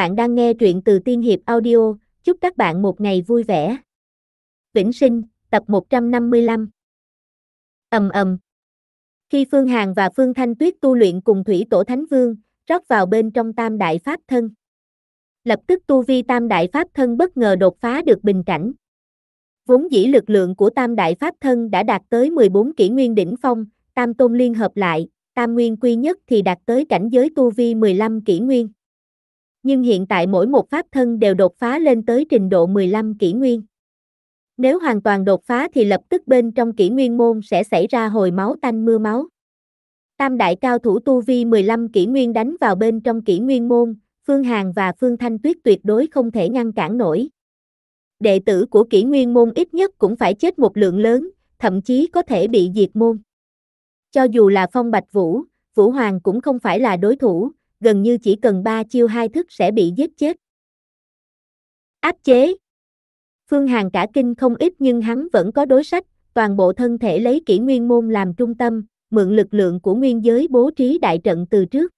bạn đang nghe truyện từ Tiên Hiệp Audio, chúc các bạn một ngày vui vẻ. Vĩnh sinh, tập 155 ầm ầm Khi Phương Hàn và Phương Thanh Tuyết tu luyện cùng Thủy Tổ Thánh Vương, rót vào bên trong Tam Đại Pháp Thân. Lập tức tu vi Tam Đại Pháp Thân bất ngờ đột phá được bình cảnh. Vốn dĩ lực lượng của Tam Đại Pháp Thân đã đạt tới 14 kỷ nguyên đỉnh phong, Tam Tôn liên hợp lại, Tam Nguyên Quy nhất thì đạt tới cảnh giới tu vi 15 kỷ nguyên nhưng hiện tại mỗi một pháp thân đều đột phá lên tới trình độ 15 kỷ nguyên. Nếu hoàn toàn đột phá thì lập tức bên trong kỷ nguyên môn sẽ xảy ra hồi máu tanh mưa máu. Tam đại cao thủ tu vi 15 kỷ nguyên đánh vào bên trong kỷ nguyên môn, Phương Hàn và Phương Thanh Tuyết tuyệt đối không thể ngăn cản nổi. Đệ tử của kỷ nguyên môn ít nhất cũng phải chết một lượng lớn, thậm chí có thể bị diệt môn. Cho dù là Phong Bạch Vũ, Vũ Hoàng cũng không phải là đối thủ, gần như chỉ cần 3 chiêu hai thức sẽ bị giết chết. Áp chế Phương Hàn cả kinh không ít nhưng hắn vẫn có đối sách, toàn bộ thân thể lấy kỹ nguyên môn làm trung tâm, mượn lực lượng của nguyên giới bố trí đại trận từ trước.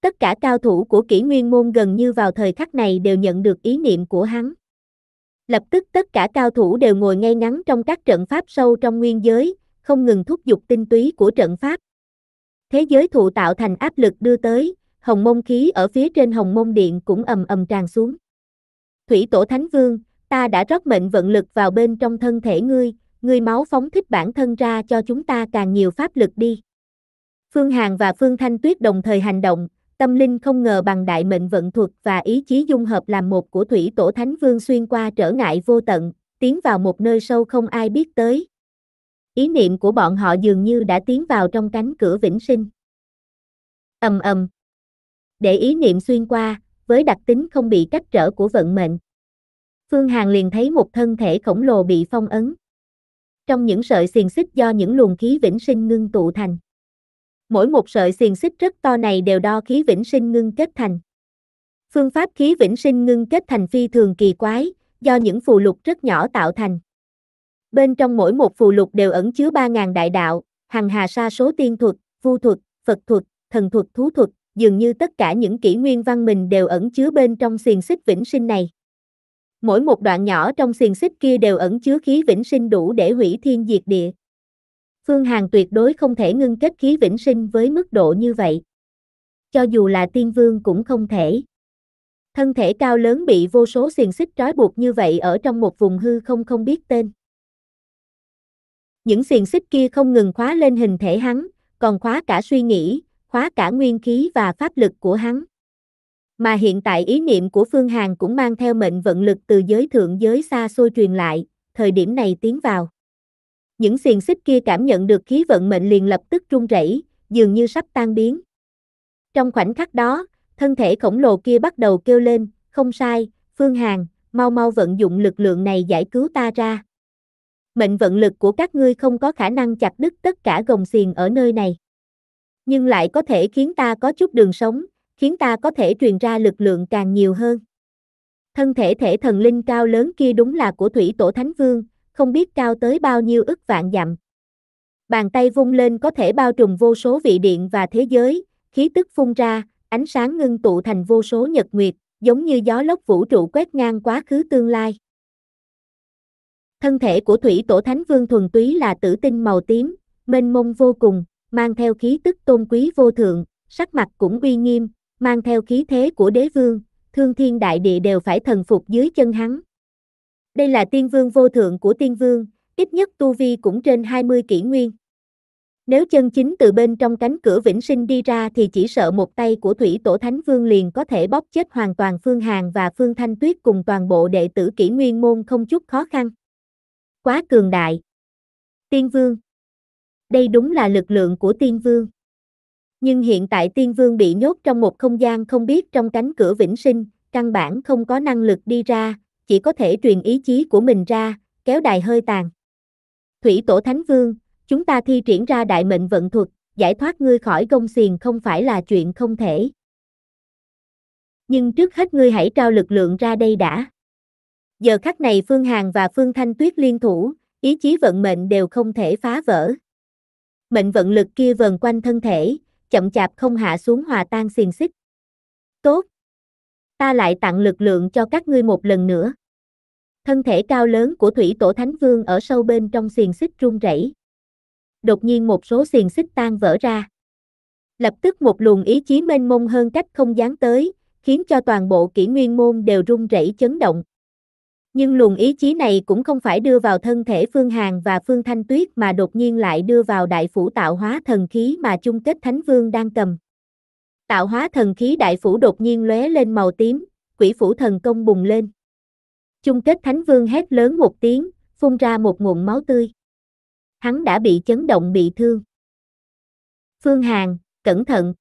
Tất cả cao thủ của kỹ nguyên môn gần như vào thời khắc này đều nhận được ý niệm của hắn. Lập tức tất cả cao thủ đều ngồi ngay ngắn trong các trận pháp sâu trong nguyên giới, không ngừng thúc giục tinh túy của trận pháp. Thế giới thụ tạo thành áp lực đưa tới, hồng mông khí ở phía trên hồng mông điện cũng ầm ầm tràn xuống. Thủy tổ thánh vương, ta đã rót mệnh vận lực vào bên trong thân thể ngươi, ngươi máu phóng thích bản thân ra cho chúng ta càng nhiều pháp lực đi. Phương Hàn và Phương Thanh Tuyết đồng thời hành động, tâm linh không ngờ bằng đại mệnh vận thuật và ý chí dung hợp làm một của thủy tổ thánh vương xuyên qua trở ngại vô tận, tiến vào một nơi sâu không ai biết tới. Ý niệm của bọn họ dường như đã tiến vào trong cánh cửa vĩnh sinh. Ầm ầm để ý niệm xuyên qua, với đặc tính không bị cách trở của vận mệnh. Phương Hàn liền thấy một thân thể khổng lồ bị phong ấn. Trong những sợi xiềng xích do những luồng khí vĩnh sinh ngưng tụ thành. Mỗi một sợi xiềng xích rất to này đều đo khí vĩnh sinh ngưng kết thành. Phương pháp khí vĩnh sinh ngưng kết thành phi thường kỳ quái, do những phù lục rất nhỏ tạo thành. Bên trong mỗi một phù lục đều ẩn chứa 3.000 đại đạo, hằng hà sa số tiên thuật, vu thuật, Phật thuật, thần thuật, thú thuật, dường như tất cả những kỷ nguyên văn mình đều ẩn chứa bên trong xiềng xích vĩnh sinh này. Mỗi một đoạn nhỏ trong xiềng xích kia đều ẩn chứa khí vĩnh sinh đủ để hủy thiên diệt địa. Phương Hàn tuyệt đối không thể ngưng kết khí vĩnh sinh với mức độ như vậy. Cho dù là tiên vương cũng không thể. Thân thể cao lớn bị vô số xiềng xích trói buộc như vậy ở trong một vùng hư không không biết tên. Những xiềng xích kia không ngừng khóa lên hình thể hắn, còn khóa cả suy nghĩ, khóa cả nguyên khí và pháp lực của hắn. Mà hiện tại ý niệm của Phương Hàn cũng mang theo mệnh vận lực từ giới thượng giới xa xôi truyền lại, thời điểm này tiến vào. Những xiềng xích kia cảm nhận được khí vận mệnh liền lập tức rung rẩy, dường như sắp tan biến. Trong khoảnh khắc đó, thân thể khổng lồ kia bắt đầu kêu lên, không sai, Phương Hàn, mau mau vận dụng lực lượng này giải cứu ta ra. Mệnh vận lực của các ngươi không có khả năng chặt đứt tất cả gồng xiềng ở nơi này nhưng lại có thể khiến ta có chút đường sống, khiến ta có thể truyền ra lực lượng càng nhiều hơn. Thân thể thể thần linh cao lớn kia đúng là của thủy tổ thánh vương, không biết cao tới bao nhiêu ức vạn dặm. Bàn tay vung lên có thể bao trùm vô số vị điện và thế giới, khí tức phun ra, ánh sáng ngưng tụ thành vô số nhật nguyệt, giống như gió lốc vũ trụ quét ngang quá khứ tương lai. Thân thể của thủy tổ thánh vương thuần túy là tử tinh màu tím, mênh mông vô cùng, mang theo khí tức tôn quý vô thượng, sắc mặt cũng uy nghiêm, mang theo khí thế của đế vương, thương thiên đại địa đều phải thần phục dưới chân hắn. Đây là tiên vương vô thượng của tiên vương, ít nhất tu vi cũng trên 20 kỷ nguyên. Nếu chân chính từ bên trong cánh cửa vĩnh sinh đi ra thì chỉ sợ một tay của thủy tổ thánh vương liền có thể bóp chết hoàn toàn Phương Hàn và Phương Thanh Tuyết cùng toàn bộ đệ tử kỷ nguyên môn không chút khó khăn. Quá cường đại. Tiên vương đây đúng là lực lượng của tiên vương. Nhưng hiện tại tiên vương bị nhốt trong một không gian không biết trong cánh cửa vĩnh sinh, căn bản không có năng lực đi ra, chỉ có thể truyền ý chí của mình ra, kéo đài hơi tàn. Thủy tổ thánh vương, chúng ta thi triển ra đại mệnh vận thuật, giải thoát ngươi khỏi gông xiềng không phải là chuyện không thể. Nhưng trước hết ngươi hãy trao lực lượng ra đây đã. Giờ khắc này Phương Hàn và Phương Thanh Tuyết liên thủ, ý chí vận mệnh đều không thể phá vỡ mệnh vận lực kia vờn quanh thân thể, chậm chạp không hạ xuống hòa tan xiềng xích. Tốt! Ta lại tặng lực lượng cho các ngươi một lần nữa. Thân thể cao lớn của thủy tổ thánh vương ở sâu bên trong xiềng xích rung rẩy. Đột nhiên một số xiềng xích tan vỡ ra. Lập tức một luồng ý chí mênh mông hơn cách không dán tới, khiến cho toàn bộ kỷ nguyên môn đều rung rẩy chấn động. Nhưng luồng ý chí này cũng không phải đưa vào thân thể Phương Hàn và Phương Thanh Tuyết mà đột nhiên lại đưa vào đại phủ tạo hóa thần khí mà chung kết Thánh Vương đang cầm. Tạo hóa thần khí đại phủ đột nhiên lóe lên màu tím, quỷ phủ thần công bùng lên. Chung kết Thánh Vương hét lớn một tiếng, phun ra một nguồn máu tươi. Hắn đã bị chấn động bị thương. Phương Hàn, cẩn thận.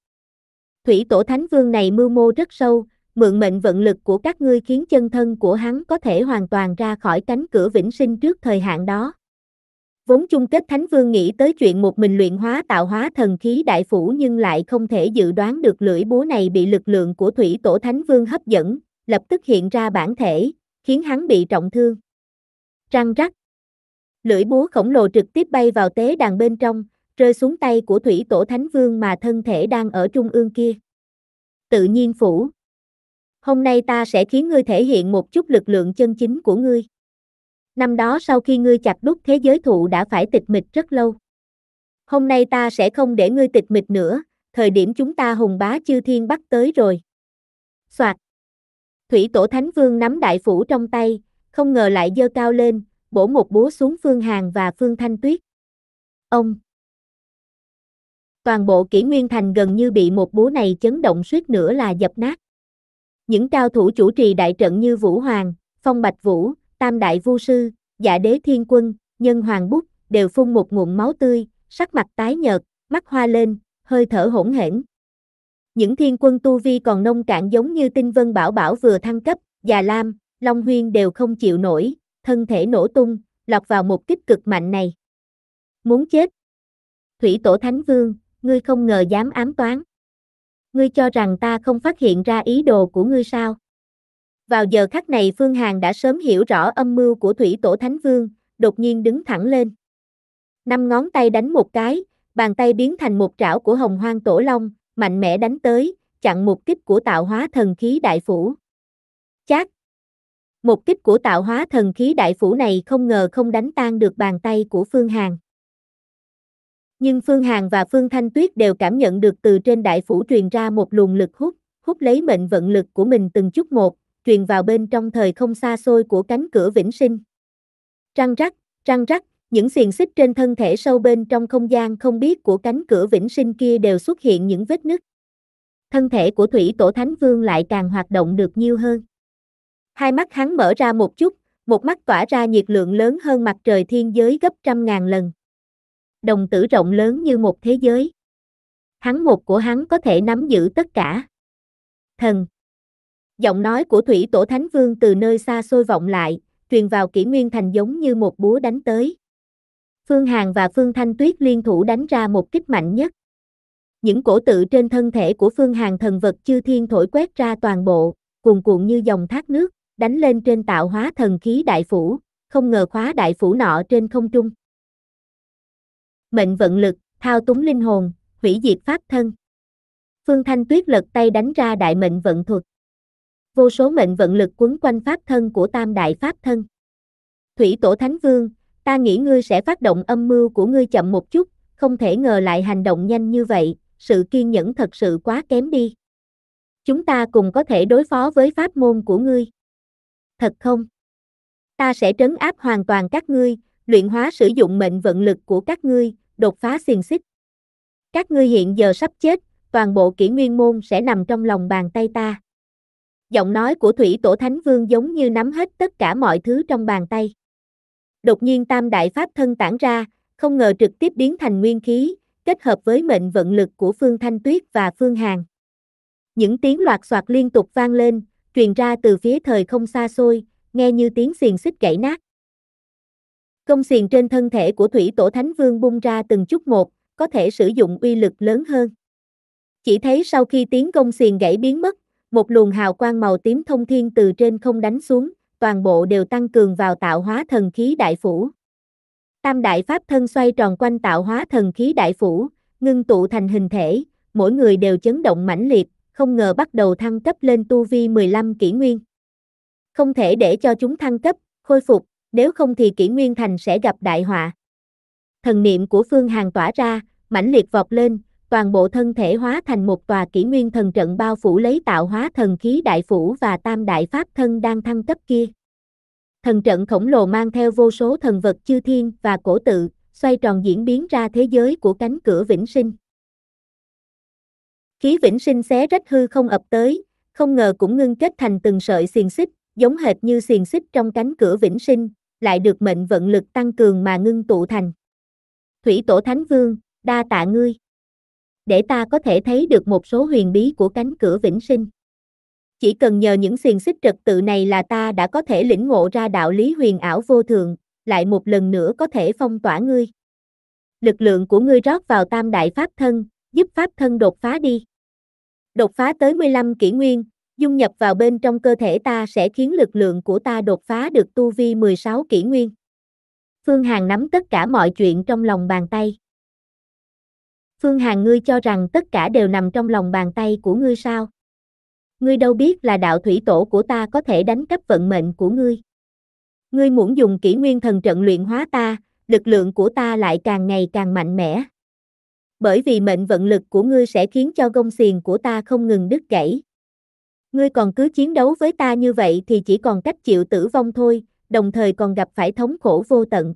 Thủy tổ Thánh Vương này mưu mô rất sâu, mượn mệnh vận lực của các ngươi khiến chân thân của hắn có thể hoàn toàn ra khỏi cánh cửa vĩnh sinh trước thời hạn đó. Vốn chung kết Thánh Vương nghĩ tới chuyện một mình luyện hóa tạo hóa thần khí đại phủ nhưng lại không thể dự đoán được lưỡi búa này bị lực lượng của thủy tổ Thánh Vương hấp dẫn, lập tức hiện ra bản thể, khiến hắn bị trọng thương. Răng rắc. Lưỡi búa khổng lồ trực tiếp bay vào tế đàn bên trong, rơi xuống tay của thủy tổ Thánh Vương mà thân thể đang ở trung ương kia. Tự nhiên phủ. Hôm nay ta sẽ khiến ngươi thể hiện một chút lực lượng chân chính của ngươi. Năm đó sau khi ngươi chặt đúc thế giới thụ đã phải tịch mịch rất lâu. Hôm nay ta sẽ không để ngươi tịch mịch nữa, thời điểm chúng ta hùng bá chư thiên bắt tới rồi. Soạt. Thủy tổ thánh vương nắm đại phủ trong tay, không ngờ lại dơ cao lên, bổ một búa xuống phương hàng và phương thanh tuyết. Ông. Toàn bộ kỷ nguyên thành gần như bị một búa này chấn động suýt nữa là dập nát. Những cao thủ chủ trì đại trận như Vũ Hoàng, Phong Bạch Vũ, Tam Đại Vu Sư, Dạ Đế Thiên Quân, Nhân Hoàng Bút, đều phun một nguồn máu tươi, sắc mặt tái nhợt, mắt hoa lên, hơi thở hỗn hển. Những thiên quân tu vi còn nông cạn giống như tinh vân bảo bảo vừa thăng cấp, già lam, long huyên đều không chịu nổi, thân thể nổ tung, lọt vào một kích cực mạnh này. Muốn chết. Thủy tổ thánh vương, ngươi không ngờ dám ám toán ngươi cho rằng ta không phát hiện ra ý đồ của ngươi sao? Vào giờ khắc này Phương Hàn đã sớm hiểu rõ âm mưu của thủy tổ Thánh Vương, đột nhiên đứng thẳng lên. Năm ngón tay đánh một cái, bàn tay biến thành một trảo của hồng hoang tổ long, mạnh mẽ đánh tới, chặn một kích của tạo hóa thần khí đại phủ. Chát! Một kích của tạo hóa thần khí đại phủ này không ngờ không đánh tan được bàn tay của Phương Hàn. Nhưng Phương Hàn và Phương Thanh Tuyết đều cảm nhận được từ trên đại phủ truyền ra một luồng lực hút, hút lấy mệnh vận lực của mình từng chút một, truyền vào bên trong thời không xa xôi của cánh cửa vĩnh sinh. Răng rắc, răng rắc, những xiềng xích trên thân thể sâu bên trong không gian không biết của cánh cửa vĩnh sinh kia đều xuất hiện những vết nứt. Thân thể của Thủy Tổ Thánh Vương lại càng hoạt động được nhiều hơn. Hai mắt hắn mở ra một chút, một mắt tỏa ra nhiệt lượng lớn hơn mặt trời thiên giới gấp trăm ngàn lần đồng tử rộng lớn như một thế giới. Hắn một của hắn có thể nắm giữ tất cả. Thần. Giọng nói của Thủy Tổ Thánh Vương từ nơi xa xôi vọng lại, truyền vào kỷ nguyên thành giống như một búa đánh tới. Phương Hàn và Phương Thanh Tuyết liên thủ đánh ra một kích mạnh nhất. Những cổ tự trên thân thể của Phương Hàn thần vật chư thiên thổi quét ra toàn bộ, cuồn cuộn như dòng thác nước, đánh lên trên tạo hóa thần khí đại phủ, không ngờ khóa đại phủ nọ trên không trung mệnh vận lực, thao túng linh hồn, hủy diệt pháp thân. Phương Thanh Tuyết lật tay đánh ra đại mệnh vận thuật. Vô số mệnh vận lực quấn quanh pháp thân của tam đại pháp thân. Thủy Tổ Thánh Vương, ta nghĩ ngươi sẽ phát động âm mưu của ngươi chậm một chút, không thể ngờ lại hành động nhanh như vậy, sự kiên nhẫn thật sự quá kém đi. Chúng ta cùng có thể đối phó với pháp môn của ngươi. Thật không? Ta sẽ trấn áp hoàn toàn các ngươi, luyện hóa sử dụng mệnh vận lực của các ngươi, đột phá xiềng xích. Các ngươi hiện giờ sắp chết, toàn bộ kỷ nguyên môn sẽ nằm trong lòng bàn tay ta. Giọng nói của Thủy Tổ Thánh Vương giống như nắm hết tất cả mọi thứ trong bàn tay. Đột nhiên Tam Đại Pháp thân tản ra, không ngờ trực tiếp biến thành nguyên khí, kết hợp với mệnh vận lực của Phương Thanh Tuyết và Phương Hàn. Những tiếng loạt soạt liên tục vang lên, truyền ra từ phía thời không xa xôi, nghe như tiếng xiềng xích gãy nát. Công xiềng trên thân thể của thủy tổ thánh vương bung ra từng chút một, có thể sử dụng uy lực lớn hơn. Chỉ thấy sau khi tiếng công xiềng gãy biến mất, một luồng hào quang màu tím thông thiên từ trên không đánh xuống, toàn bộ đều tăng cường vào tạo hóa thần khí đại phủ. Tam đại pháp thân xoay tròn quanh tạo hóa thần khí đại phủ, ngưng tụ thành hình thể, mỗi người đều chấn động mãnh liệt, không ngờ bắt đầu thăng cấp lên tu vi 15 kỷ nguyên. Không thể để cho chúng thăng cấp, khôi phục, nếu không thì kỷ nguyên thành sẽ gặp đại họa. Thần niệm của Phương Hàng tỏa ra, mãnh liệt vọt lên, toàn bộ thân thể hóa thành một tòa kỷ nguyên thần trận bao phủ lấy tạo hóa thần khí đại phủ và tam đại pháp thân đang thăng cấp kia. Thần trận khổng lồ mang theo vô số thần vật chư thiên và cổ tự, xoay tròn diễn biến ra thế giới của cánh cửa vĩnh sinh. Khí vĩnh sinh xé rách hư không ập tới, không ngờ cũng ngưng kết thành từng sợi xiềng xích, giống hệt như xiềng xích trong cánh cửa vĩnh sinh, lại được mệnh vận lực tăng cường mà ngưng tụ thành. Thủy Tổ Thánh Vương, đa tạ ngươi. Để ta có thể thấy được một số huyền bí của cánh cửa vĩnh sinh. Chỉ cần nhờ những xiềng xích trật tự này là ta đã có thể lĩnh ngộ ra đạo lý huyền ảo vô thường, lại một lần nữa có thể phong tỏa ngươi. Lực lượng của ngươi rót vào tam đại pháp thân, giúp pháp thân đột phá đi. Đột phá tới 15 kỷ nguyên, dung nhập vào bên trong cơ thể ta sẽ khiến lực lượng của ta đột phá được tu vi 16 kỷ nguyên. Phương Hằng nắm tất cả mọi chuyện trong lòng bàn tay. Phương Hằng, ngươi cho rằng tất cả đều nằm trong lòng bàn tay của ngươi sao? Ngươi đâu biết là đạo thủy tổ của ta có thể đánh cắp vận mệnh của ngươi. Ngươi muốn dùng kỷ nguyên thần trận luyện hóa ta, lực lượng của ta lại càng ngày càng mạnh mẽ. Bởi vì mệnh vận lực của ngươi sẽ khiến cho gông xiềng của ta không ngừng đứt gãy. Ngươi còn cứ chiến đấu với ta như vậy thì chỉ còn cách chịu tử vong thôi, đồng thời còn gặp phải thống khổ vô tận.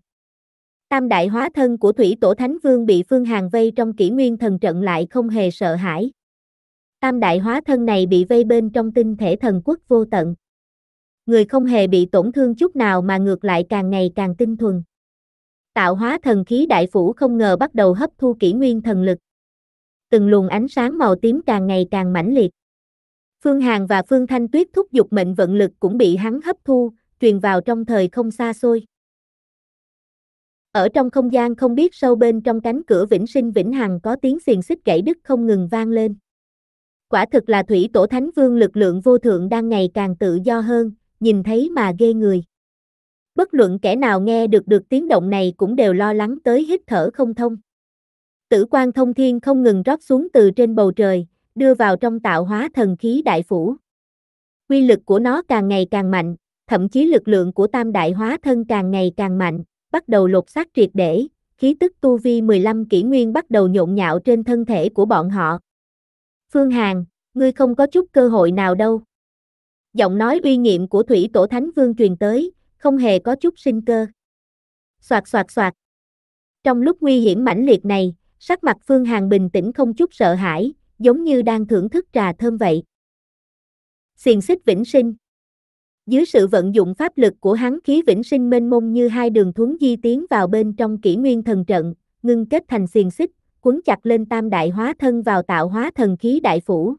Tam đại hóa thân của Thủy Tổ Thánh Vương bị Phương Hàng vây trong kỷ nguyên thần trận lại không hề sợ hãi. Tam đại hóa thân này bị vây bên trong tinh thể thần quốc vô tận. Người không hề bị tổn thương chút nào mà ngược lại càng ngày càng tinh thuần. Tạo hóa thần khí đại phủ không ngờ bắt đầu hấp thu kỷ nguyên thần lực. Từng luồng ánh sáng màu tím càng ngày càng mãnh liệt. Phương Hàn và Phương Thanh Tuyết thúc giục mệnh vận lực cũng bị hắn hấp thu, truyền vào trong thời không xa xôi. Ở trong không gian không biết sâu bên trong cánh cửa vĩnh sinh vĩnh hằng có tiếng xiềng xích gãy đứt không ngừng vang lên. Quả thực là thủy tổ thánh vương lực lượng vô thượng đang ngày càng tự do hơn, nhìn thấy mà ghê người. Bất luận kẻ nào nghe được được tiếng động này cũng đều lo lắng tới hít thở không thông. Tử quan thông thiên không ngừng rót xuống từ trên bầu trời, đưa vào trong tạo hóa thần khí đại phủ. Quy lực của nó càng ngày càng mạnh, thậm chí lực lượng của tam đại hóa thân càng ngày càng mạnh, bắt đầu lột xác triệt để, khí tức tu vi 15 kỷ nguyên bắt đầu nhộn nhạo trên thân thể của bọn họ. Phương Hàn, ngươi không có chút cơ hội nào đâu. Giọng nói uy nghiệm của Thủy Tổ Thánh Vương truyền tới, không hề có chút sinh cơ. Soạt soạt soạt. Trong lúc nguy hiểm mãnh liệt này, sắc mặt Phương Hàn bình tĩnh không chút sợ hãi, giống như đang thưởng thức trà thơm vậy. Xiền xích vĩnh sinh Dưới sự vận dụng pháp lực của hắn khí vĩnh sinh mênh mông như hai đường thuấn di tiến vào bên trong kỷ nguyên thần trận, ngưng kết thành xiền xích, cuốn chặt lên tam đại hóa thân vào tạo hóa thần khí đại phủ.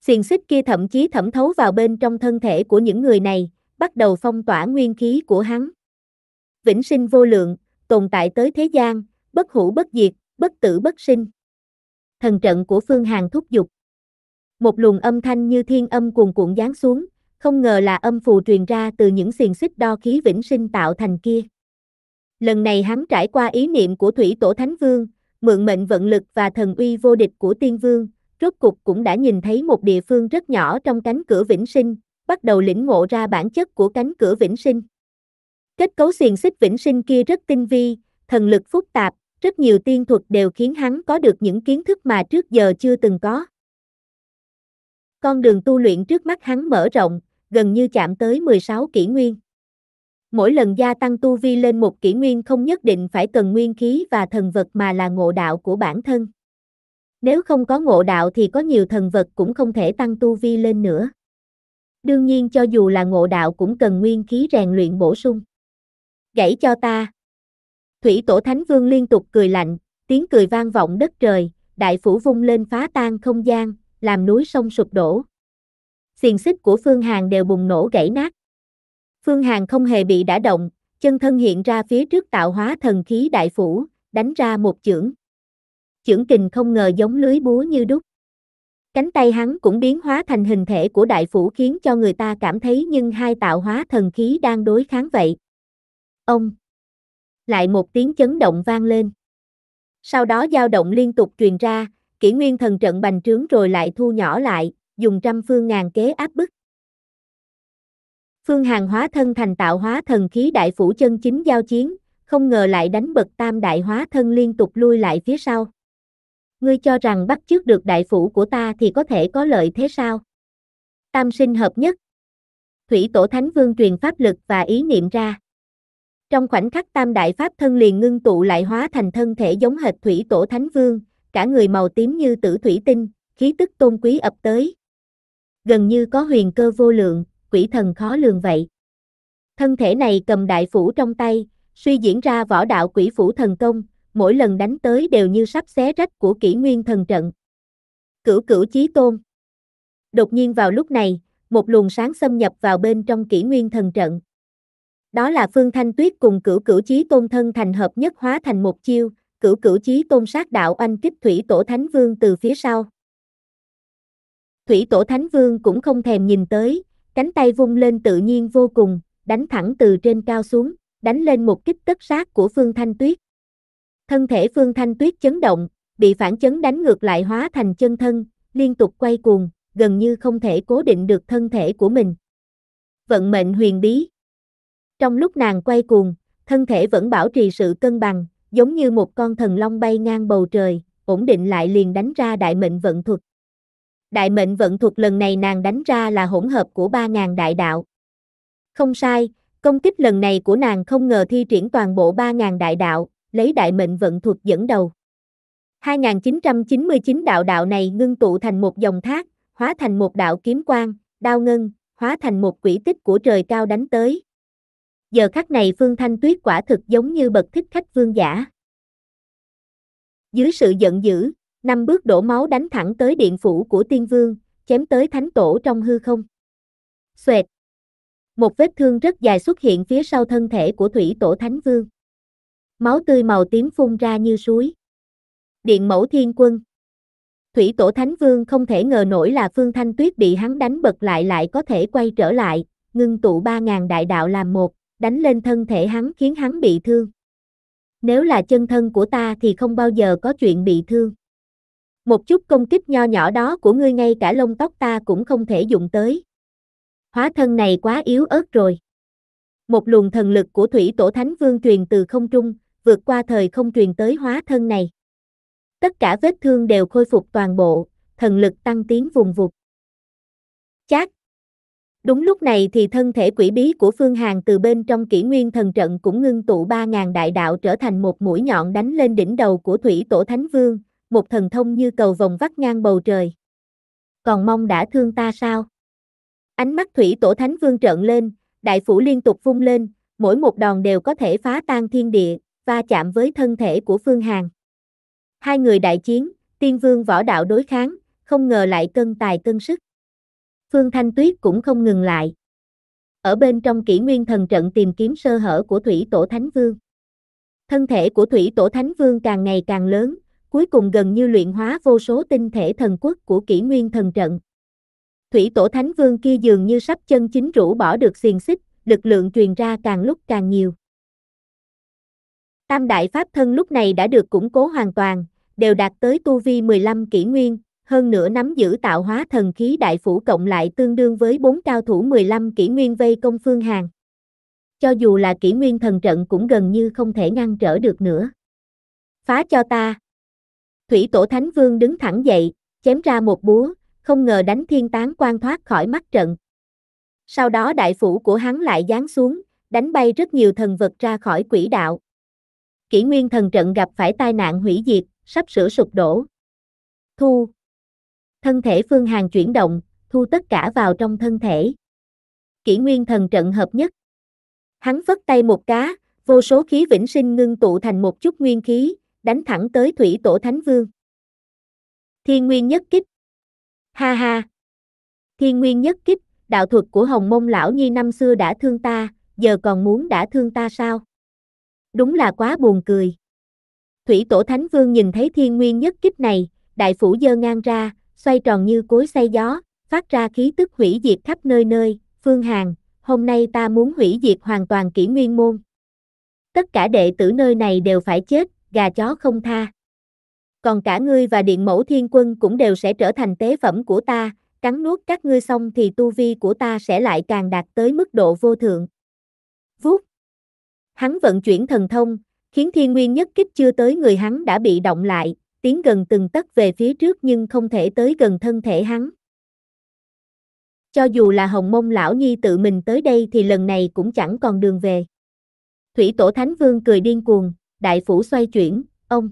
Xiền xích kia thậm chí thẩm thấu vào bên trong thân thể của những người này, bắt đầu phong tỏa nguyên khí của hắn. Vĩnh sinh vô lượng, tồn tại tới thế gian, bất hủ bất diệt, bất tử bất sinh thần trận của Phương Hàn thúc giục. Một luồng âm thanh như thiên âm cuồn cuộn giáng xuống, không ngờ là âm phù truyền ra từ những xiềng xích đo khí vĩnh sinh tạo thành kia. Lần này hắn trải qua ý niệm của Thủy Tổ Thánh Vương, mượn mệnh vận lực và thần uy vô địch của Tiên Vương, rốt cục cũng đã nhìn thấy một địa phương rất nhỏ trong cánh cửa vĩnh sinh, bắt đầu lĩnh ngộ ra bản chất của cánh cửa vĩnh sinh. Kết cấu xiềng xích vĩnh sinh kia rất tinh vi, thần lực phức tạp, rất nhiều tiên thuật đều khiến hắn có được những kiến thức mà trước giờ chưa từng có. Con đường tu luyện trước mắt hắn mở rộng, gần như chạm tới 16 kỷ nguyên. Mỗi lần gia tăng tu vi lên một kỷ nguyên không nhất định phải cần nguyên khí và thần vật mà là ngộ đạo của bản thân. Nếu không có ngộ đạo thì có nhiều thần vật cũng không thể tăng tu vi lên nữa. Đương nhiên cho dù là ngộ đạo cũng cần nguyên khí rèn luyện bổ sung. Gãy cho ta, Thủy tổ thánh vương liên tục cười lạnh, tiếng cười vang vọng đất trời, đại phủ vung lên phá tan không gian, làm núi sông sụp đổ. Xiền xích của Phương Hàn đều bùng nổ gãy nát. Phương Hàn không hề bị đả động, chân thân hiện ra phía trước tạo hóa thần khí đại phủ, đánh ra một chưởng. Chưởng kình không ngờ giống lưới búa như đúc. Cánh tay hắn cũng biến hóa thành hình thể của đại phủ khiến cho người ta cảm thấy nhưng hai tạo hóa thần khí đang đối kháng vậy. Ông lại một tiếng chấn động vang lên. Sau đó dao động liên tục truyền ra, kỷ nguyên thần trận bành trướng rồi lại thu nhỏ lại, dùng trăm phương ngàn kế áp bức. Phương Hàng hóa thân thành tạo hóa thần khí đại phủ chân chính giao chiến, không ngờ lại đánh bật tam đại hóa thân liên tục lui lại phía sau. Ngươi cho rằng bắt chước được đại phủ của ta thì có thể có lợi thế sao? Tam sinh hợp nhất. Thủy tổ thánh vương truyền pháp lực và ý niệm ra. Trong khoảnh khắc tam đại pháp thân liền ngưng tụ lại hóa thành thân thể giống hệt thủy tổ thánh vương, cả người màu tím như tử thủy tinh, khí tức tôn quý ập tới. Gần như có huyền cơ vô lượng, quỷ thần khó lường vậy. Thân thể này cầm đại phủ trong tay, suy diễn ra võ đạo quỷ phủ thần công, mỗi lần đánh tới đều như sắp xé rách của kỷ nguyên thần trận. Cửu cửu chí tôn. Đột nhiên vào lúc này, một luồng sáng xâm nhập vào bên trong kỷ nguyên thần trận đó là Phương Thanh Tuyết cùng cửu cửu chí tôn thân thành hợp nhất hóa thành một chiêu, cửu cửu chí tôn sát đạo anh kích thủy tổ thánh vương từ phía sau. Thủy tổ thánh vương cũng không thèm nhìn tới, cánh tay vung lên tự nhiên vô cùng, đánh thẳng từ trên cao xuống, đánh lên một kích tất sát của Phương Thanh Tuyết. Thân thể Phương Thanh Tuyết chấn động, bị phản chấn đánh ngược lại hóa thành chân thân, liên tục quay cuồng, gần như không thể cố định được thân thể của mình. Vận mệnh huyền bí trong lúc nàng quay cuồng, thân thể vẫn bảo trì sự cân bằng, giống như một con thần long bay ngang bầu trời, ổn định lại liền đánh ra đại mệnh vận thuật. Đại mệnh vận thuật lần này nàng đánh ra là hỗn hợp của 3.000 đại đạo. Không sai, công kích lần này của nàng không ngờ thi triển toàn bộ 3.000 đại đạo, lấy đại mệnh vận thuật dẫn đầu. 2.999 đạo đạo này ngưng tụ thành một dòng thác, hóa thành một đạo kiếm quang, đao ngân, hóa thành một quỷ tích của trời cao đánh tới, giờ khắc này Phương Thanh Tuyết quả thực giống như bậc thích khách vương giả. Dưới sự giận dữ, năm bước đổ máu đánh thẳng tới điện phủ của tiên vương, chém tới thánh tổ trong hư không. Xoẹt! Một vết thương rất dài xuất hiện phía sau thân thể của thủy tổ thánh vương. Máu tươi màu tím phun ra như suối. Điện mẫu thiên quân. Thủy tổ thánh vương không thể ngờ nổi là phương thanh tuyết bị hắn đánh bật lại lại có thể quay trở lại, ngưng tụ ba ngàn đại đạo làm một đánh lên thân thể hắn khiến hắn bị thương. Nếu là chân thân của ta thì không bao giờ có chuyện bị thương. Một chút công kích nho nhỏ đó của ngươi ngay cả lông tóc ta cũng không thể dùng tới. Hóa thân này quá yếu ớt rồi. Một luồng thần lực của thủy tổ thánh vương truyền từ không trung, vượt qua thời không truyền tới hóa thân này. Tất cả vết thương đều khôi phục toàn bộ, thần lực tăng tiến vùng vụt. Chát, Đúng lúc này thì thân thể quỷ bí của Phương Hàn từ bên trong kỷ nguyên thần trận cũng ngưng tụ 3.000 đại đạo trở thành một mũi nhọn đánh lên đỉnh đầu của Thủy Tổ Thánh Vương, một thần thông như cầu vòng vắt ngang bầu trời. Còn mong đã thương ta sao? Ánh mắt Thủy Tổ Thánh Vương trợn lên, đại phủ liên tục vung lên, mỗi một đòn đều có thể phá tan thiên địa, va chạm với thân thể của Phương Hàn. Hai người đại chiến, tiên vương võ đạo đối kháng, không ngờ lại cân tài cân sức. Phương Thanh Tuyết cũng không ngừng lại. Ở bên trong kỷ nguyên thần trận tìm kiếm sơ hở của Thủy Tổ Thánh Vương. Thân thể của Thủy Tổ Thánh Vương càng ngày càng lớn, cuối cùng gần như luyện hóa vô số tinh thể thần quốc của kỷ nguyên thần trận. Thủy Tổ Thánh Vương kia dường như sắp chân chính rũ bỏ được xiềng xích, lực lượng truyền ra càng lúc càng nhiều. Tam Đại Pháp Thân lúc này đã được củng cố hoàn toàn, đều đạt tới tu vi 15 kỷ nguyên, hơn nữa nắm giữ tạo hóa thần khí đại phủ cộng lại tương đương với bốn cao thủ 15 kỷ nguyên vây công Phương Hàn. Cho dù là kỷ nguyên thần trận cũng gần như không thể ngăn trở được nữa. Phá cho ta. Thủy tổ Thánh Vương đứng thẳng dậy, chém ra một búa, không ngờ đánh thiên tán quan thoát khỏi mắt trận. Sau đó đại phủ của hắn lại giáng xuống, đánh bay rất nhiều thần vật ra khỏi quỷ đạo. Kỷ nguyên thần trận gặp phải tai nạn hủy diệt, sắp sửa sụp đổ. Thu, Thân thể Phương Hàng chuyển động, thu tất cả vào trong thân thể. Kỷ nguyên thần trận hợp nhất. Hắn phất tay một cá, vô số khí vĩnh sinh ngưng tụ thành một chút nguyên khí, đánh thẳng tới thủy tổ thánh vương. Thiên nguyên nhất kích. Ha ha. Thiên nguyên nhất kích, đạo thuật của hồng mông lão nhi năm xưa đã thương ta, giờ còn muốn đã thương ta sao? Đúng là quá buồn cười. Thủy tổ thánh vương nhìn thấy thiên nguyên nhất kích này, đại phủ dơ ngang ra, xoay tròn như cối xay gió, phát ra khí tức hủy diệt khắp nơi nơi, Phương Hàn, hôm nay ta muốn hủy diệt hoàn toàn kỷ nguyên môn. Tất cả đệ tử nơi này đều phải chết, gà chó không tha. Còn cả ngươi và điện mẫu thiên quân cũng đều sẽ trở thành tế phẩm của ta, cắn nuốt các ngươi xong thì tu vi của ta sẽ lại càng đạt tới mức độ vô thượng. Vút, Hắn vận chuyển thần thông, khiến thiên nguyên nhất kích chưa tới người hắn đã bị động lại, tiến gần từng tấc về phía trước nhưng không thể tới gần thân thể hắn. Cho dù là hồng mông lão nhi tự mình tới đây thì lần này cũng chẳng còn đường về. Thủy tổ thánh vương cười điên cuồng, đại phủ xoay chuyển, ông.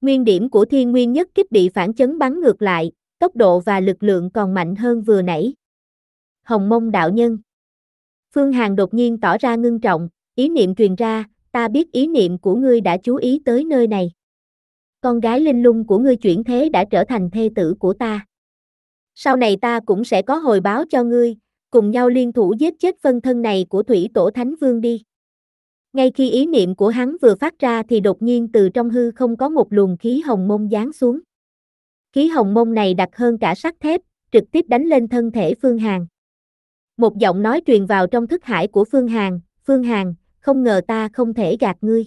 Nguyên điểm của thiên nguyên nhất kích bị phản chấn bắn ngược lại, tốc độ và lực lượng còn mạnh hơn vừa nãy. Hồng mông đạo nhân. Phương Hàn đột nhiên tỏ ra ngưng trọng, ý niệm truyền ra, ta biết ý niệm của ngươi đã chú ý tới nơi này con gái linh lung của ngươi chuyển thế đã trở thành thê tử của ta. Sau này ta cũng sẽ có hồi báo cho ngươi, cùng nhau liên thủ giết chết phân thân này của thủy tổ thánh vương đi. Ngay khi ý niệm của hắn vừa phát ra thì đột nhiên từ trong hư không có một luồng khí hồng mông giáng xuống. Khí hồng mông này đặc hơn cả sắt thép, trực tiếp đánh lên thân thể Phương Hàn. Một giọng nói truyền vào trong thức hải của Phương Hàn, Phương Hàn, không ngờ ta không thể gạt ngươi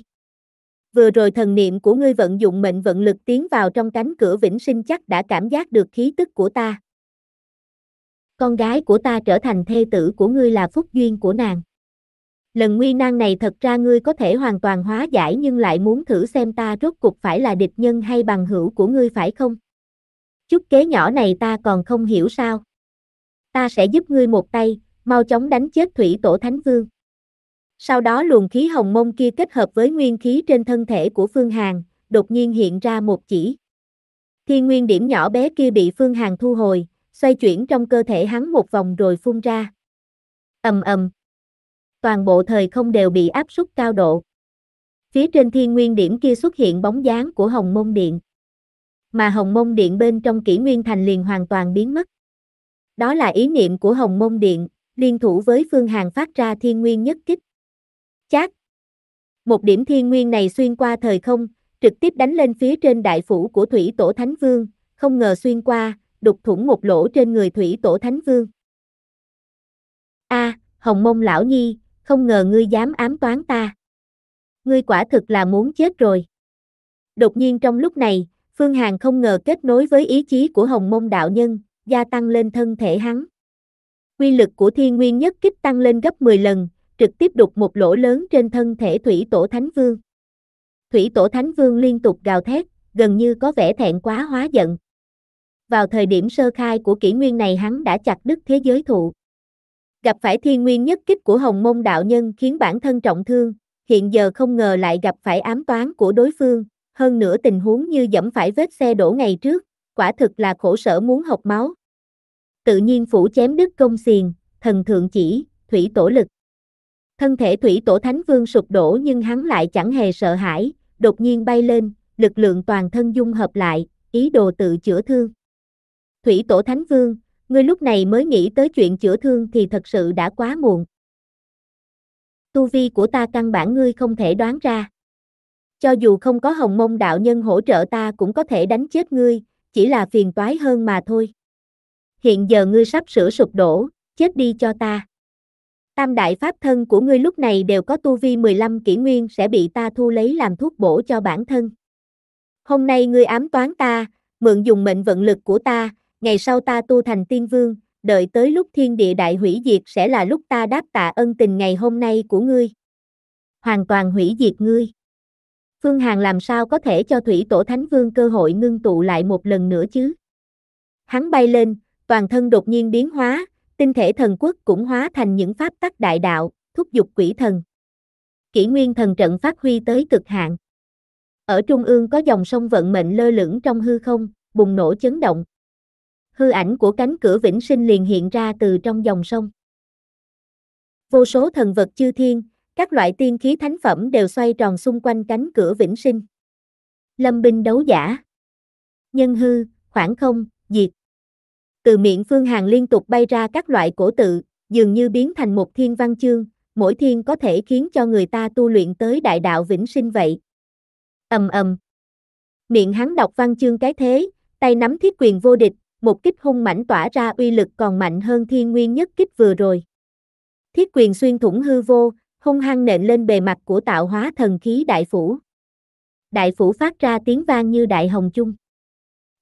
vừa rồi thần niệm của ngươi vận dụng mệnh vận lực tiến vào trong cánh cửa vĩnh sinh chắc đã cảm giác được khí tức của ta. Con gái của ta trở thành thê tử của ngươi là phúc duyên của nàng. Lần nguy nan này thật ra ngươi có thể hoàn toàn hóa giải nhưng lại muốn thử xem ta rốt cuộc phải là địch nhân hay bằng hữu của ngươi phải không? Chút kế nhỏ này ta còn không hiểu sao. Ta sẽ giúp ngươi một tay, mau chóng đánh chết thủy tổ thánh vương. Sau đó luồng khí hồng mông kia kết hợp với nguyên khí trên thân thể của Phương Hàn, đột nhiên hiện ra một chỉ. Thiên nguyên điểm nhỏ bé kia bị Phương Hàn thu hồi, xoay chuyển trong cơ thể hắn một vòng rồi phun ra. ầm ầm. Toàn bộ thời không đều bị áp suất cao độ. Phía trên thiên nguyên điểm kia xuất hiện bóng dáng của hồng mông điện. Mà hồng mông điện bên trong kỷ nguyên thành liền hoàn toàn biến mất. Đó là ý niệm của hồng mông điện, liên thủ với phương hàng phát ra thiên nguyên nhất kích. Chát. Một điểm thiên nguyên này xuyên qua thời không, trực tiếp đánh lên phía trên đại phủ của thủy tổ Thánh Vương, không ngờ xuyên qua, đục thủng một lỗ trên người thủy tổ Thánh Vương. A, à, Hồng Mông lão nhi, không ngờ ngươi dám ám toán ta. Ngươi quả thực là muốn chết rồi. Đột nhiên trong lúc này, Phương Hàn không ngờ kết nối với ý chí của Hồng Mông đạo nhân, gia tăng lên thân thể hắn. Quy lực của Thiên Nguyên nhất kích tăng lên gấp 10 lần, trực tiếp đục một lỗ lớn trên thân thể Thủy Tổ Thánh Vương. Thủy Tổ Thánh Vương liên tục gào thét, gần như có vẻ thẹn quá hóa giận. Vào thời điểm sơ khai của kỷ nguyên này hắn đã chặt đứt thế giới thụ. Gặp phải thiên nguyên nhất kích của hồng mông đạo nhân khiến bản thân trọng thương, hiện giờ không ngờ lại gặp phải ám toán của đối phương, hơn nữa tình huống như dẫm phải vết xe đổ ngày trước, quả thực là khổ sở muốn học máu. Tự nhiên phủ chém đứt công xiền, thần thượng chỉ, thủy tổ lực. Thân thể thủy tổ thánh vương sụp đổ nhưng hắn lại chẳng hề sợ hãi, đột nhiên bay lên, lực lượng toàn thân dung hợp lại, ý đồ tự chữa thương. Thủy tổ thánh vương, ngươi lúc này mới nghĩ tới chuyện chữa thương thì thật sự đã quá muộn. Tu vi của ta căn bản ngươi không thể đoán ra. Cho dù không có hồng mông đạo nhân hỗ trợ ta cũng có thể đánh chết ngươi, chỉ là phiền toái hơn mà thôi. Hiện giờ ngươi sắp sửa sụp đổ, chết đi cho ta. Tam đại pháp thân của ngươi lúc này đều có tu vi 15 kỷ nguyên sẽ bị ta thu lấy làm thuốc bổ cho bản thân. Hôm nay ngươi ám toán ta, mượn dùng mệnh vận lực của ta, ngày sau ta tu thành tiên vương, đợi tới lúc thiên địa đại hủy diệt sẽ là lúc ta đáp tạ ân tình ngày hôm nay của ngươi. Hoàn toàn hủy diệt ngươi. Phương Hàn làm sao có thể cho Thủy Tổ Thánh Vương cơ hội ngưng tụ lại một lần nữa chứ? Hắn bay lên, toàn thân đột nhiên biến hóa, tinh thể thần quốc cũng hóa thành những pháp tắc đại đạo, thúc giục quỷ thần. Kỷ nguyên thần trận phát huy tới cực hạn. Ở trung ương có dòng sông vận mệnh lơ lửng trong hư không, bùng nổ chấn động. Hư ảnh của cánh cửa vĩnh sinh liền hiện ra từ trong dòng sông. Vô số thần vật chư thiên, các loại tiên khí thánh phẩm đều xoay tròn xung quanh cánh cửa vĩnh sinh. Lâm binh đấu giả. Nhân hư, khoảng không, diệt từ miệng Phương Hàn liên tục bay ra các loại cổ tự, dường như biến thành một thiên văn chương, mỗi thiên có thể khiến cho người ta tu luyện tới đại đạo vĩnh sinh vậy. Ầm ầm. Miệng hắn đọc văn chương cái thế, tay nắm thiết quyền vô địch, một kích hung mãnh tỏa ra uy lực còn mạnh hơn thiên nguyên nhất kích vừa rồi. Thiết quyền xuyên thủng hư vô, hung hăng nện lên bề mặt của tạo hóa thần khí đại phủ. Đại phủ phát ra tiếng vang như đại hồng chung.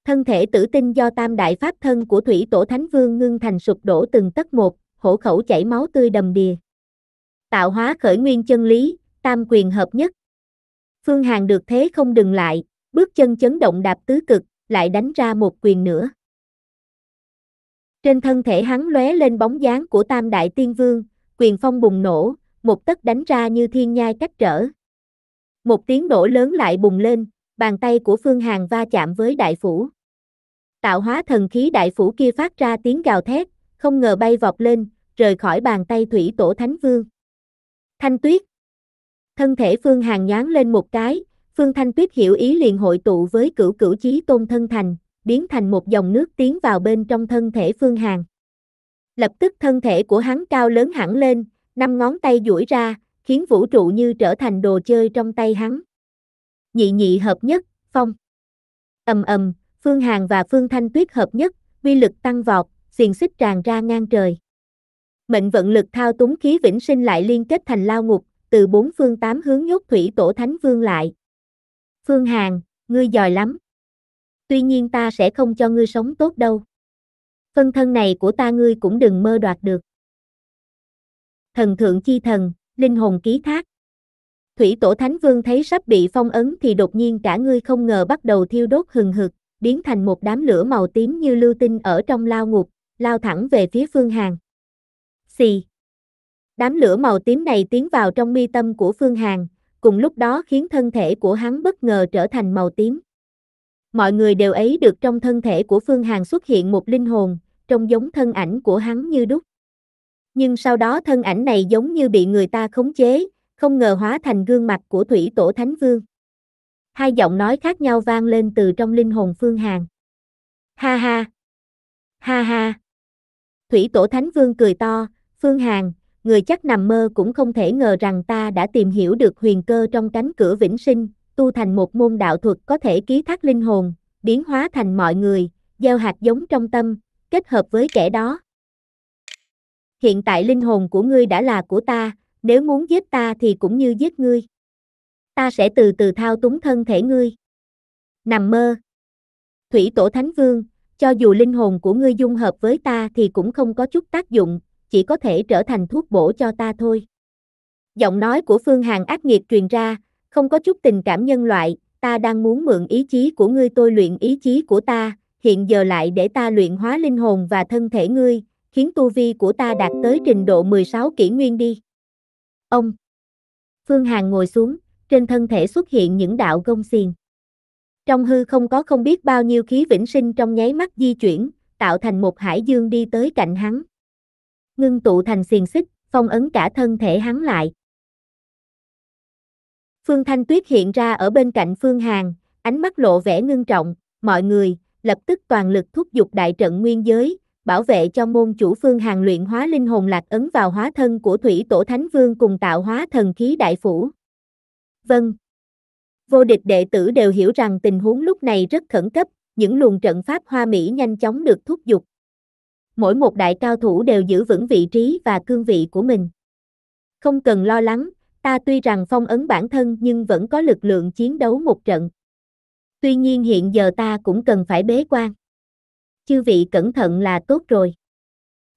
Thân thể tử tinh do tam đại pháp thân của thủy tổ thánh vương ngưng thành sụp đổ từng tấc một, hổ khẩu chảy máu tươi đầm đìa. Tạo hóa khởi nguyên chân lý, tam quyền hợp nhất. Phương Hàn được thế không dừng lại, bước chân chấn động đạp tứ cực, lại đánh ra một quyền nữa. Trên thân thể hắn lóe lên bóng dáng của tam đại tiên vương, quyền phong bùng nổ, một tấc đánh ra như thiên nhai cách trở. Một tiếng nổ lớn lại bùng lên, bàn tay của Phương Hàn va chạm với đại phủ. Tạo hóa thần khí đại phủ kia phát ra tiếng gào thét, không ngờ bay vọt lên, rời khỏi bàn tay thủy tổ thánh vương. Thanh tuyết. Thân thể Phương hàn nhán lên một cái, Phương Thanh Tuyết hiểu ý liền hội tụ với cửu cửu chí tôn thân thành, biến thành một dòng nước tiến vào bên trong thân thể Phương hàn. Lập tức thân thể của hắn cao lớn hẳn lên, năm ngón tay duỗi ra, khiến vũ trụ như trở thành đồ chơi trong tay hắn. Nhị nhị hợp nhất, phong. ầm ầm, Phương Hàn và Phương Thanh Tuyết hợp nhất, uy lực tăng vọt, xiềng xích tràn ra ngang trời. Mệnh vận lực thao túng khí vĩnh sinh lại liên kết thành lao ngục, từ bốn phương tám hướng nhốt thủy tổ thánh vương lại. Phương Hàn, ngươi giỏi lắm. Tuy nhiên ta sẽ không cho ngươi sống tốt đâu. Phân thân này của ta ngươi cũng đừng mơ đoạt được. Thần thượng chi thần, linh hồn ký thác. Thủy tổ thánh vương thấy sắp bị phong ấn thì đột nhiên cả ngươi không ngờ bắt đầu thiêu đốt hừng hực biến thành một đám lửa màu tím như lưu tinh ở trong lao ngục, lao thẳng về phía Phương Hàn. Xì. Đám lửa màu tím này tiến vào trong mi tâm của Phương Hàn, cùng lúc đó khiến thân thể của hắn bất ngờ trở thành màu tím. Mọi người đều ấy được trong thân thể của Phương Hàn xuất hiện một linh hồn, trông giống thân ảnh của hắn như đúc. Nhưng sau đó thân ảnh này giống như bị người ta khống chế, không ngờ hóa thành gương mặt của Thủy Tổ Thánh Vương. Hai giọng nói khác nhau vang lên từ trong linh hồn Phương Hàn. Ha ha! Ha ha! Thủy Tổ Thánh Vương cười to, Phương Hàn, người chắc nằm mơ cũng không thể ngờ rằng ta đã tìm hiểu được huyền cơ trong cánh cửa vĩnh sinh, tu thành một môn đạo thuật có thể ký thác linh hồn, biến hóa thành mọi người, gieo hạt giống trong tâm, kết hợp với kẻ đó. Hiện tại linh hồn của ngươi đã là của ta, nếu muốn giết ta thì cũng như giết ngươi ta sẽ từ từ thao túng thân thể ngươi. Nằm mơ. Thủy tổ thánh vương, cho dù linh hồn của ngươi dung hợp với ta thì cũng không có chút tác dụng, chỉ có thể trở thành thuốc bổ cho ta thôi. Giọng nói của Phương hàng ác nghiệt truyền ra, không có chút tình cảm nhân loại, ta đang muốn mượn ý chí của ngươi tôi luyện ý chí của ta, hiện giờ lại để ta luyện hóa linh hồn và thân thể ngươi, khiến tu vi của ta đạt tới trình độ 16 kỷ nguyên đi. Ông Phương hàng ngồi xuống, trên thân thể xuất hiện những đạo gông xiềng. Trong hư không có không biết bao nhiêu khí vĩnh sinh trong nháy mắt di chuyển, tạo thành một hải dương đi tới cạnh hắn. Ngưng tụ thành xiềng xích, phong ấn cả thân thể hắn lại. Phương Thanh Tuyết hiện ra ở bên cạnh Phương Hàn, ánh mắt lộ vẻ ngưng trọng, mọi người, lập tức toàn lực thúc giục đại trận nguyên giới, bảo vệ cho môn chủ Phương Hàn luyện hóa linh hồn lạc ấn vào hóa thân của Thủy Tổ Thánh Vương cùng tạo hóa thần khí đại phủ vâng. Vô địch đệ tử đều hiểu rằng tình huống lúc này rất khẩn cấp, những luồng trận pháp hoa mỹ nhanh chóng được thúc giục. Mỗi một đại cao thủ đều giữ vững vị trí và cương vị của mình. Không cần lo lắng, ta tuy rằng phong ấn bản thân nhưng vẫn có lực lượng chiến đấu một trận. Tuy nhiên hiện giờ ta cũng cần phải bế quan. Chư vị cẩn thận là tốt rồi.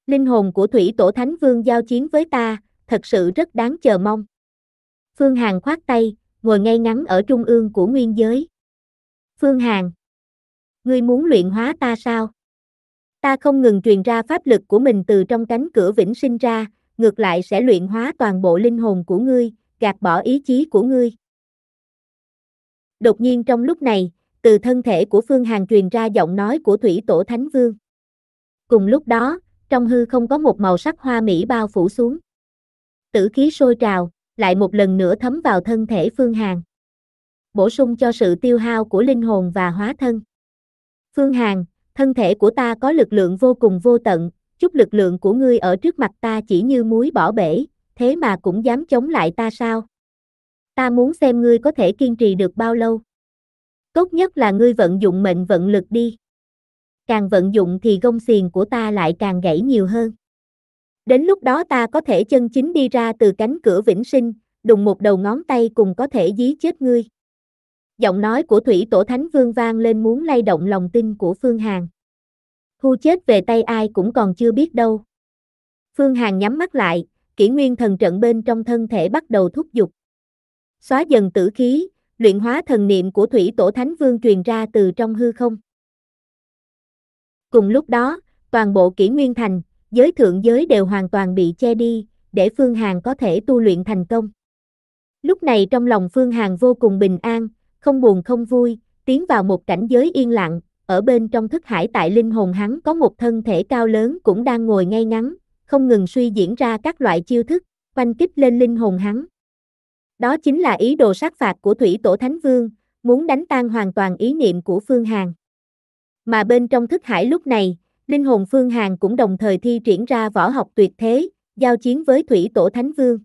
Linh hồn của Thủy Tổ Thánh Vương giao chiến với ta, thật sự rất đáng chờ mong. Phương Hàn khoát tay, ngồi ngay ngắn ở trung ương của nguyên giới. Phương Hàn, ngươi muốn luyện hóa ta sao? Ta không ngừng truyền ra pháp lực của mình từ trong cánh cửa vĩnh sinh ra, ngược lại sẽ luyện hóa toàn bộ linh hồn của ngươi, gạt bỏ ý chí của ngươi. Đột nhiên trong lúc này, từ thân thể của Phương Hàn truyền ra giọng nói của Thủy Tổ Thánh Vương. Cùng lúc đó, trong hư không có một màu sắc hoa mỹ bao phủ xuống. Tử khí sôi trào, lại một lần nữa thấm vào thân thể Phương Hàn. Bổ sung cho sự tiêu hao của linh hồn và hóa thân. Phương Hàn, thân thể của ta có lực lượng vô cùng vô tận, chút lực lượng của ngươi ở trước mặt ta chỉ như muối bỏ bể, thế mà cũng dám chống lại ta sao? Ta muốn xem ngươi có thể kiên trì được bao lâu. Tốt nhất là ngươi vận dụng mệnh vận lực đi. Càng vận dụng thì gông xiềng của ta lại càng gãy nhiều hơn. Đến lúc đó ta có thể chân chính đi ra từ cánh cửa vĩnh sinh, đùng một đầu ngón tay cùng có thể dí chết ngươi. Giọng nói của Thủy Tổ Thánh Vương vang lên muốn lay động lòng tin của Phương Hàn. Thu chết về tay ai cũng còn chưa biết đâu. Phương Hàn nhắm mắt lại, kỷ nguyên thần trận bên trong thân thể bắt đầu thúc giục. Xóa dần tử khí, luyện hóa thần niệm của Thủy Tổ Thánh Vương truyền ra từ trong hư không. Cùng lúc đó, toàn bộ kỷ nguyên thành, giới thượng giới đều hoàn toàn bị che đi, để Phương Hàn có thể tu luyện thành công. Lúc này trong lòng Phương Hàn vô cùng bình an, không buồn không vui, tiến vào một cảnh giới yên lặng, ở bên trong thức hải tại linh hồn hắn có một thân thể cao lớn cũng đang ngồi ngay ngắn, không ngừng suy diễn ra các loại chiêu thức, quanh kích lên linh hồn hắn. Đó chính là ý đồ sát phạt của Thủy Tổ Thánh Vương, muốn đánh tan hoàn toàn ý niệm của Phương Hàn. Mà bên trong thức hải lúc này, Linh hồn Phương Hàn cũng đồng thời thi triển ra võ học tuyệt thế, giao chiến với Thủy Tổ Thánh Vương.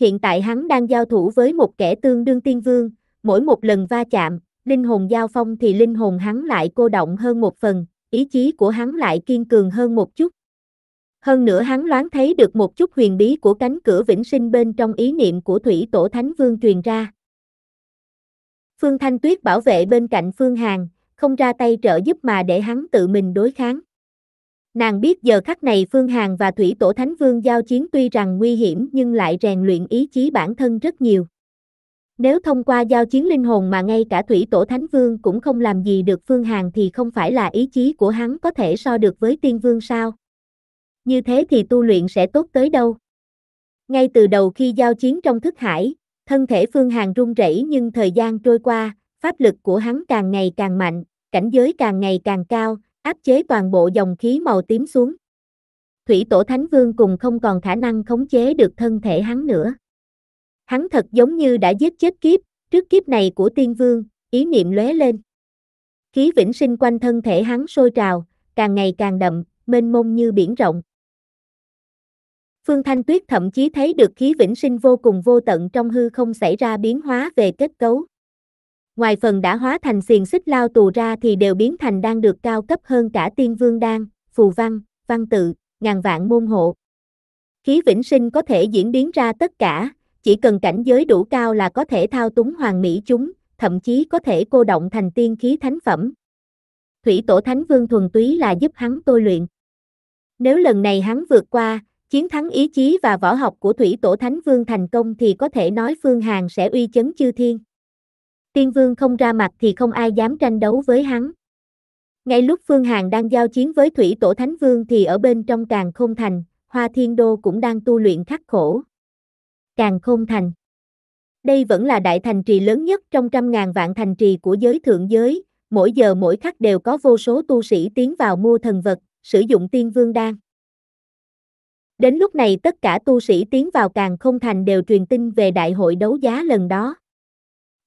Hiện tại hắn đang giao thủ với một kẻ tương đương tiên vương, mỗi một lần va chạm, linh hồn giao phong thì linh hồn hắn lại cô động hơn một phần, ý chí của hắn lại kiên cường hơn một chút. Hơn nữa hắn loáng thấy được một chút huyền bí của cánh cửa vĩnh sinh bên trong ý niệm của Thủy Tổ Thánh Vương truyền ra. Phương Thanh Tuyết bảo vệ bên cạnh Phương Hàn, không ra tay trợ giúp mà để hắn tự mình đối kháng. Nàng biết giờ khắc này Phương Hàn và Thủy Tổ Thánh Vương giao chiến tuy rằng nguy hiểm nhưng lại rèn luyện ý chí bản thân rất nhiều. Nếu thông qua giao chiến linh hồn mà ngay cả Thủy Tổ Thánh Vương cũng không làm gì được Phương Hàn thì không phải là ý chí của hắn có thể so được với Tiên Vương sao? Như thế thì tu luyện sẽ tốt tới đâu? Ngay từ đầu khi giao chiến trong thức hải, thân thể Phương Hàn run rẩy nhưng thời gian trôi qua, pháp lực của hắn càng ngày càng mạnh, cảnh giới càng ngày càng cao, áp chế toàn bộ dòng khí màu tím xuống. Thủy Tổ Thánh Vương cùng không còn khả năng khống chế được thân thể hắn nữa. Hắn thật giống như đã giết chết kiếp, trước kiếp này của Tiên Vương, ý niệm lóe lên. Khí vĩnh sinh quanh thân thể hắn sôi trào, càng ngày càng đậm, mênh mông như biển rộng. Phương Thanh Tuyết thậm chí thấy được khí vĩnh sinh vô cùng vô tận trong hư không xảy ra biến hóa về kết cấu. Ngoài phần đã hóa thành xiềng xích lao tù ra thì đều biến thành đang được cao cấp hơn cả tiên vương đan, phù văn, văn tự, ngàn vạn môn hộ. Khí vĩnh sinh có thể diễn biến ra tất cả, chỉ cần cảnh giới đủ cao là có thể thao túng hoàng mỹ chúng, thậm chí có thể cô động thành tiên khí thánh phẩm. Thủy tổ thánh vương thuần túy là giúp hắn tôi luyện. Nếu lần này hắn vượt qua, chiến thắng ý chí và võ học của thủy tổ thánh vương thành công thì có thể nói Phương Hàn sẽ uy chấn chư thiên. Tiên Vương không ra mặt thì không ai dám tranh đấu với hắn. Ngay lúc Phương Hàn đang giao chiến với Thủy Tổ Thánh Vương thì ở bên trong Càng Không Thành, Hoa Thiên Đô cũng đang tu luyện khắc khổ. Càng Không Thành Đây vẫn là đại thành trì lớn nhất trong trăm ngàn vạn thành trì của giới thượng giới, mỗi giờ mỗi khắc đều có vô số tu sĩ tiến vào mua thần vật, sử dụng tiên vương đan. Đến lúc này tất cả tu sĩ tiến vào Càng Không Thành đều truyền tin về đại hội đấu giá lần đó.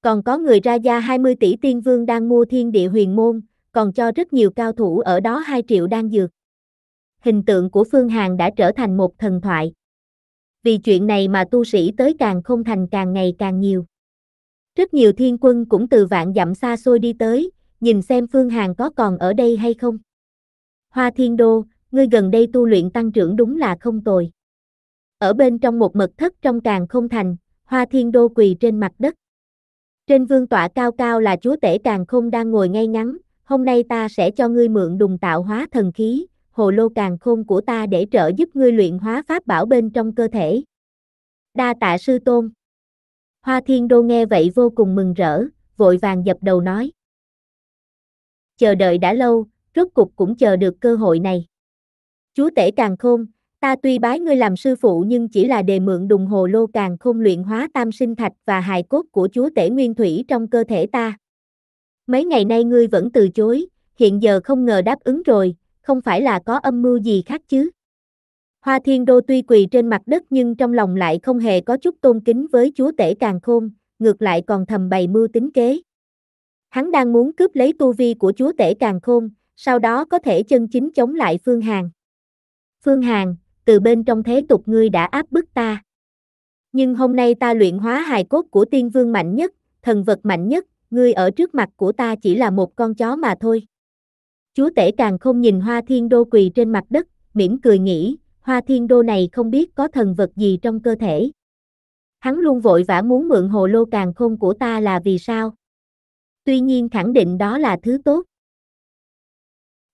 Còn có người ra gia 20 tỷ tiên vương đang mua thiên địa huyền môn, còn cho rất nhiều cao thủ ở đó 2 triệu đang dược. Hình tượng của Phương Hàn đã trở thành một thần thoại. Vì chuyện này mà tu sĩ tới càng không thành càng ngày càng nhiều. Rất nhiều thiên quân cũng từ vạn dặm xa xôi đi tới, nhìn xem Phương Hàn có còn ở đây hay không. Hoa Thiên Đô, ngươi gần đây tu luyện tăng trưởng đúng là không tồi. Ở bên trong một mật thất trong càng không thành, Hoa Thiên Đô quỳ trên mặt đất. Trên vương tọa cao cao là chúa tể càng không đang ngồi ngay ngắn, hôm nay ta sẽ cho ngươi mượn đùng tạo hóa thần khí, hồ lô càng khôn của ta để trợ giúp ngươi luyện hóa pháp bảo bên trong cơ thể. Đa tạ sư tôn. Hoa thiên đô nghe vậy vô cùng mừng rỡ, vội vàng dập đầu nói. Chờ đợi đã lâu, rốt cục cũng chờ được cơ hội này. Chúa tể càng khôn, Ta tuy bái ngươi làm sư phụ nhưng chỉ là đề mượn đùng hồ lô càng không luyện hóa tam sinh thạch và hài cốt của chúa tể nguyên thủy trong cơ thể ta. Mấy ngày nay ngươi vẫn từ chối, hiện giờ không ngờ đáp ứng rồi, không phải là có âm mưu gì khác chứ. Hoa Thiên Đô tuy quỳ trên mặt đất nhưng trong lòng lại không hề có chút tôn kính với chúa tể càng khôn, ngược lại còn thầm bày mưu tính kế. Hắn đang muốn cướp lấy tu vi của chúa tể càng khôn, sau đó có thể chân chính chống lại Phương Hàn. Phương Hàn, từ bên trong thế tục ngươi đã áp bức ta. Nhưng hôm nay ta luyện hóa hài cốt của tiên vương mạnh nhất, thần vật mạnh nhất, ngươi ở trước mặt của ta chỉ là một con chó mà thôi. Chúa tể càng không nhìn hoa thiên đô quỳ trên mặt đất, mỉm cười nghĩ, hoa thiên đô này không biết có thần vật gì trong cơ thể. Hắn luôn vội vã muốn mượn hồ lô càng khôn của ta là vì sao? Tuy nhiên khẳng định đó là thứ tốt.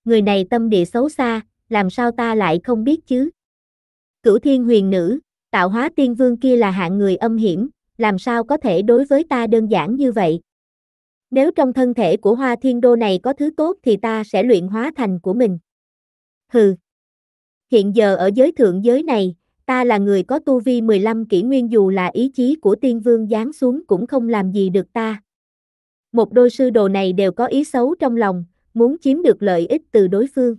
Người này tâm địa xấu xa, làm sao ta lại không biết chứ? Cửu thiên huyền nữ, tạo hóa tiên vương kia là hạng người âm hiểm, làm sao có thể đối với ta đơn giản như vậy? Nếu trong thân thể của hoa thiên đô này có thứ tốt thì ta sẽ luyện hóa thành của mình. Hừ. Hiện giờ ở giới thượng giới này, ta là người có tu vi 15 kỷ nguyên dù là ý chí của tiên vương giáng xuống cũng không làm gì được ta. Một đôi sư đồ này đều có ý xấu trong lòng, muốn chiếm được lợi ích từ đối phương.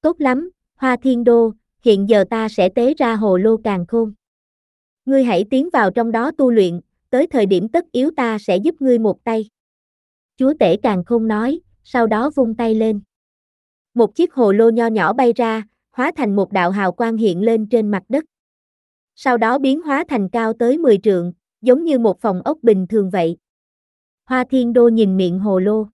Tốt lắm, Hoa Thiên Đô, hiện giờ ta sẽ tế ra hồ lô càng khôn. Ngươi hãy tiến vào trong đó tu luyện, tới thời điểm tất yếu ta sẽ giúp ngươi một tay. Chúa tể càng khôn nói, sau đó vung tay lên. Một chiếc hồ lô nho nhỏ bay ra, hóa thành một đạo hào quang hiện lên trên mặt đất. Sau đó biến hóa thành cao tới 10 trượng, giống như một phòng ốc bình thường vậy. Hoa Thiên Đô nhìn miệng hồ lô.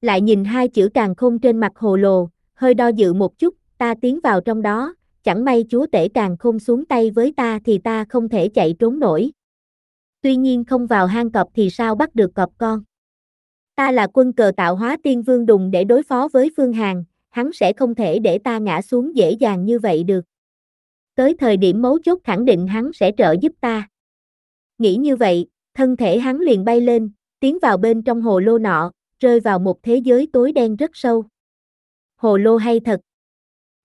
Lại nhìn hai chữ càng khôn trên mặt hồ lô, hơi đo dự một chút, ta tiến vào trong đó, chẳng may chúa tể càng không xuống tay với ta thì ta không thể chạy trốn nổi. Tuy nhiên không vào hang cọp thì sao bắt được cọp con. Ta là quân cờ tạo hóa tiên vương đùng để đối phó với Phương hàng, hắn sẽ không thể để ta ngã xuống dễ dàng như vậy được. Tới thời điểm mấu chốt khẳng định hắn sẽ trợ giúp ta. Nghĩ như vậy, thân thể hắn liền bay lên, tiến vào bên trong hồ lô nọ, rơi vào một thế giới tối đen rất sâu. Hồ lô hay thật,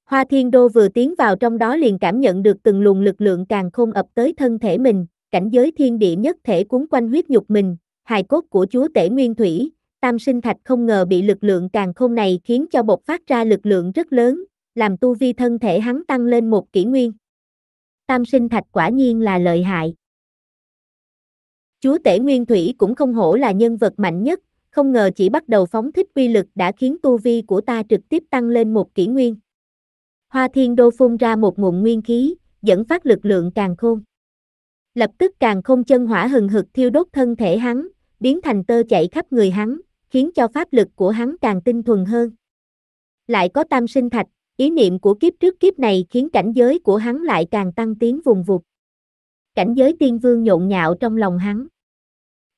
Hoa Thiên Đô vừa tiến vào trong đó liền cảm nhận được từng luồng lực lượng càng không ập tới thân thể mình, cảnh giới thiên địa nhất thể cuốn quanh huyết nhục mình, hài cốt của chúa tể nguyên thủy, tam sinh thạch không ngờ bị lực lượng càng không này khiến cho bộc phát ra lực lượng rất lớn, làm tu vi thân thể hắn tăng lên một kỷ nguyên. Tam sinh thạch quả nhiên là lợi hại. Chúa tể nguyên thủy cũng không hổ là nhân vật mạnh nhất, không ngờ chỉ bắt đầu phóng thích quy lực đã khiến tu vi của ta trực tiếp tăng lên một kỷ nguyên. Hoa Thiên Đô phun ra một nguồn nguyên khí, dẫn phát lực lượng càng khôn. Lập tức càng không chân hỏa hừng hực thiêu đốt thân thể hắn, biến thành tơ chảy khắp người hắn, khiến cho pháp lực của hắn càng tinh thuần hơn. Lại có tam sinh thạch, ý niệm của kiếp trước kiếp này khiến cảnh giới của hắn lại càng tăng tiến vùng vụt. Cảnh giới tiên vương nhộn nhạo trong lòng hắn.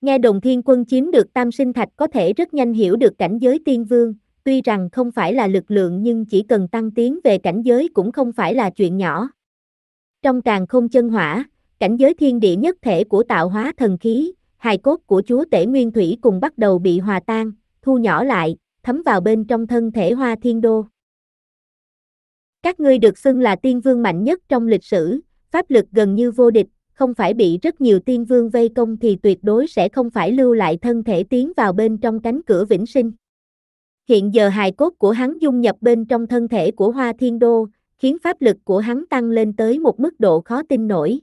Nghe đồng thiên quân chiếm được tam sinh thạch có thể rất nhanh hiểu được cảnh giới tiên vương, Tuy rằng không phải là lực lượng nhưng chỉ cần tăng tiến về cảnh giới cũng không phải là chuyện nhỏ. Trong càng không chân hỏa, cảnh giới thiên địa nhất thể của tạo hóa thần khí, hài cốt của chúa tể nguyên thủy cùng bắt đầu bị hòa tan, thu nhỏ lại, thấm vào bên trong thân thể hoa thiên đô. Các ngươi được xưng là tiên vương mạnh nhất trong lịch sử, pháp lực gần như vô địch, không phải bị rất nhiều tiên vương vây công thì tuyệt đối sẽ không phải lưu lại thân thể tiến vào bên trong cánh cửa vĩnh sinh. Hiện giờ hài cốt của hắn dung nhập bên trong thân thể của Hoa Thiên Đô, khiến pháp lực của hắn tăng lên tới một mức độ khó tin nổi.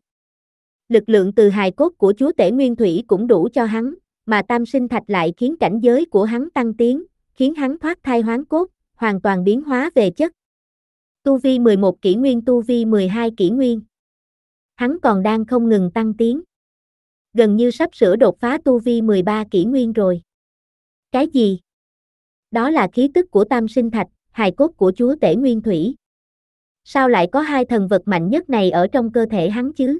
Lực lượng từ hài cốt của chúa tể Nguyên Thủy cũng đủ cho hắn, mà tam sinh thạch lại khiến cảnh giới của hắn tăng tiến, khiến hắn thoát thai hoán cốt, hoàn toàn biến hóa về chất. Tu vi 11 kỷ nguyên tu vi 12 kỷ nguyên. Hắn còn đang không ngừng tăng tiến. Gần như sắp sửa đột phá tu vi 13 kỷ nguyên rồi. Cái gì? đó là khí tức của tam sinh thạch, hài cốt của chúa tể nguyên thủy. Sao lại có hai thần vật mạnh nhất này ở trong cơ thể hắn chứ?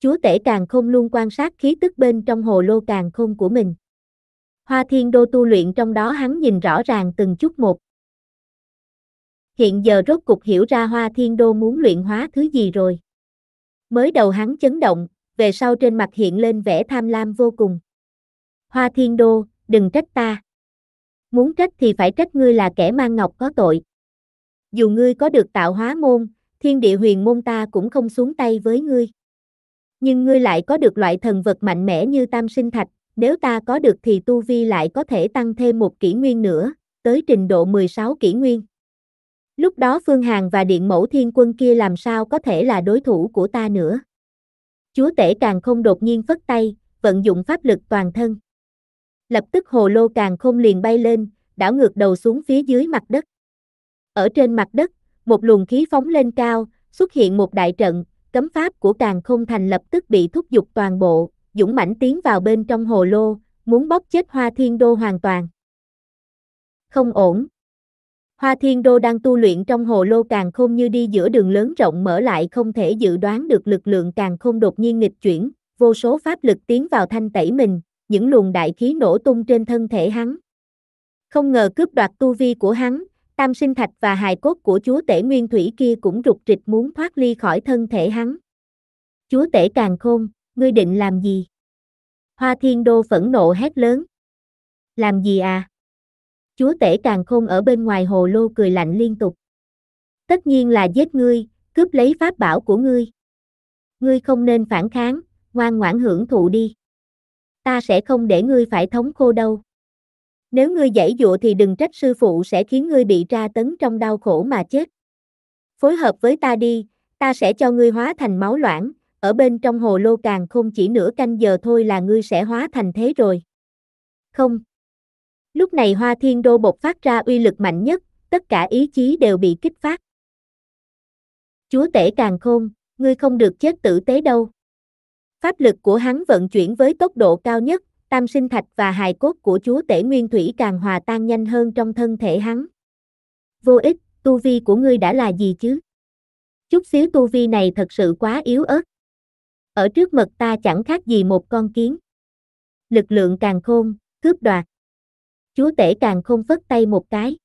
Chúa tể càng không luôn quan sát khí tức bên trong hồ lô càng không của mình. Hoa thiên đô tu luyện trong đó hắn nhìn rõ ràng từng chút một. Hiện giờ rốt cục hiểu ra hoa thiên đô muốn luyện hóa thứ gì rồi. Mới đầu hắn chấn động, về sau trên mặt hiện lên vẻ tham lam vô cùng. Hoa thiên đô, đừng trách ta muốn trách thì phải trách ngươi là kẻ mang ngọc có tội. Dù ngươi có được tạo hóa môn, thiên địa huyền môn ta cũng không xuống tay với ngươi. Nhưng ngươi lại có được loại thần vật mạnh mẽ như tam sinh thạch, nếu ta có được thì tu vi lại có thể tăng thêm một kỷ nguyên nữa, tới trình độ 16 kỷ nguyên. Lúc đó Phương Hàn và Điện Mẫu Thiên Quân kia làm sao có thể là đối thủ của ta nữa. Chúa tể càng không đột nhiên phất tay, vận dụng pháp lực toàn thân lập tức hồ lô càng không liền bay lên, đảo ngược đầu xuống phía dưới mặt đất. Ở trên mặt đất, một luồng khí phóng lên cao, xuất hiện một đại trận, cấm pháp của càng không thành lập tức bị thúc giục toàn bộ, dũng mãnh tiến vào bên trong hồ lô, muốn bóc chết hoa thiên đô hoàn toàn. Không ổn. Hoa thiên đô đang tu luyện trong hồ lô càng không như đi giữa đường lớn rộng mở lại không thể dự đoán được lực lượng càng không đột nhiên nghịch chuyển, vô số pháp lực tiến vào thanh tẩy mình, những luồng đại khí nổ tung trên thân thể hắn. Không ngờ cướp đoạt tu vi của hắn, tam sinh thạch và hài cốt của chúa tể nguyên thủy kia cũng rục rịch muốn thoát ly khỏi thân thể hắn. Chúa tể càng khôn, ngươi định làm gì? Hoa thiên đô phẫn nộ hét lớn. Làm gì à? Chúa tể càng khôn ở bên ngoài hồ lô cười lạnh liên tục. Tất nhiên là giết ngươi, cướp lấy pháp bảo của ngươi. Ngươi không nên phản kháng, ngoan ngoãn hưởng thụ đi ta sẽ không để ngươi phải thống khô đâu. Nếu ngươi dãy dụa thì đừng trách sư phụ sẽ khiến ngươi bị tra tấn trong đau khổ mà chết. Phối hợp với ta đi, ta sẽ cho ngươi hóa thành máu loãng, ở bên trong hồ lô càng không chỉ nửa canh giờ thôi là ngươi sẽ hóa thành thế rồi. Không. Lúc này hoa thiên đô bột phát ra uy lực mạnh nhất, tất cả ý chí đều bị kích phát. Chúa tể càng khôn, ngươi không được chết tử tế đâu. Pháp lực của hắn vận chuyển với tốc độ cao nhất, tam sinh thạch và hài cốt của chúa tể nguyên thủy càng hòa tan nhanh hơn trong thân thể hắn. Vô ích, tu vi của ngươi đã là gì chứ? Chút xíu tu vi này thật sự quá yếu ớt. Ở trước mặt ta chẳng khác gì một con kiến. Lực lượng càng khôn, cướp đoạt. Chúa tể càng không phất tay một cái.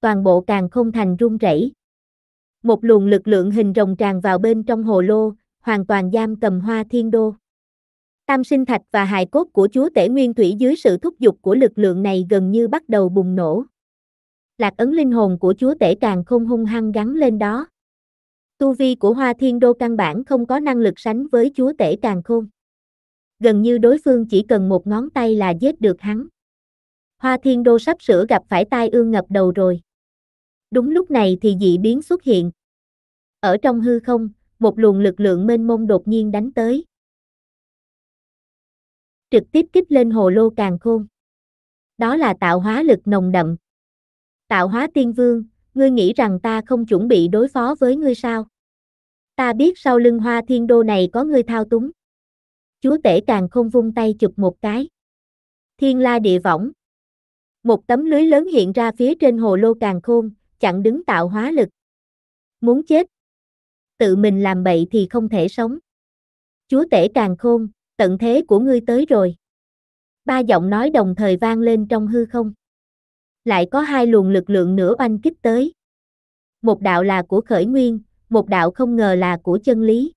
Toàn bộ càng không thành run rẩy. Một luồng lực lượng hình rồng tràn vào bên trong hồ lô, hoàn toàn giam cầm hoa thiên đô. Tam sinh thạch và hài cốt của chúa tể nguyên thủy dưới sự thúc giục của lực lượng này gần như bắt đầu bùng nổ. Lạc ấn linh hồn của chúa tể càng không hung hăng gắn lên đó. Tu vi của hoa thiên đô căn bản không có năng lực sánh với chúa tể càng khôn. Gần như đối phương chỉ cần một ngón tay là giết được hắn. Hoa thiên đô sắp sửa gặp phải tai ương ngập đầu rồi. Đúng lúc này thì dị biến xuất hiện. Ở trong hư không, một luồng lực lượng mênh mông đột nhiên đánh tới. Trực tiếp kích lên hồ lô càng khôn. Đó là tạo hóa lực nồng đậm. Tạo hóa tiên vương, ngươi nghĩ rằng ta không chuẩn bị đối phó với ngươi sao? Ta biết sau lưng hoa thiên đô này có ngươi thao túng. Chúa tể càng không vung tay chụp một cái. Thiên la địa võng. Một tấm lưới lớn hiện ra phía trên hồ lô càng khôn, chặn đứng tạo hóa lực. Muốn chết, tự mình làm bậy thì không thể sống. Chúa tể càng khôn, tận thế của ngươi tới rồi. Ba giọng nói đồng thời vang lên trong hư không. Lại có hai luồng lực lượng nữa oanh kích tới. Một đạo là của khởi nguyên, một đạo không ngờ là của chân lý.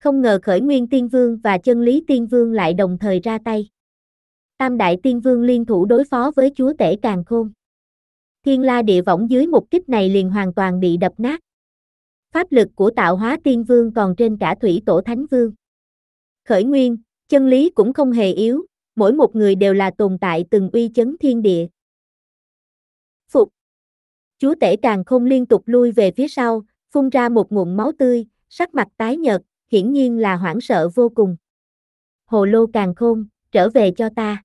Không ngờ khởi nguyên tiên vương và chân lý tiên vương lại đồng thời ra tay. Tam đại tiên vương liên thủ đối phó với chúa tể càng khôn. Thiên la địa võng dưới một kích này liền hoàn toàn bị đập nát pháp lực của tạo hóa tiên vương còn trên cả thủy tổ thánh vương. Khởi nguyên, chân lý cũng không hề yếu, mỗi một người đều là tồn tại từng uy chấn thiên địa. Phục. Chúa tể càng không liên tục lui về phía sau, phun ra một ngụm máu tươi, sắc mặt tái nhợt, hiển nhiên là hoảng sợ vô cùng. Hồ lô càng khôn, trở về cho ta.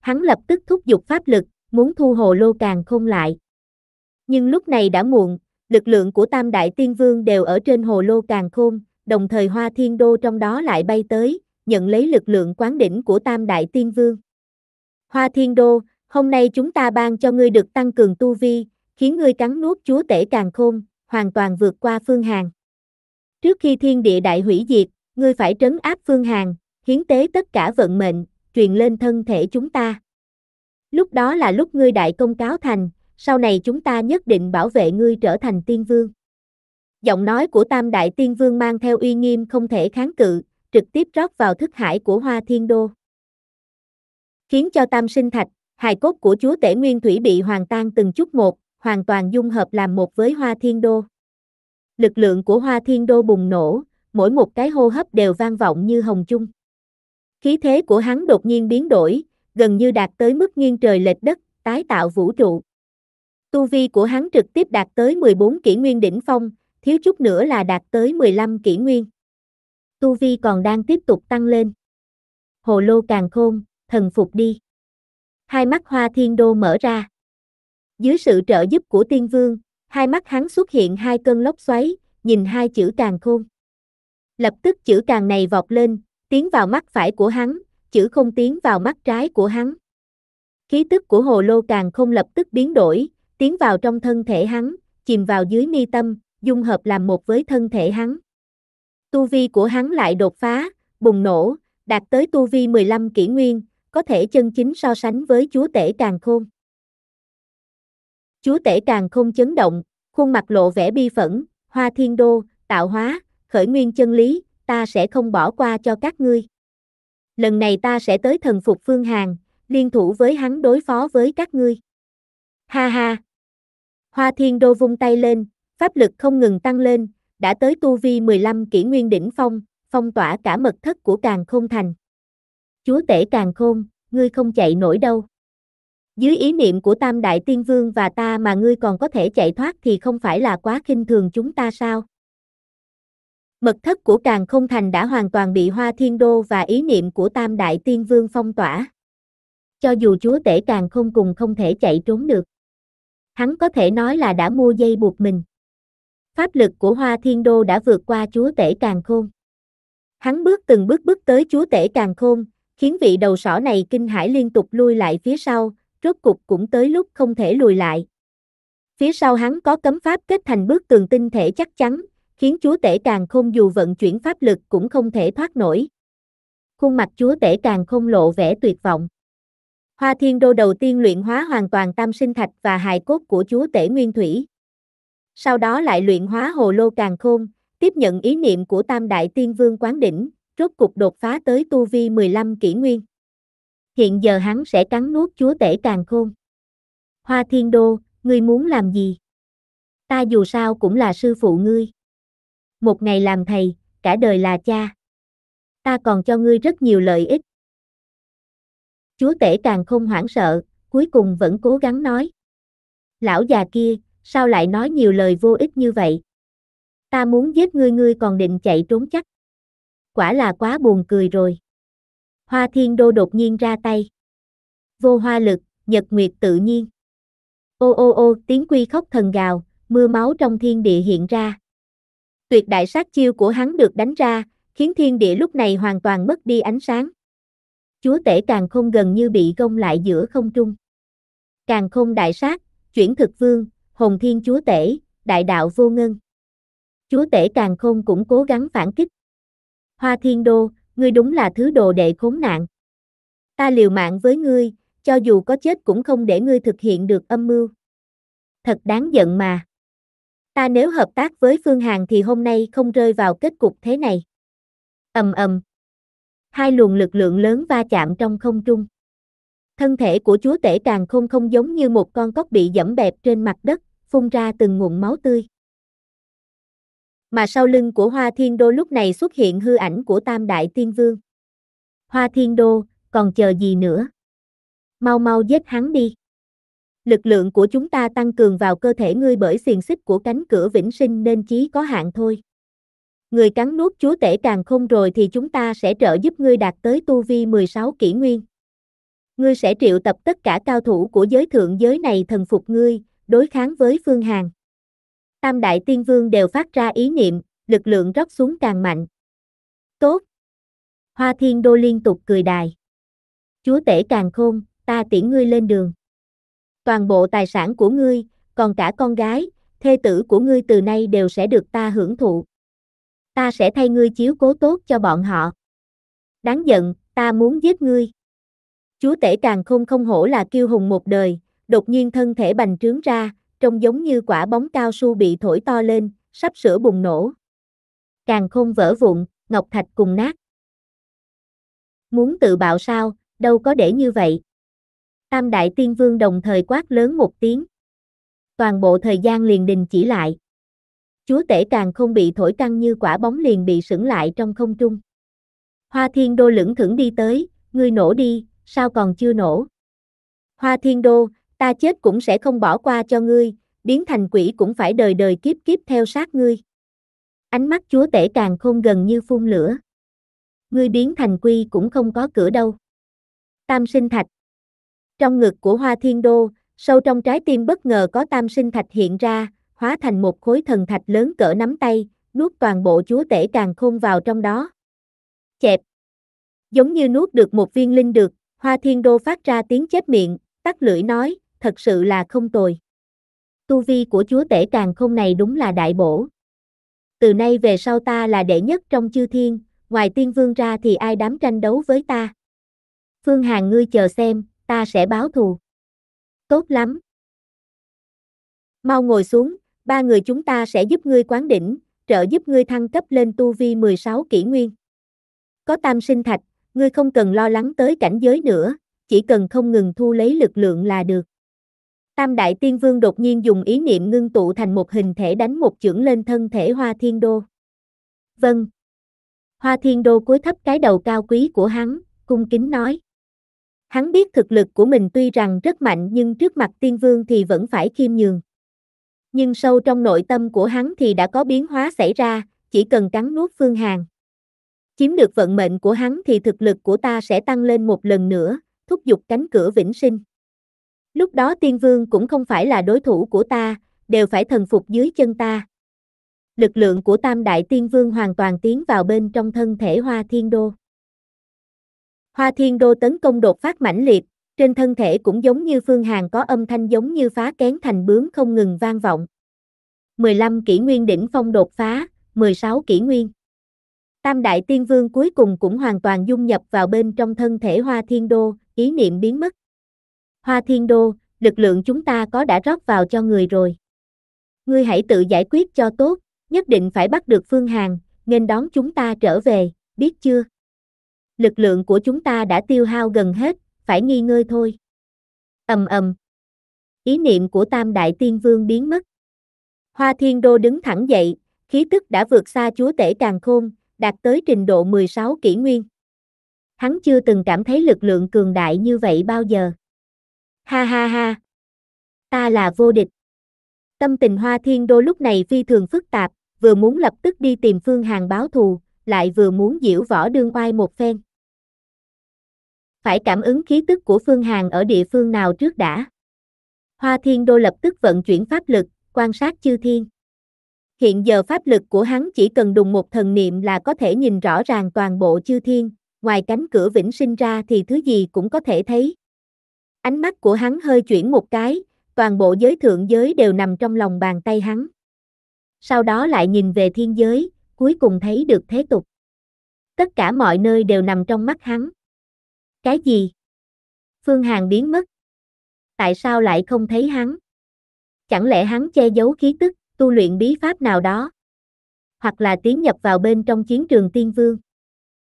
Hắn lập tức thúc giục pháp lực, muốn thu hồ lô càng khôn lại. Nhưng lúc này đã muộn, lực lượng của tam đại tiên vương đều ở trên hồ lô càng khôn, đồng thời hoa thiên đô trong đó lại bay tới, nhận lấy lực lượng quán đỉnh của tam đại tiên vương. Hoa thiên đô, hôm nay chúng ta ban cho ngươi được tăng cường tu vi, khiến ngươi cắn nuốt chúa tể càng khôn, hoàn toàn vượt qua phương hàng. Trước khi thiên địa đại hủy diệt, ngươi phải trấn áp phương hàng, hiến tế tất cả vận mệnh, truyền lên thân thể chúng ta. Lúc đó là lúc ngươi đại công cáo thành, sau này chúng ta nhất định bảo vệ ngươi trở thành tiên vương. Giọng nói của tam đại tiên vương mang theo uy nghiêm không thể kháng cự, trực tiếp rót vào thức hải của hoa thiên đô. Khiến cho tam sinh thạch, hài cốt của chúa tể nguyên thủy bị hoàn tan từng chút một, hoàn toàn dung hợp làm một với hoa thiên đô. Lực lượng của hoa thiên đô bùng nổ, mỗi một cái hô hấp đều vang vọng như hồng chung. Khí thế của hắn đột nhiên biến đổi, gần như đạt tới mức nghiêng trời lệch đất, tái tạo vũ trụ. Tu vi của hắn trực tiếp đạt tới 14 kỷ nguyên đỉnh phong, thiếu chút nữa là đạt tới 15 kỷ nguyên. Tu vi còn đang tiếp tục tăng lên. Hồ lô càng khôn, thần phục đi. Hai mắt hoa thiên đô mở ra. Dưới sự trợ giúp của tiên vương, hai mắt hắn xuất hiện hai cơn lốc xoáy, nhìn hai chữ càng khôn. Lập tức chữ càng này vọt lên, tiến vào mắt phải của hắn, chữ không tiến vào mắt trái của hắn. Khí tức của hồ lô càng không lập tức biến đổi, tiến vào trong thân thể hắn, chìm vào dưới mi tâm, dung hợp làm một với thân thể hắn. Tu vi của hắn lại đột phá, bùng nổ, đạt tới tu vi 15 kỷ nguyên, có thể chân chính so sánh với chúa tể càng khôn. Chúa tể càng không chấn động, khuôn mặt lộ vẻ bi phẫn, hoa thiên đô, tạo hóa, khởi nguyên chân lý, ta sẽ không bỏ qua cho các ngươi. Lần này ta sẽ tới thần phục phương hàng, liên thủ với hắn đối phó với các ngươi. Ha ha, Hoa Thiên Đô vung tay lên, pháp lực không ngừng tăng lên, đã tới tu vi 15 kỷ nguyên đỉnh phong, phong tỏa cả mật thất của càng khôn thành. Chúa tể càng khôn, ngươi không chạy nổi đâu. Dưới ý niệm của Tam Đại Tiên Vương và ta mà ngươi còn có thể chạy thoát thì không phải là quá khinh thường chúng ta sao? Mật thất của càng không thành đã hoàn toàn bị Hoa Thiên Đô và ý niệm của Tam Đại Tiên Vương phong tỏa. Cho dù chúa tể càng không cùng không thể chạy trốn được hắn có thể nói là đã mua dây buộc mình. Pháp lực của Hoa Thiên Đô đã vượt qua chúa tể càng khôn. Hắn bước từng bước bước tới chúa tể càng khôn, khiến vị đầu sỏ này kinh hãi liên tục lui lại phía sau, rốt cục cũng tới lúc không thể lùi lại. Phía sau hắn có cấm pháp kết thành bước tường tinh thể chắc chắn, khiến chúa tể càng khôn dù vận chuyển pháp lực cũng không thể thoát nổi. Khuôn mặt chúa tể càng khôn lộ vẻ tuyệt vọng. Hoa Thiên Đô đầu tiên luyện hóa hoàn toàn tam sinh thạch và hài cốt của chúa tể Nguyên Thủy. Sau đó lại luyện hóa hồ lô càng khôn, tiếp nhận ý niệm của tam đại tiên vương quán đỉnh, rốt cục đột phá tới tu vi 15 kỷ nguyên. Hiện giờ hắn sẽ cắn nuốt chúa tể càng khôn. Hoa Thiên Đô, ngươi muốn làm gì? Ta dù sao cũng là sư phụ ngươi. Một ngày làm thầy, cả đời là cha. Ta còn cho ngươi rất nhiều lợi ích. Chúa tể càng không hoảng sợ, cuối cùng vẫn cố gắng nói. Lão già kia, sao lại nói nhiều lời vô ích như vậy? Ta muốn giết ngươi ngươi còn định chạy trốn chắc. Quả là quá buồn cười rồi. Hoa thiên đô đột nhiên ra tay. Vô hoa lực, nhật nguyệt tự nhiên. Ô ô ô, tiếng quy khóc thần gào, mưa máu trong thiên địa hiện ra. Tuyệt đại sát chiêu của hắn được đánh ra, khiến thiên địa lúc này hoàn toàn mất đi ánh sáng chúa tể càng không gần như bị gông lại giữa không trung. Càng không đại sát, chuyển thực vương, hồn thiên chúa tể, đại đạo vô ngân. Chúa tể càng không cũng cố gắng phản kích. Hoa thiên đô, ngươi đúng là thứ đồ đệ khốn nạn. Ta liều mạng với ngươi, cho dù có chết cũng không để ngươi thực hiện được âm mưu. Thật đáng giận mà. Ta nếu hợp tác với Phương Hàn thì hôm nay không rơi vào kết cục thế này. Ầm ầm hai luồng lực lượng lớn va chạm trong không trung. Thân thể của chúa tể càng không không giống như một con cóc bị dẫm bẹp trên mặt đất, phun ra từng nguồn máu tươi. Mà sau lưng của Hoa Thiên Đô lúc này xuất hiện hư ảnh của Tam Đại Tiên Vương. Hoa Thiên Đô, còn chờ gì nữa? Mau mau giết hắn đi. Lực lượng của chúng ta tăng cường vào cơ thể ngươi bởi xiềng xích của cánh cửa vĩnh sinh nên chí có hạn thôi người cắn nuốt chúa tể càng không rồi thì chúng ta sẽ trợ giúp ngươi đạt tới tu vi 16 kỷ nguyên. Ngươi sẽ triệu tập tất cả cao thủ của giới thượng giới này thần phục ngươi, đối kháng với Phương Hàn. Tam đại tiên vương đều phát ra ý niệm, lực lượng rót xuống càng mạnh. Tốt! Hoa thiên đô liên tục cười đài. Chúa tể càng khôn, ta tiễn ngươi lên đường. Toàn bộ tài sản của ngươi, còn cả con gái, thê tử của ngươi từ nay đều sẽ được ta hưởng thụ ta sẽ thay ngươi chiếu cố tốt cho bọn họ. Đáng giận, ta muốn giết ngươi. Chúa tể càng không không hổ là kiêu hùng một đời, đột nhiên thân thể bành trướng ra, trông giống như quả bóng cao su bị thổi to lên, sắp sửa bùng nổ. Càng không vỡ vụn, ngọc thạch cùng nát. Muốn tự bạo sao, đâu có để như vậy. Tam đại tiên vương đồng thời quát lớn một tiếng. Toàn bộ thời gian liền đình chỉ lại chúa tể càng không bị thổi căng như quả bóng liền bị sững lại trong không trung. Hoa thiên đô lưỡng thững đi tới, ngươi nổ đi, sao còn chưa nổ? Hoa thiên đô, ta chết cũng sẽ không bỏ qua cho ngươi, biến thành quỷ cũng phải đời đời kiếp kiếp theo sát ngươi. Ánh mắt chúa tể càng không gần như phun lửa. Ngươi biến thành quy cũng không có cửa đâu. Tam sinh thạch. Trong ngực của hoa thiên đô, sâu trong trái tim bất ngờ có tam sinh thạch hiện ra, hóa thành một khối thần thạch lớn cỡ nắm tay, nuốt toàn bộ chúa tể càng khôn vào trong đó. Chẹp! Giống như nuốt được một viên linh được, Hoa Thiên Đô phát ra tiếng chép miệng, tắt lưỡi nói, thật sự là không tồi. Tu vi của chúa tể càng khôn này đúng là đại bổ. Từ nay về sau ta là đệ nhất trong chư thiên, ngoài tiên vương ra thì ai dám tranh đấu với ta. Phương hàng ngươi chờ xem, ta sẽ báo thù. Tốt lắm. Mau ngồi xuống, ba người chúng ta sẽ giúp ngươi quán đỉnh, trợ giúp ngươi thăng cấp lên tu vi 16 kỷ nguyên. Có tam sinh thạch, ngươi không cần lo lắng tới cảnh giới nữa, chỉ cần không ngừng thu lấy lực lượng là được. Tam Đại Tiên Vương đột nhiên dùng ý niệm ngưng tụ thành một hình thể đánh một chưởng lên thân thể Hoa Thiên Đô. Vâng. Hoa Thiên Đô cúi thấp cái đầu cao quý của hắn, cung kính nói. Hắn biết thực lực của mình tuy rằng rất mạnh nhưng trước mặt Tiên Vương thì vẫn phải khiêm nhường nhưng sâu trong nội tâm của hắn thì đã có biến hóa xảy ra, chỉ cần cắn nuốt Phương Hàn. Chiếm được vận mệnh của hắn thì thực lực của ta sẽ tăng lên một lần nữa, thúc giục cánh cửa vĩnh sinh. Lúc đó tiên vương cũng không phải là đối thủ của ta, đều phải thần phục dưới chân ta. Lực lượng của tam đại tiên vương hoàn toàn tiến vào bên trong thân thể hoa thiên đô. Hoa thiên đô tấn công đột phát mãnh liệt, trên thân thể cũng giống như Phương hàng có âm thanh giống như phá kén thành bướm không ngừng vang vọng. 15 kỷ nguyên đỉnh phong đột phá, 16 kỷ nguyên. Tam đại tiên vương cuối cùng cũng hoàn toàn dung nhập vào bên trong thân thể Hoa Thiên Đô, ý niệm biến mất. Hoa Thiên Đô, lực lượng chúng ta có đã rót vào cho người rồi. Ngươi hãy tự giải quyết cho tốt, nhất định phải bắt được Phương hàng nên đón chúng ta trở về, biết chưa? Lực lượng của chúng ta đã tiêu hao gần hết, phải nghi ngơi thôi. ầm ầm. Ý niệm của Tam Đại Tiên Vương biến mất. Hoa Thiên Đô đứng thẳng dậy, khí tức đã vượt xa chúa tể càng khôn, đạt tới trình độ 16 kỷ nguyên. Hắn chưa từng cảm thấy lực lượng cường đại như vậy bao giờ. Ha ha ha. Ta là vô địch. Tâm tình Hoa Thiên Đô lúc này phi thường phức tạp, vừa muốn lập tức đi tìm Phương Hàng báo thù, lại vừa muốn diễu võ đương oai một phen phải cảm ứng khí tức của Phương Hàn ở địa phương nào trước đã. Hoa Thiên Đô lập tức vận chuyển pháp lực, quan sát chư thiên. Hiện giờ pháp lực của hắn chỉ cần đùng một thần niệm là có thể nhìn rõ ràng toàn bộ chư thiên, ngoài cánh cửa vĩnh sinh ra thì thứ gì cũng có thể thấy. Ánh mắt của hắn hơi chuyển một cái, toàn bộ giới thượng giới đều nằm trong lòng bàn tay hắn. Sau đó lại nhìn về thiên giới, cuối cùng thấy được thế tục. Tất cả mọi nơi đều nằm trong mắt hắn. Cái gì? Phương Hàn biến mất. Tại sao lại không thấy hắn? Chẳng lẽ hắn che giấu khí tức, tu luyện bí pháp nào đó? Hoặc là tiến nhập vào bên trong chiến trường tiên vương?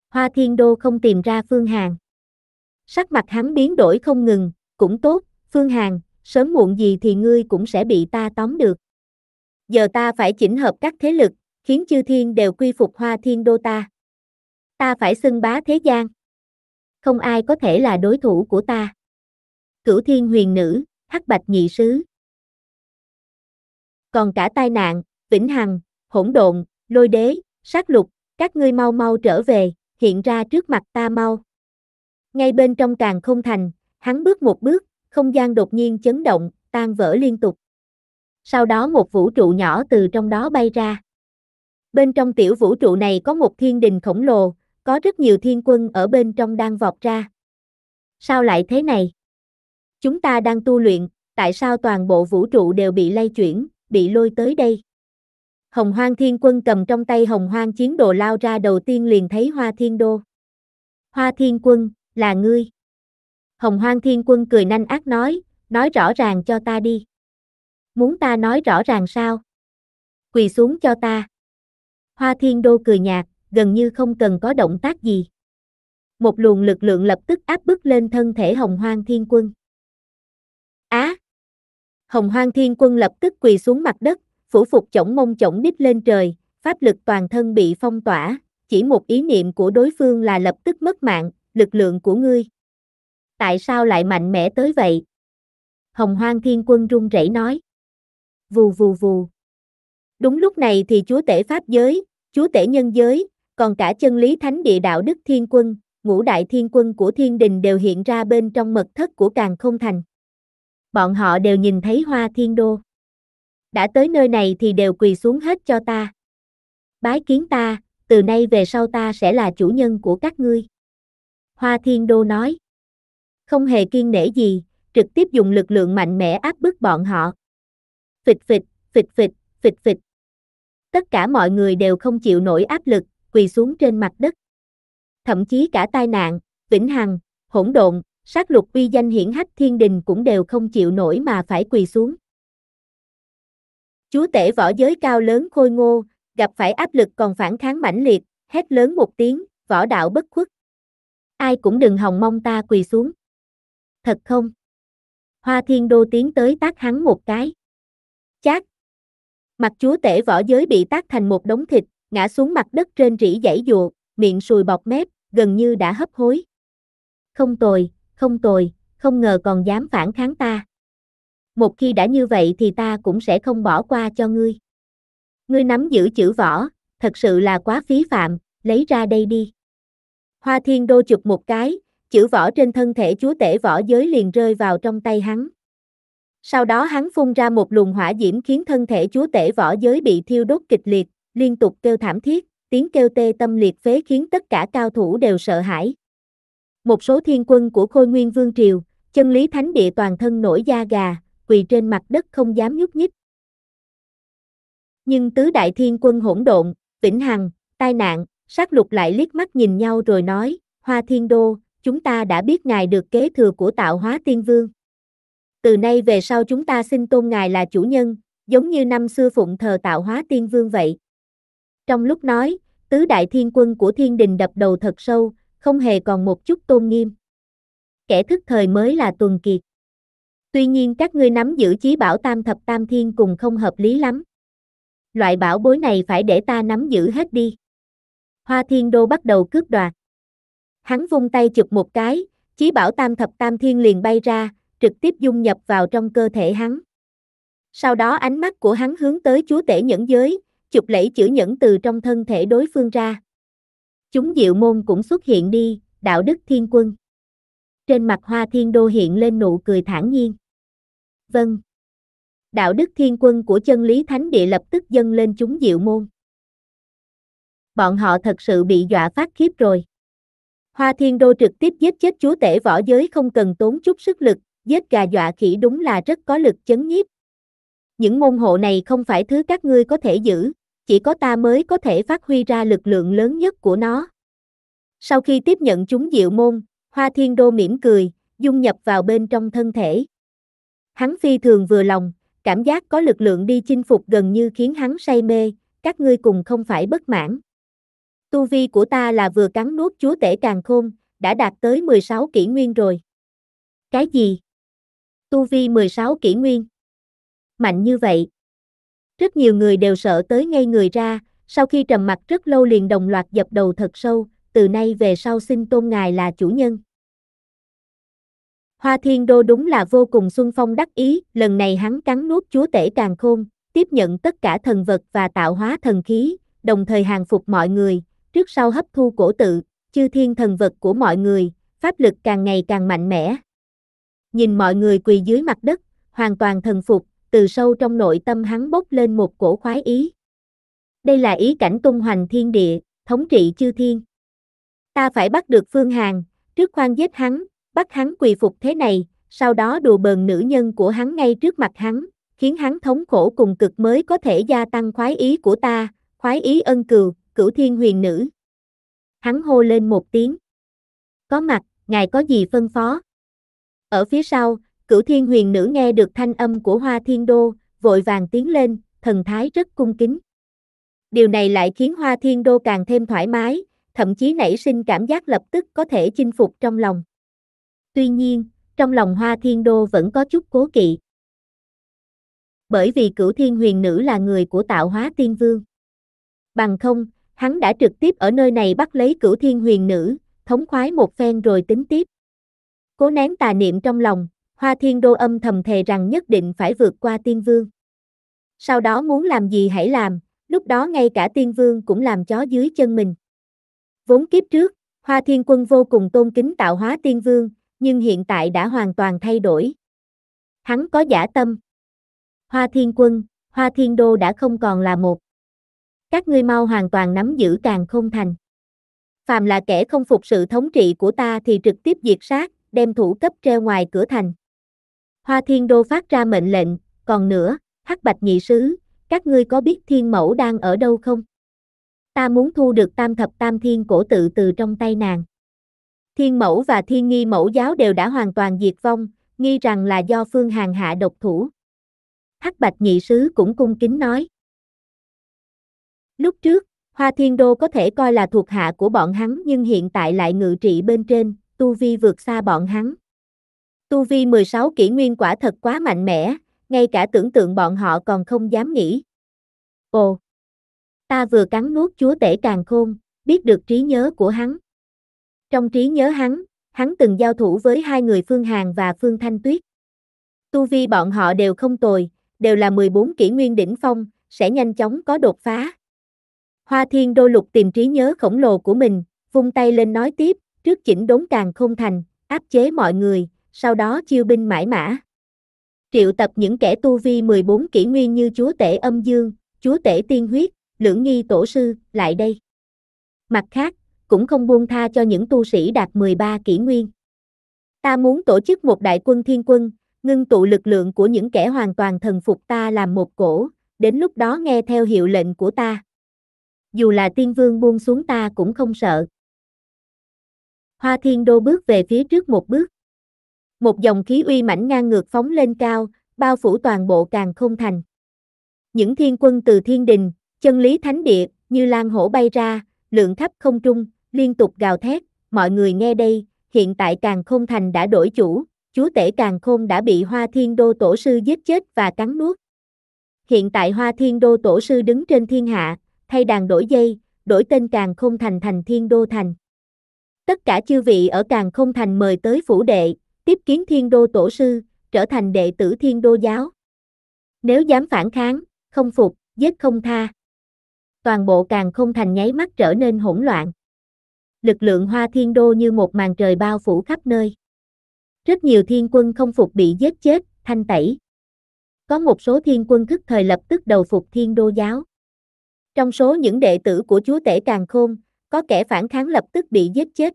Hoa Thiên Đô không tìm ra Phương Hàn. Sắc mặt hắn biến đổi không ngừng, cũng tốt, Phương Hàn, sớm muộn gì thì ngươi cũng sẽ bị ta tóm được. Giờ ta phải chỉnh hợp các thế lực, khiến chư thiên đều quy phục Hoa Thiên Đô ta. Ta phải xưng bá thế gian không ai có thể là đối thủ của ta. Cửu thiên huyền nữ, hắc bạch nhị sứ. Còn cả tai nạn, vĩnh hằng, hỗn độn, lôi đế, sát lục, các ngươi mau mau trở về, hiện ra trước mặt ta mau. Ngay bên trong càng không thành, hắn bước một bước, không gian đột nhiên chấn động, tan vỡ liên tục. Sau đó một vũ trụ nhỏ từ trong đó bay ra. Bên trong tiểu vũ trụ này có một thiên đình khổng lồ, có rất nhiều thiên quân ở bên trong đang vọt ra. Sao lại thế này? Chúng ta đang tu luyện, tại sao toàn bộ vũ trụ đều bị lay chuyển, bị lôi tới đây? Hồng Hoang Thiên Quân cầm trong tay Hồng Hoang Chiến Đồ lao ra đầu tiên liền thấy Hoa Thiên Đô. Hoa Thiên Quân, là ngươi. Hồng Hoang Thiên Quân cười nanh ác nói, nói rõ ràng cho ta đi. Muốn ta nói rõ ràng sao? Quỳ xuống cho ta. Hoa Thiên Đô cười nhạt, gần như không cần có động tác gì. Một luồng lực lượng lập tức áp bức lên thân thể Hồng Hoang Thiên Quân. Á! Hồng Hoang Thiên Quân lập tức quỳ xuống mặt đất, phủ phục chổng mông chổng đít lên trời, pháp lực toàn thân bị phong tỏa, chỉ một ý niệm của đối phương là lập tức mất mạng, lực lượng của ngươi. Tại sao lại mạnh mẽ tới vậy? Hồng Hoang Thiên Quân run rẩy nói. Vù vù vù. Đúng lúc này thì chúa tể pháp giới, chúa tể nhân giới, còn cả chân lý thánh địa đạo đức thiên quân, ngũ đại thiên quân của thiên đình đều hiện ra bên trong mật thất của càng không thành. Bọn họ đều nhìn thấy hoa thiên đô. Đã tới nơi này thì đều quỳ xuống hết cho ta. Bái kiến ta, từ nay về sau ta sẽ là chủ nhân của các ngươi. Hoa thiên đô nói. Không hề kiên nể gì, trực tiếp dùng lực lượng mạnh mẽ áp bức bọn họ. Phịch phịch, phịch phịch, phịch phịch. Tất cả mọi người đều không chịu nổi áp lực, quỳ xuống trên mặt đất. Thậm chí cả tai nạn, vĩnh hằng, hỗn độn, sát lục uy danh hiển hách thiên đình cũng đều không chịu nổi mà phải quỳ xuống. Chúa tể võ giới cao lớn khôi ngô, gặp phải áp lực còn phản kháng mãnh liệt, hét lớn một tiếng, võ đạo bất khuất. Ai cũng đừng hòng mong ta quỳ xuống. Thật không? Hoa thiên đô tiến tới tác hắn một cái. Chát! Mặt chúa tể võ giới bị tác thành một đống thịt, ngã xuống mặt đất trên rỉ dãy dụa, miệng sùi bọc mép, gần như đã hấp hối. Không tồi, không tồi, không ngờ còn dám phản kháng ta. Một khi đã như vậy thì ta cũng sẽ không bỏ qua cho ngươi. Ngươi nắm giữ chữ võ, thật sự là quá phí phạm, lấy ra đây đi. Hoa Thiên Đô chụp một cái, chữ võ trên thân thể chúa tể võ giới liền rơi vào trong tay hắn. Sau đó hắn phun ra một luồng hỏa diễm khiến thân thể chúa tể võ giới bị thiêu đốt kịch liệt, liên tục kêu thảm thiết, tiếng kêu tê tâm liệt phế khiến tất cả cao thủ đều sợ hãi. Một số thiên quân của Khôi Nguyên Vương Triều, chân lý thánh địa toàn thân nổi da gà, quỳ trên mặt đất không dám nhúc nhích. Nhưng tứ đại thiên quân hỗn độn, vĩnh hằng, tai nạn, sát lục lại liếc mắt nhìn nhau rồi nói, Hoa Thiên Đô, chúng ta đã biết ngài được kế thừa của tạo hóa tiên vương. Từ nay về sau chúng ta xin tôn ngài là chủ nhân, giống như năm xưa phụng thờ tạo hóa tiên vương vậy. Trong lúc nói, tứ đại thiên quân của thiên đình đập đầu thật sâu, không hề còn một chút tôn nghiêm. Kẻ thức thời mới là tuần kiệt. Tuy nhiên các ngươi nắm giữ chí bảo tam thập tam thiên cùng không hợp lý lắm. Loại bảo bối này phải để ta nắm giữ hết đi. Hoa thiên đô bắt đầu cướp đoạt. Hắn vung tay chụp một cái, chí bảo tam thập tam thiên liền bay ra, trực tiếp dung nhập vào trong cơ thể hắn. Sau đó ánh mắt của hắn hướng tới chúa tể nhẫn giới, chụp lẫy chữ nhẫn từ trong thân thể đối phương ra. Chúng diệu môn cũng xuất hiện đi, đạo đức thiên quân. Trên mặt hoa thiên đô hiện lên nụ cười thản nhiên. Vâng. Đạo đức thiên quân của chân lý thánh địa lập tức dâng lên chúng diệu môn. Bọn họ thật sự bị dọa phát khiếp rồi. Hoa thiên đô trực tiếp giết chết chúa tể võ giới không cần tốn chút sức lực, giết gà dọa khỉ đúng là rất có lực chấn nhiếp. Những môn hộ này không phải thứ các ngươi có thể giữ chỉ có ta mới có thể phát huy ra lực lượng lớn nhất của nó. Sau khi tiếp nhận chúng diệu môn, Hoa Thiên Đô mỉm cười, dung nhập vào bên trong thân thể. Hắn phi thường vừa lòng, cảm giác có lực lượng đi chinh phục gần như khiến hắn say mê, các ngươi cùng không phải bất mãn. Tu vi của ta là vừa cắn nuốt chúa tể càng khôn, đã đạt tới 16 kỷ nguyên rồi. Cái gì? Tu vi 16 kỷ nguyên. Mạnh như vậy. Rất nhiều người đều sợ tới ngay người ra, sau khi trầm mặt rất lâu liền đồng loạt dập đầu thật sâu, từ nay về sau xin tôn ngài là chủ nhân. Hoa Thiên Đô đúng là vô cùng xuân phong đắc ý, lần này hắn cắn nuốt chúa tể càng khôn, tiếp nhận tất cả thần vật và tạo hóa thần khí, đồng thời hàng phục mọi người, trước sau hấp thu cổ tự, chư thiên thần vật của mọi người, pháp lực càng ngày càng mạnh mẽ. Nhìn mọi người quỳ dưới mặt đất, hoàn toàn thần phục, từ sâu trong nội tâm hắn bốc lên một cổ khoái ý. Đây là ý cảnh tung hoành thiên địa, thống trị chư thiên. Ta phải bắt được Phương Hàn, trước khoan giết hắn, bắt hắn quỳ phục thế này, sau đó đùa bờn nữ nhân của hắn ngay trước mặt hắn, khiến hắn thống khổ cùng cực mới có thể gia tăng khoái ý của ta, khoái ý ân cừu, cửu thiên huyền nữ. Hắn hô lên một tiếng. Có mặt, ngài có gì phân phó? Ở phía sau, Cửu thiên huyền nữ nghe được thanh âm của hoa thiên đô, vội vàng tiến lên, thần thái rất cung kính. Điều này lại khiến hoa thiên đô càng thêm thoải mái, thậm chí nảy sinh cảm giác lập tức có thể chinh phục trong lòng. Tuy nhiên, trong lòng hoa thiên đô vẫn có chút cố kỵ. Bởi vì cửu thiên huyền nữ là người của tạo hóa tiên vương. Bằng không, hắn đã trực tiếp ở nơi này bắt lấy cửu thiên huyền nữ, thống khoái một phen rồi tính tiếp. Cố nén tà niệm trong lòng, Hoa Thiên Đô âm thầm thề rằng nhất định phải vượt qua Tiên Vương. Sau đó muốn làm gì hãy làm, lúc đó ngay cả Tiên Vương cũng làm chó dưới chân mình. Vốn kiếp trước, Hoa Thiên Quân vô cùng tôn kính tạo hóa Tiên Vương, nhưng hiện tại đã hoàn toàn thay đổi. Hắn có giả tâm. Hoa Thiên Quân, Hoa Thiên Đô đã không còn là một. Các ngươi mau hoàn toàn nắm giữ càng không thành. Phàm là kẻ không phục sự thống trị của ta thì trực tiếp diệt sát, đem thủ cấp treo ngoài cửa thành. Hoa Thiên Đô phát ra mệnh lệnh, còn nữa, Hắc Bạch Nhị Sứ, các ngươi có biết Thiên Mẫu đang ở đâu không? Ta muốn thu được tam thập tam thiên cổ tự từ trong tay nàng. Thiên Mẫu và Thiên Nghi Mẫu giáo đều đã hoàn toàn diệt vong, nghi rằng là do Phương Hàng hạ độc thủ. Hắc Bạch Nhị Sứ cũng cung kính nói. Lúc trước, Hoa Thiên Đô có thể coi là thuộc hạ của bọn hắn nhưng hiện tại lại ngự trị bên trên, tu vi vượt xa bọn hắn, Tu vi 16 kỷ nguyên quả thật quá mạnh mẽ, ngay cả tưởng tượng bọn họ còn không dám nghĩ. Ồ! Ta vừa cắn nuốt chúa tể càng khôn, biết được trí nhớ của hắn. Trong trí nhớ hắn, hắn từng giao thủ với hai người Phương Hàn và Phương Thanh Tuyết. Tu vi bọn họ đều không tồi, đều là 14 kỷ nguyên đỉnh phong, sẽ nhanh chóng có đột phá. Hoa Thiên Đô Lục tìm trí nhớ khổng lồ của mình, vung tay lên nói tiếp, trước chỉnh đốn càng không thành, áp chế mọi người, sau đó chiêu binh mãi mã. Triệu tập những kẻ tu vi 14 kỷ nguyên như chúa tể âm dương, chúa tể tiên huyết, lưỡng nghi tổ sư, lại đây. Mặt khác, cũng không buông tha cho những tu sĩ đạt 13 kỷ nguyên. Ta muốn tổ chức một đại quân thiên quân, ngưng tụ lực lượng của những kẻ hoàn toàn thần phục ta làm một cổ, đến lúc đó nghe theo hiệu lệnh của ta. Dù là tiên vương buông xuống ta cũng không sợ. Hoa thiên đô bước về phía trước một bước một dòng khí uy mãnh ngang ngược phóng lên cao, bao phủ toàn bộ càng không thành. Những thiên quân từ thiên đình, chân lý thánh địa, như lan hổ bay ra, lượng khắp không trung, liên tục gào thét, mọi người nghe đây, hiện tại càng không thành đã đổi chủ, chúa tể càng không đã bị hoa thiên đô tổ sư giết chết và cắn nuốt. Hiện tại hoa thiên đô tổ sư đứng trên thiên hạ, thay đàn đổi dây, đổi tên càng không thành thành thiên đô thành. Tất cả chư vị ở càng không thành mời tới phủ đệ, tiếp kiến thiên đô tổ sư, trở thành đệ tử thiên đô giáo. Nếu dám phản kháng, không phục, giết không tha. Toàn bộ càng không thành nháy mắt trở nên hỗn loạn. Lực lượng hoa thiên đô như một màn trời bao phủ khắp nơi. Rất nhiều thiên quân không phục bị giết chết, thanh tẩy. Có một số thiên quân thức thời lập tức đầu phục thiên đô giáo. Trong số những đệ tử của chúa tể càng khôn, có kẻ phản kháng lập tức bị giết chết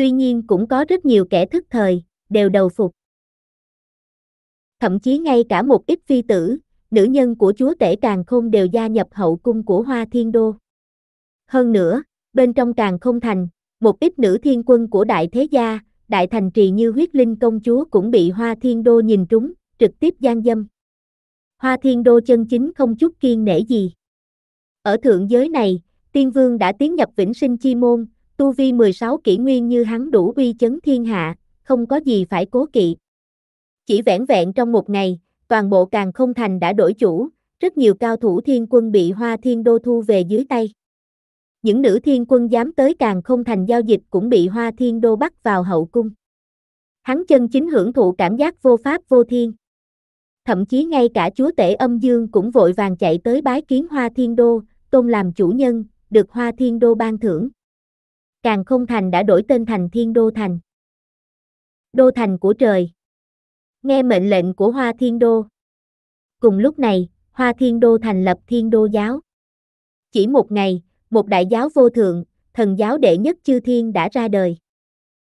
tuy nhiên cũng có rất nhiều kẻ thức thời, đều đầu phục. Thậm chí ngay cả một ít phi tử, nữ nhân của chúa tể càng khôn đều gia nhập hậu cung của Hoa Thiên Đô. Hơn nữa, bên trong càng không thành, một ít nữ thiên quân của đại thế gia, đại thành trì như huyết linh công chúa cũng bị Hoa Thiên Đô nhìn trúng, trực tiếp gian dâm. Hoa Thiên Đô chân chính không chút kiên nể gì. Ở thượng giới này, tiên vương đã tiến nhập vĩnh sinh chi môn, tu vi 16 kỷ nguyên như hắn đủ uy chấn thiên hạ, không có gì phải cố kỵ. Chỉ vẻn vẹn trong một ngày, toàn bộ càng không thành đã đổi chủ, rất nhiều cao thủ thiên quân bị hoa thiên đô thu về dưới tay. Những nữ thiên quân dám tới càng không thành giao dịch cũng bị hoa thiên đô bắt vào hậu cung. Hắn chân chính hưởng thụ cảm giác vô pháp vô thiên. Thậm chí ngay cả chúa tể âm dương cũng vội vàng chạy tới bái kiến hoa thiên đô, tôn làm chủ nhân, được hoa thiên đô ban thưởng. Càng không thành đã đổi tên thành Thiên Đô Thành. Đô Thành của trời. Nghe mệnh lệnh của Hoa Thiên Đô. Cùng lúc này, Hoa Thiên Đô thành lập Thiên Đô Giáo. Chỉ một ngày, một đại giáo vô thượng, thần giáo đệ nhất chư thiên đã ra đời.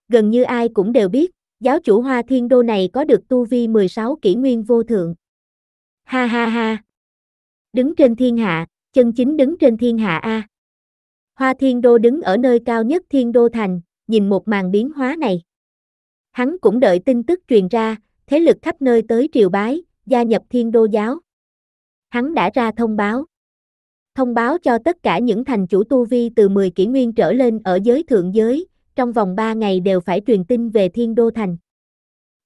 Gần như ai cũng đều biết, giáo chủ Hoa Thiên Đô này có được tu vi 16 kỷ nguyên vô thượng. Ha ha ha! Đứng trên thiên hạ, chân chính đứng trên thiên hạ A. Hoa Thiên Đô đứng ở nơi cao nhất Thiên Đô Thành, nhìn một màn biến hóa này. Hắn cũng đợi tin tức truyền ra, thế lực khắp nơi tới triều bái, gia nhập Thiên Đô giáo. Hắn đã ra thông báo. Thông báo cho tất cả những thành chủ tu vi từ 10 kỷ nguyên trở lên ở giới thượng giới, trong vòng 3 ngày đều phải truyền tin về Thiên Đô Thành.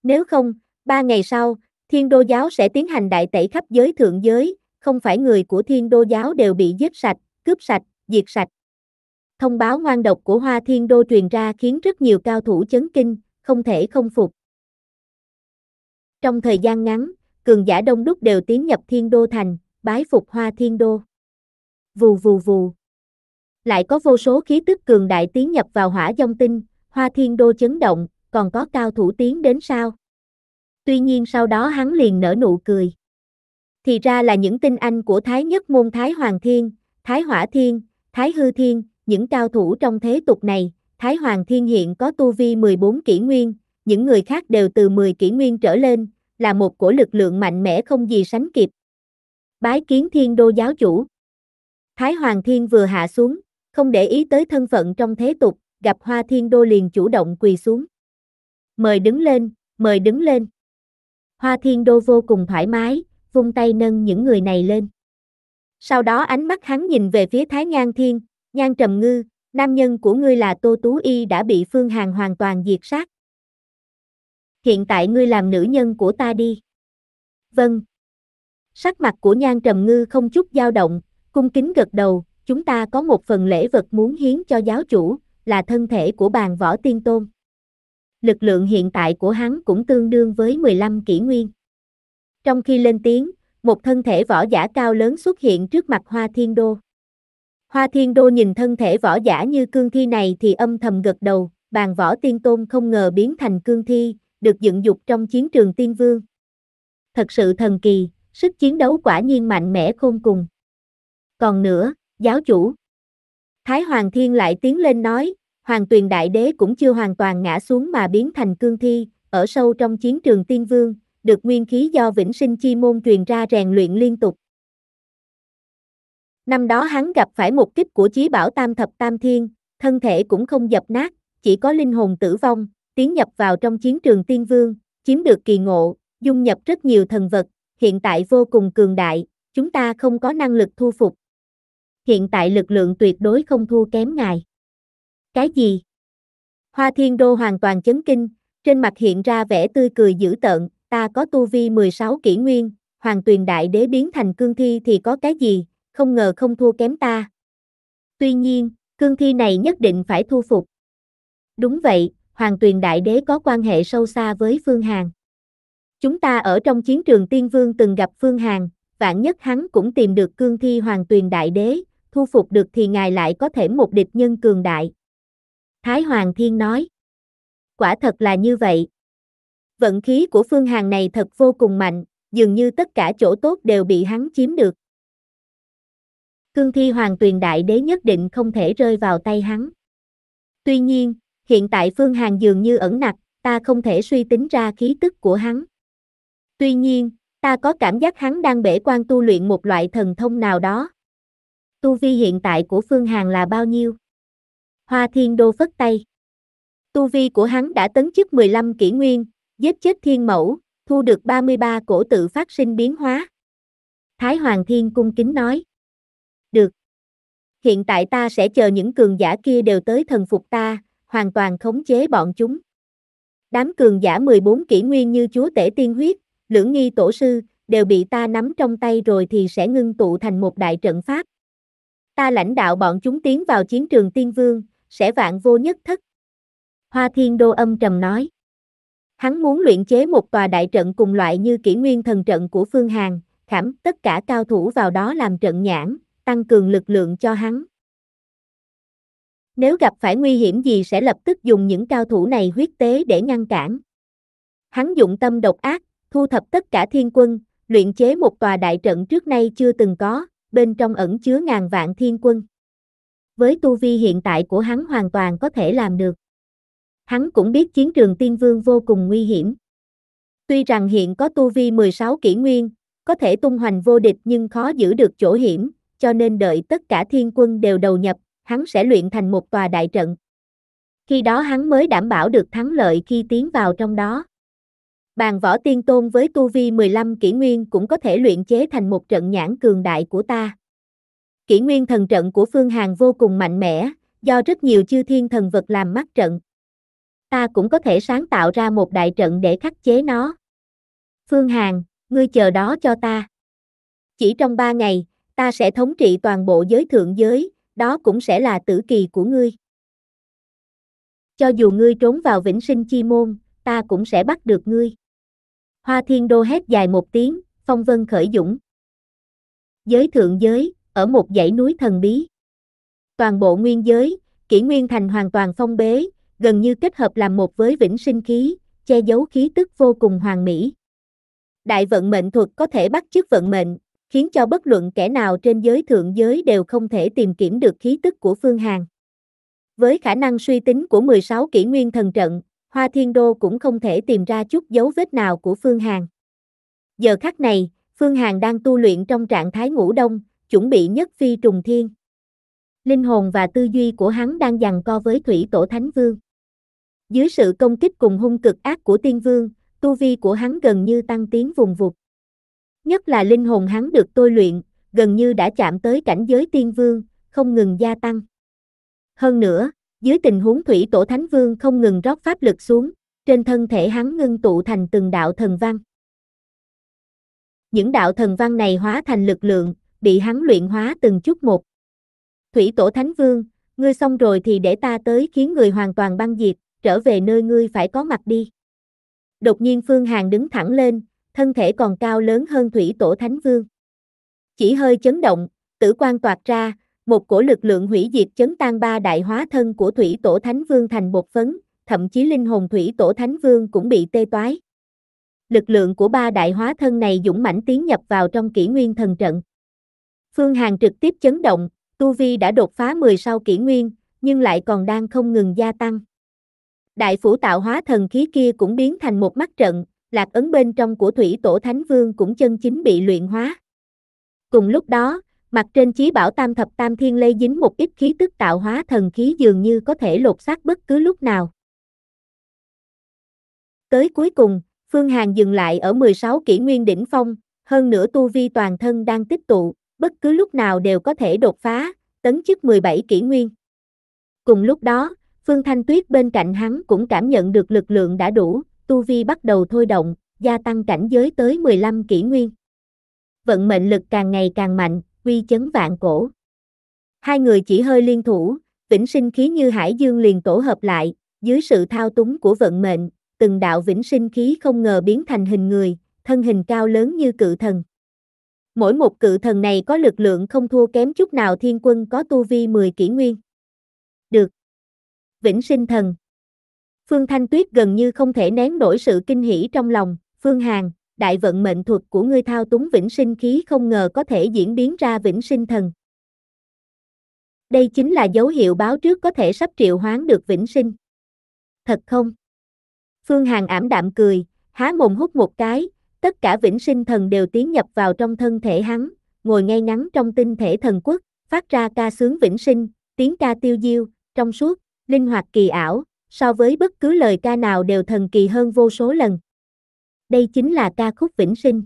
Nếu không, 3 ngày sau, Thiên Đô giáo sẽ tiến hành đại tẩy khắp giới thượng giới, không phải người của Thiên Đô giáo đều bị giết sạch, cướp sạch, diệt sạch. Thông báo ngoan độc của Hoa Thiên Đô truyền ra khiến rất nhiều cao thủ chấn kinh, không thể không phục. Trong thời gian ngắn, cường giả đông đúc đều tiến nhập Thiên Đô thành, bái phục Hoa Thiên Đô. Vù vù vù. Lại có vô số khí tức cường đại tiến nhập vào hỏa dông tinh, Hoa Thiên Đô chấn động, còn có cao thủ tiến đến sao? Tuy nhiên sau đó hắn liền nở nụ cười. Thì ra là những tinh anh của Thái Nhất Môn Thái Hoàng Thiên, Thái Hỏa Thiên, Thái Hư Thiên, những cao thủ trong thế tục này, Thái Hoàng Thiên hiện có tu vi 14 kỷ nguyên, những người khác đều từ 10 kỷ nguyên trở lên, là một cổ lực lượng mạnh mẽ không gì sánh kịp. Bái kiến thiên đô giáo chủ. Thái Hoàng Thiên vừa hạ xuống, không để ý tới thân phận trong thế tục, gặp Hoa Thiên Đô liền chủ động quỳ xuống. Mời đứng lên, mời đứng lên. Hoa Thiên Đô vô cùng thoải mái, vung tay nâng những người này lên. Sau đó ánh mắt hắn nhìn về phía Thái Ngang Thiên, Nhan Trầm Ngư, nam nhân của ngươi là Tô Tú Y đã bị Phương Hàn hoàn toàn diệt sát. Hiện tại ngươi làm nữ nhân của ta đi. Vâng. Sắc mặt của Nhan Trầm Ngư không chút dao động, cung kính gật đầu, chúng ta có một phần lễ vật muốn hiến cho giáo chủ, là thân thể của bàn võ tiên tôn. Lực lượng hiện tại của hắn cũng tương đương với 15 kỷ nguyên. Trong khi lên tiếng, một thân thể võ giả cao lớn xuất hiện trước mặt Hoa Thiên Đô. Hoa Thiên Đô nhìn thân thể võ giả như cương thi này thì âm thầm gật đầu, bàn võ tiên tôn không ngờ biến thành cương thi, được dựng dục trong chiến trường tiên vương. Thật sự thần kỳ, sức chiến đấu quả nhiên mạnh mẽ khôn cùng. Còn nữa, giáo chủ. Thái Hoàng Thiên lại tiến lên nói, Hoàng Tuyền Đại Đế cũng chưa hoàn toàn ngã xuống mà biến thành cương thi, ở sâu trong chiến trường tiên vương, được nguyên khí do vĩnh sinh chi môn truyền ra rèn luyện liên tục, Năm đó hắn gặp phải một kích của chí bảo tam thập tam thiên, thân thể cũng không dập nát, chỉ có linh hồn tử vong, tiến nhập vào trong chiến trường tiên vương, chiếm được kỳ ngộ, dung nhập rất nhiều thần vật, hiện tại vô cùng cường đại, chúng ta không có năng lực thu phục. Hiện tại lực lượng tuyệt đối không thua kém ngài. Cái gì? Hoa Thiên Đô hoàn toàn chấn kinh, trên mặt hiện ra vẻ tươi cười dữ tợn, ta có tu vi 16 kỷ nguyên, hoàng tuyền đại đế biến thành cương thi thì có cái gì, không ngờ không thua kém ta. Tuy nhiên, cương thi này nhất định phải thu phục. Đúng vậy, Hoàng Tuyền Đại Đế có quan hệ sâu xa với Phương Hàn. Chúng ta ở trong chiến trường Tiên Vương từng gặp Phương Hàn, vạn nhất hắn cũng tìm được cương thi Hoàng Tuyền Đại Đế, thu phục được thì ngài lại có thể một địch nhân cường đại. Thái Hoàng Thiên nói. Quả thật là như vậy. Vận khí của Phương Hàn này thật vô cùng mạnh, dường như tất cả chỗ tốt đều bị hắn chiếm được cương thi hoàng tuyền đại đế nhất định không thể rơi vào tay hắn. Tuy nhiên, hiện tại Phương Hàng dường như ẩn nặc, ta không thể suy tính ra khí tức của hắn. Tuy nhiên, ta có cảm giác hắn đang bể quan tu luyện một loại thần thông nào đó. Tu vi hiện tại của Phương Hàng là bao nhiêu? Hoa Thiên Đô phất tay. Tu vi của hắn đã tấn chức 15 kỷ nguyên, giết chết thiên mẫu, thu được 33 cổ tự phát sinh biến hóa. Thái Hoàng Thiên cung kính nói hiện tại ta sẽ chờ những cường giả kia đều tới thần phục ta, hoàn toàn khống chế bọn chúng. Đám cường giả 14 kỷ nguyên như chúa tể tiên huyết, lưỡng nghi tổ sư, đều bị ta nắm trong tay rồi thì sẽ ngưng tụ thành một đại trận pháp. Ta lãnh đạo bọn chúng tiến vào chiến trường tiên vương, sẽ vạn vô nhất thất. Hoa thiên đô âm trầm nói. Hắn muốn luyện chế một tòa đại trận cùng loại như kỷ nguyên thần trận của Phương Hàn, khảm tất cả cao thủ vào đó làm trận nhãn, tăng cường lực lượng cho hắn. Nếu gặp phải nguy hiểm gì sẽ lập tức dùng những cao thủ này huyết tế để ngăn cản. Hắn dụng tâm độc ác, thu thập tất cả thiên quân, luyện chế một tòa đại trận trước nay chưa từng có, bên trong ẩn chứa ngàn vạn thiên quân. Với tu vi hiện tại của hắn hoàn toàn có thể làm được. Hắn cũng biết chiến trường tiên vương vô cùng nguy hiểm. Tuy rằng hiện có tu vi 16 kỷ nguyên, có thể tung hoành vô địch nhưng khó giữ được chỗ hiểm, cho nên đợi tất cả thiên quân đều đầu nhập, hắn sẽ luyện thành một tòa đại trận. Khi đó hắn mới đảm bảo được thắng lợi khi tiến vào trong đó. Bàn võ tiên tôn với tu vi 15 kỷ nguyên cũng có thể luyện chế thành một trận nhãn cường đại của ta. Kỷ nguyên thần trận của Phương Hàng vô cùng mạnh mẽ, do rất nhiều chư thiên thần vật làm mắt trận. Ta cũng có thể sáng tạo ra một đại trận để khắc chế nó. Phương Hàng, ngươi chờ đó cho ta. Chỉ trong ba ngày, ta sẽ thống trị toàn bộ giới thượng giới, đó cũng sẽ là tử kỳ của ngươi. Cho dù ngươi trốn vào vĩnh sinh chi môn, ta cũng sẽ bắt được ngươi. Hoa thiên đô hét dài một tiếng, phong vân khởi dũng. Giới thượng giới, ở một dãy núi thần bí. Toàn bộ nguyên giới, kỷ nguyên thành hoàn toàn phong bế, gần như kết hợp làm một với vĩnh sinh khí, che giấu khí tức vô cùng hoàn mỹ. Đại vận mệnh thuật có thể bắt chước vận mệnh, khiến cho bất luận kẻ nào trên giới thượng giới đều không thể tìm kiếm được khí tức của Phương Hàn. Với khả năng suy tính của 16 kỷ nguyên thần trận, Hoa Thiên Đô cũng không thể tìm ra chút dấu vết nào của Phương Hàn. Giờ khắc này, Phương Hàn đang tu luyện trong trạng thái ngủ đông, chuẩn bị nhất phi trùng thiên. Linh hồn và tư duy của hắn đang giằng co với Thủy Tổ Thánh Vương. Dưới sự công kích cùng hung cực ác của Tiên Vương, tu vi của hắn gần như tăng tiến vùng vụt. Nhất là linh hồn hắn được tôi luyện, gần như đã chạm tới cảnh giới tiên vương, không ngừng gia tăng. Hơn nữa, dưới tình huống thủy tổ thánh vương không ngừng rót pháp lực xuống, trên thân thể hắn ngưng tụ thành từng đạo thần văn. Những đạo thần văn này hóa thành lực lượng, bị hắn luyện hóa từng chút một. Thủy tổ thánh vương, ngươi xong rồi thì để ta tới khiến người hoàn toàn băng diệt, trở về nơi ngươi phải có mặt đi. Đột nhiên Phương Hàn đứng thẳng lên, thân thể còn cao lớn hơn thủy tổ thánh vương. Chỉ hơi chấn động, tử quan toạt ra, một cổ lực lượng hủy diệt chấn tan ba đại hóa thân của thủy tổ thánh vương thành bột phấn, thậm chí linh hồn thủy tổ thánh vương cũng bị tê toái. Lực lượng của ba đại hóa thân này dũng mãnh tiến nhập vào trong kỷ nguyên thần trận. Phương Hàn trực tiếp chấn động, Tu Vi đã đột phá 10 sau kỷ nguyên, nhưng lại còn đang không ngừng gia tăng. Đại phủ tạo hóa thần khí kia cũng biến thành một mắt trận, lạc ấn bên trong của thủy tổ thánh vương cũng chân chính bị luyện hóa. Cùng lúc đó, mặt trên chí bảo tam thập tam thiên lây dính một ít khí tức tạo hóa thần khí dường như có thể lột xác bất cứ lúc nào. Tới cuối cùng, Phương Hàn dừng lại ở 16 kỷ nguyên đỉnh phong, hơn nữa tu vi toàn thân đang tích tụ, bất cứ lúc nào đều có thể đột phá, tấn chức 17 kỷ nguyên. Cùng lúc đó, Phương Thanh Tuyết bên cạnh hắn cũng cảm nhận được lực lượng đã đủ, tu vi bắt đầu thôi động, gia tăng cảnh giới tới 15 kỷ nguyên. Vận mệnh lực càng ngày càng mạnh, uy chấn vạn cổ. Hai người chỉ hơi liên thủ, vĩnh sinh khí như hải dương liền tổ hợp lại, dưới sự thao túng của vận mệnh, từng đạo vĩnh sinh khí không ngờ biến thành hình người, thân hình cao lớn như cự thần. Mỗi một cự thần này có lực lượng không thua kém chút nào thiên quân có tu vi 10 kỷ nguyên. Được. Vĩnh sinh thần. Phương Thanh Tuyết gần như không thể nén nổi sự kinh hỉ trong lòng, Phương Hàn, đại vận mệnh thuật của ngươi thao túng vĩnh sinh khí không ngờ có thể diễn biến ra vĩnh sinh thần. Đây chính là dấu hiệu báo trước có thể sắp triệu hoán được vĩnh sinh. Thật không? Phương Hàn ảm đạm cười, há mồm hút một cái, tất cả vĩnh sinh thần đều tiến nhập vào trong thân thể hắn, ngồi ngay ngắn trong tinh thể thần quốc, phát ra ca sướng vĩnh sinh, tiếng ca tiêu diêu, trong suốt, linh hoạt kỳ ảo, so với bất cứ lời ca nào đều thần kỳ hơn vô số lần. Đây chính là ca khúc vĩnh sinh.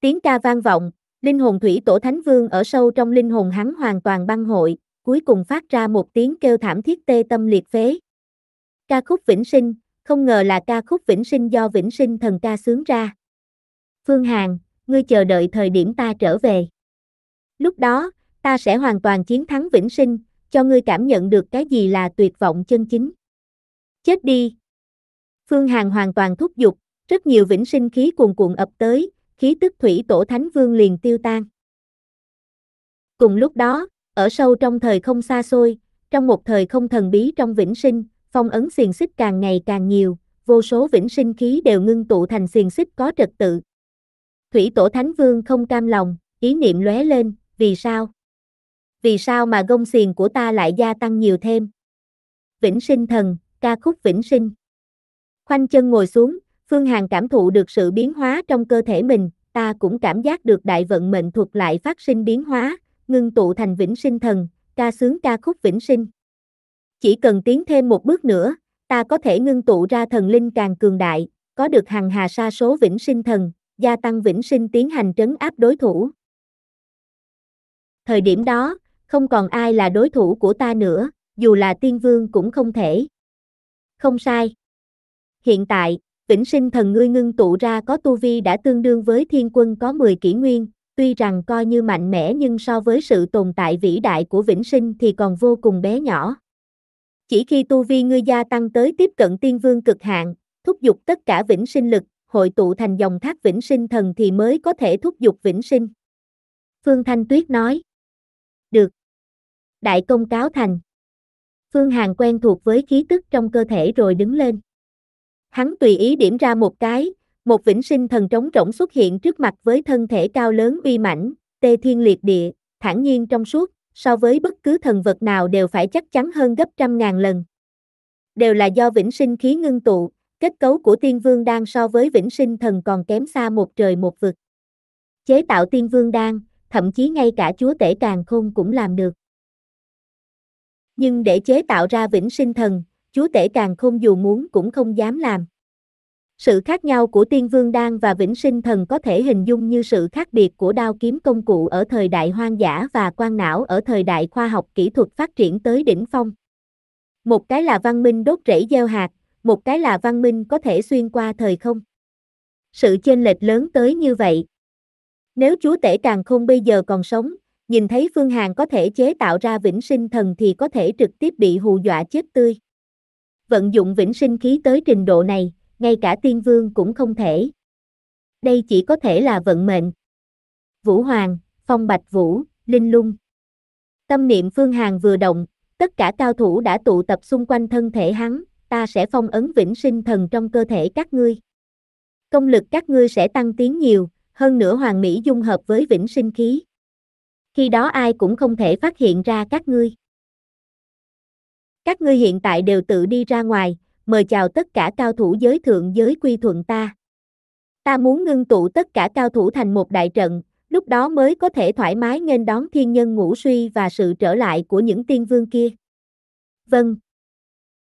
Tiếng ca vang vọng, linh hồn thủy tổ thánh vương ở sâu trong linh hồn hắn hoàn toàn băng hội, cuối cùng phát ra một tiếng kêu thảm thiết tê tâm liệt phế. Ca khúc vĩnh sinh, không ngờ là ca khúc vĩnh sinh do vĩnh sinh thần ca sướng ra. Phương Hàn, ngươi chờ đợi thời điểm ta trở về. Lúc đó, ta sẽ hoàn toàn chiến thắng vĩnh sinh, cho ngươi cảm nhận được cái gì là tuyệt vọng chân chính. Chết đi. Phương Hàn hoàn toàn thúc giục, rất nhiều vĩnh sinh khí cuồn cuộn ập tới, khí tức thủy tổ thánh vương liền tiêu tan. Cùng lúc đó, ở sâu trong thời không xa xôi, trong một thời không thần bí trong vĩnh sinh, phong ấn xiềng xích càng ngày càng nhiều, vô số vĩnh sinh khí đều ngưng tụ thành xiềng xích có trật tự. Thủy tổ thánh vương không cam lòng, ý niệm lóe lên, vì sao? Vì sao mà gông xiềng của ta lại gia tăng nhiều thêm? Vĩnh sinh thần, ca khúc vĩnh sinh. Khoanh chân ngồi xuống, Phương Hàn cảm thụ được sự biến hóa trong cơ thể mình, ta cũng cảm giác được đại vận mệnh thuộc lại phát sinh biến hóa, ngưng tụ thành vĩnh sinh thần, ca sướng ca khúc vĩnh sinh. Chỉ cần tiến thêm một bước nữa, ta có thể ngưng tụ ra thần linh càng cường đại, có được hàng hà sa số vĩnh sinh thần, gia tăng vĩnh sinh tiến hành trấn áp đối thủ. Thời điểm đó, không còn ai là đối thủ của ta nữa, dù là tiên vương cũng không thể. Không sai. Hiện tại, vĩnh sinh thần ngươi ngưng tụ ra có tu vi đã tương đương với thiên quân có 10 kỷ nguyên, tuy rằng coi như mạnh mẽ nhưng so với sự tồn tại vĩ đại của vĩnh sinh thì còn vô cùng bé nhỏ. Chỉ khi tu vi ngươi gia tăng tới tiếp cận tiên vương cực hạn, thúc giục tất cả vĩnh sinh lực, hội tụ thành dòng thác vĩnh sinh thần thì mới có thể thúc giục vĩnh sinh. Phương Thanh Tuyết nói. Được. Đại công cáo thành. Phương Hàn quen thuộc với khí tức trong cơ thể rồi đứng lên. Hắn tùy ý điểm ra một cái, một vĩnh sinh thần trống rỗng xuất hiện trước mặt với thân thể cao lớn uy mãnh, tê thiên liệt địa, thản nhiên trong suốt, so với bất cứ thần vật nào đều phải chắc chắn hơn gấp trăm ngàn lần. Đều là do vĩnh sinh khí ngưng tụ, kết cấu của tiên vương đan so với vĩnh sinh thần còn kém xa một trời một vực. Chế tạo tiên vương đan, thậm chí ngay cả chúa tể càng khôn cũng làm được nhưng để chế tạo ra vĩnh sinh thần, chúa tể càng không dù muốn cũng không dám làm. Sự khác nhau của tiên vương đan và vĩnh sinh thần có thể hình dung như sự khác biệt của đao kiếm công cụ ở thời đại hoang dã và quan não ở thời đại khoa học kỹ thuật phát triển tới đỉnh phong. Một cái là văn minh đốt rễ gieo hạt, một cái là văn minh có thể xuyên qua thời không. Sự chênh lệch lớn tới như vậy. Nếu chúa tể càng không bây giờ còn sống, nhìn thấy Phương Hàn có thể chế tạo ra vĩnh sinh thần thì có thể trực tiếp bị hù dọa chết tươi. Vận dụng vĩnh sinh khí tới trình độ này, ngay cả tiên vương cũng không thể. Đây chỉ có thể là vận mệnh. Vũ Hoàng, Phong Bạch Vũ, Linh Lung. Tâm niệm Phương Hàn vừa động, tất cả cao thủ đã tụ tập xung quanh thân thể hắn, ta sẽ phong ấn vĩnh sinh thần trong cơ thể các ngươi. Công lực các ngươi sẽ tăng tiến nhiều, hơn nữa hoàng mỹ dung hợp với vĩnh sinh khí khi đó ai cũng không thể phát hiện ra các ngươi. Các ngươi hiện tại đều tự đi ra ngoài, mời chào tất cả cao thủ giới thượng giới quy thuận ta. Ta muốn ngưng tụ tất cả cao thủ thành một đại trận, lúc đó mới có thể thoải mái nghênh đón thiên nhân ngũ suy và sự trở lại của những tiên vương kia. Vâng.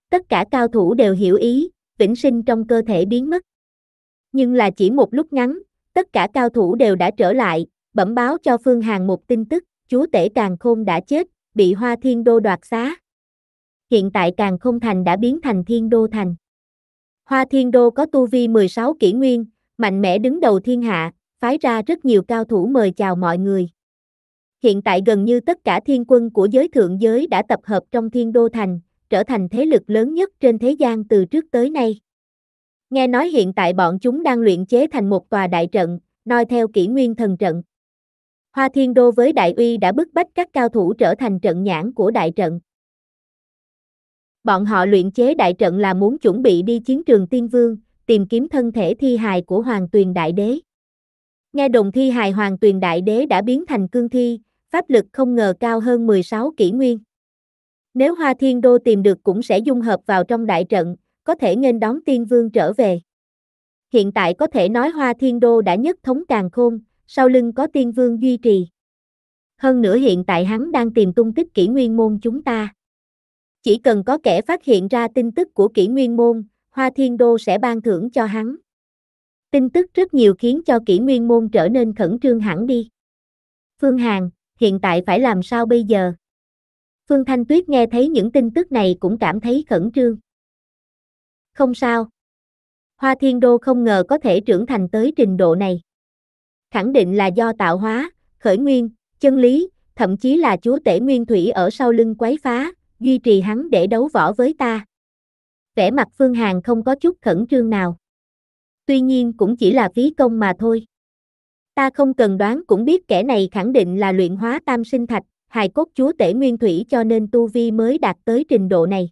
Tất cả cao thủ đều hiểu ý, vĩnh sinh trong cơ thể biến mất. Nhưng là chỉ một lúc ngắn, tất cả cao thủ đều đã trở lại, bẩm báo cho Phương hàn một tin tức, chúa tể Càng Khôn đã chết, bị Hoa Thiên Đô đoạt xá. Hiện tại Càng Khôn Thành đã biến thành Thiên Đô Thành. Hoa Thiên Đô có tu vi 16 kỷ nguyên, mạnh mẽ đứng đầu thiên hạ, phái ra rất nhiều cao thủ mời chào mọi người. Hiện tại gần như tất cả thiên quân của giới thượng giới đã tập hợp trong Thiên Đô Thành, trở thành thế lực lớn nhất trên thế gian từ trước tới nay. Nghe nói hiện tại bọn chúng đang luyện chế thành một tòa đại trận, noi theo kỷ nguyên thần trận. Hoa Thiên Đô với Đại Uy đã bức bách các cao thủ trở thành trận nhãn của đại trận. Bọn họ luyện chế đại trận là muốn chuẩn bị đi chiến trường Tiên Vương, tìm kiếm thân thể thi hài của Hoàng Tuyền Đại Đế. Nghe đồng thi hài Hoàng Tuyền Đại Đế đã biến thành cương thi, pháp lực không ngờ cao hơn 16 kỷ nguyên. Nếu Hoa Thiên Đô tìm được cũng sẽ dung hợp vào trong đại trận, có thể nên đón Tiên Vương trở về. Hiện tại có thể nói Hoa Thiên Đô đã nhất thống càng khôn, sau lưng có tiên vương duy trì. Hơn nữa hiện tại hắn đang tìm tung tích kỷ nguyên môn chúng ta. Chỉ cần có kẻ phát hiện ra tin tức của kỷ nguyên môn, Hoa Thiên Đô sẽ ban thưởng cho hắn. Tin tức rất nhiều khiến cho kỷ nguyên môn trở nên khẩn trương hẳn đi. Phương Hàn, hiện tại phải làm sao bây giờ? Phương Thanh Tuyết nghe thấy những tin tức này cũng cảm thấy khẩn trương. Không sao. Hoa Thiên Đô không ngờ có thể trưởng thành tới trình độ này khẳng định là do tạo hóa, khởi nguyên, chân lý, thậm chí là chúa tể nguyên thủy ở sau lưng quấy phá, duy trì hắn để đấu võ với ta. Vẻ mặt Phương Hàn không có chút khẩn trương nào. Tuy nhiên cũng chỉ là phí công mà thôi. Ta không cần đoán cũng biết kẻ này khẳng định là luyện hóa tam sinh thạch, hài cốt chúa tể nguyên thủy cho nên tu vi mới đạt tới trình độ này.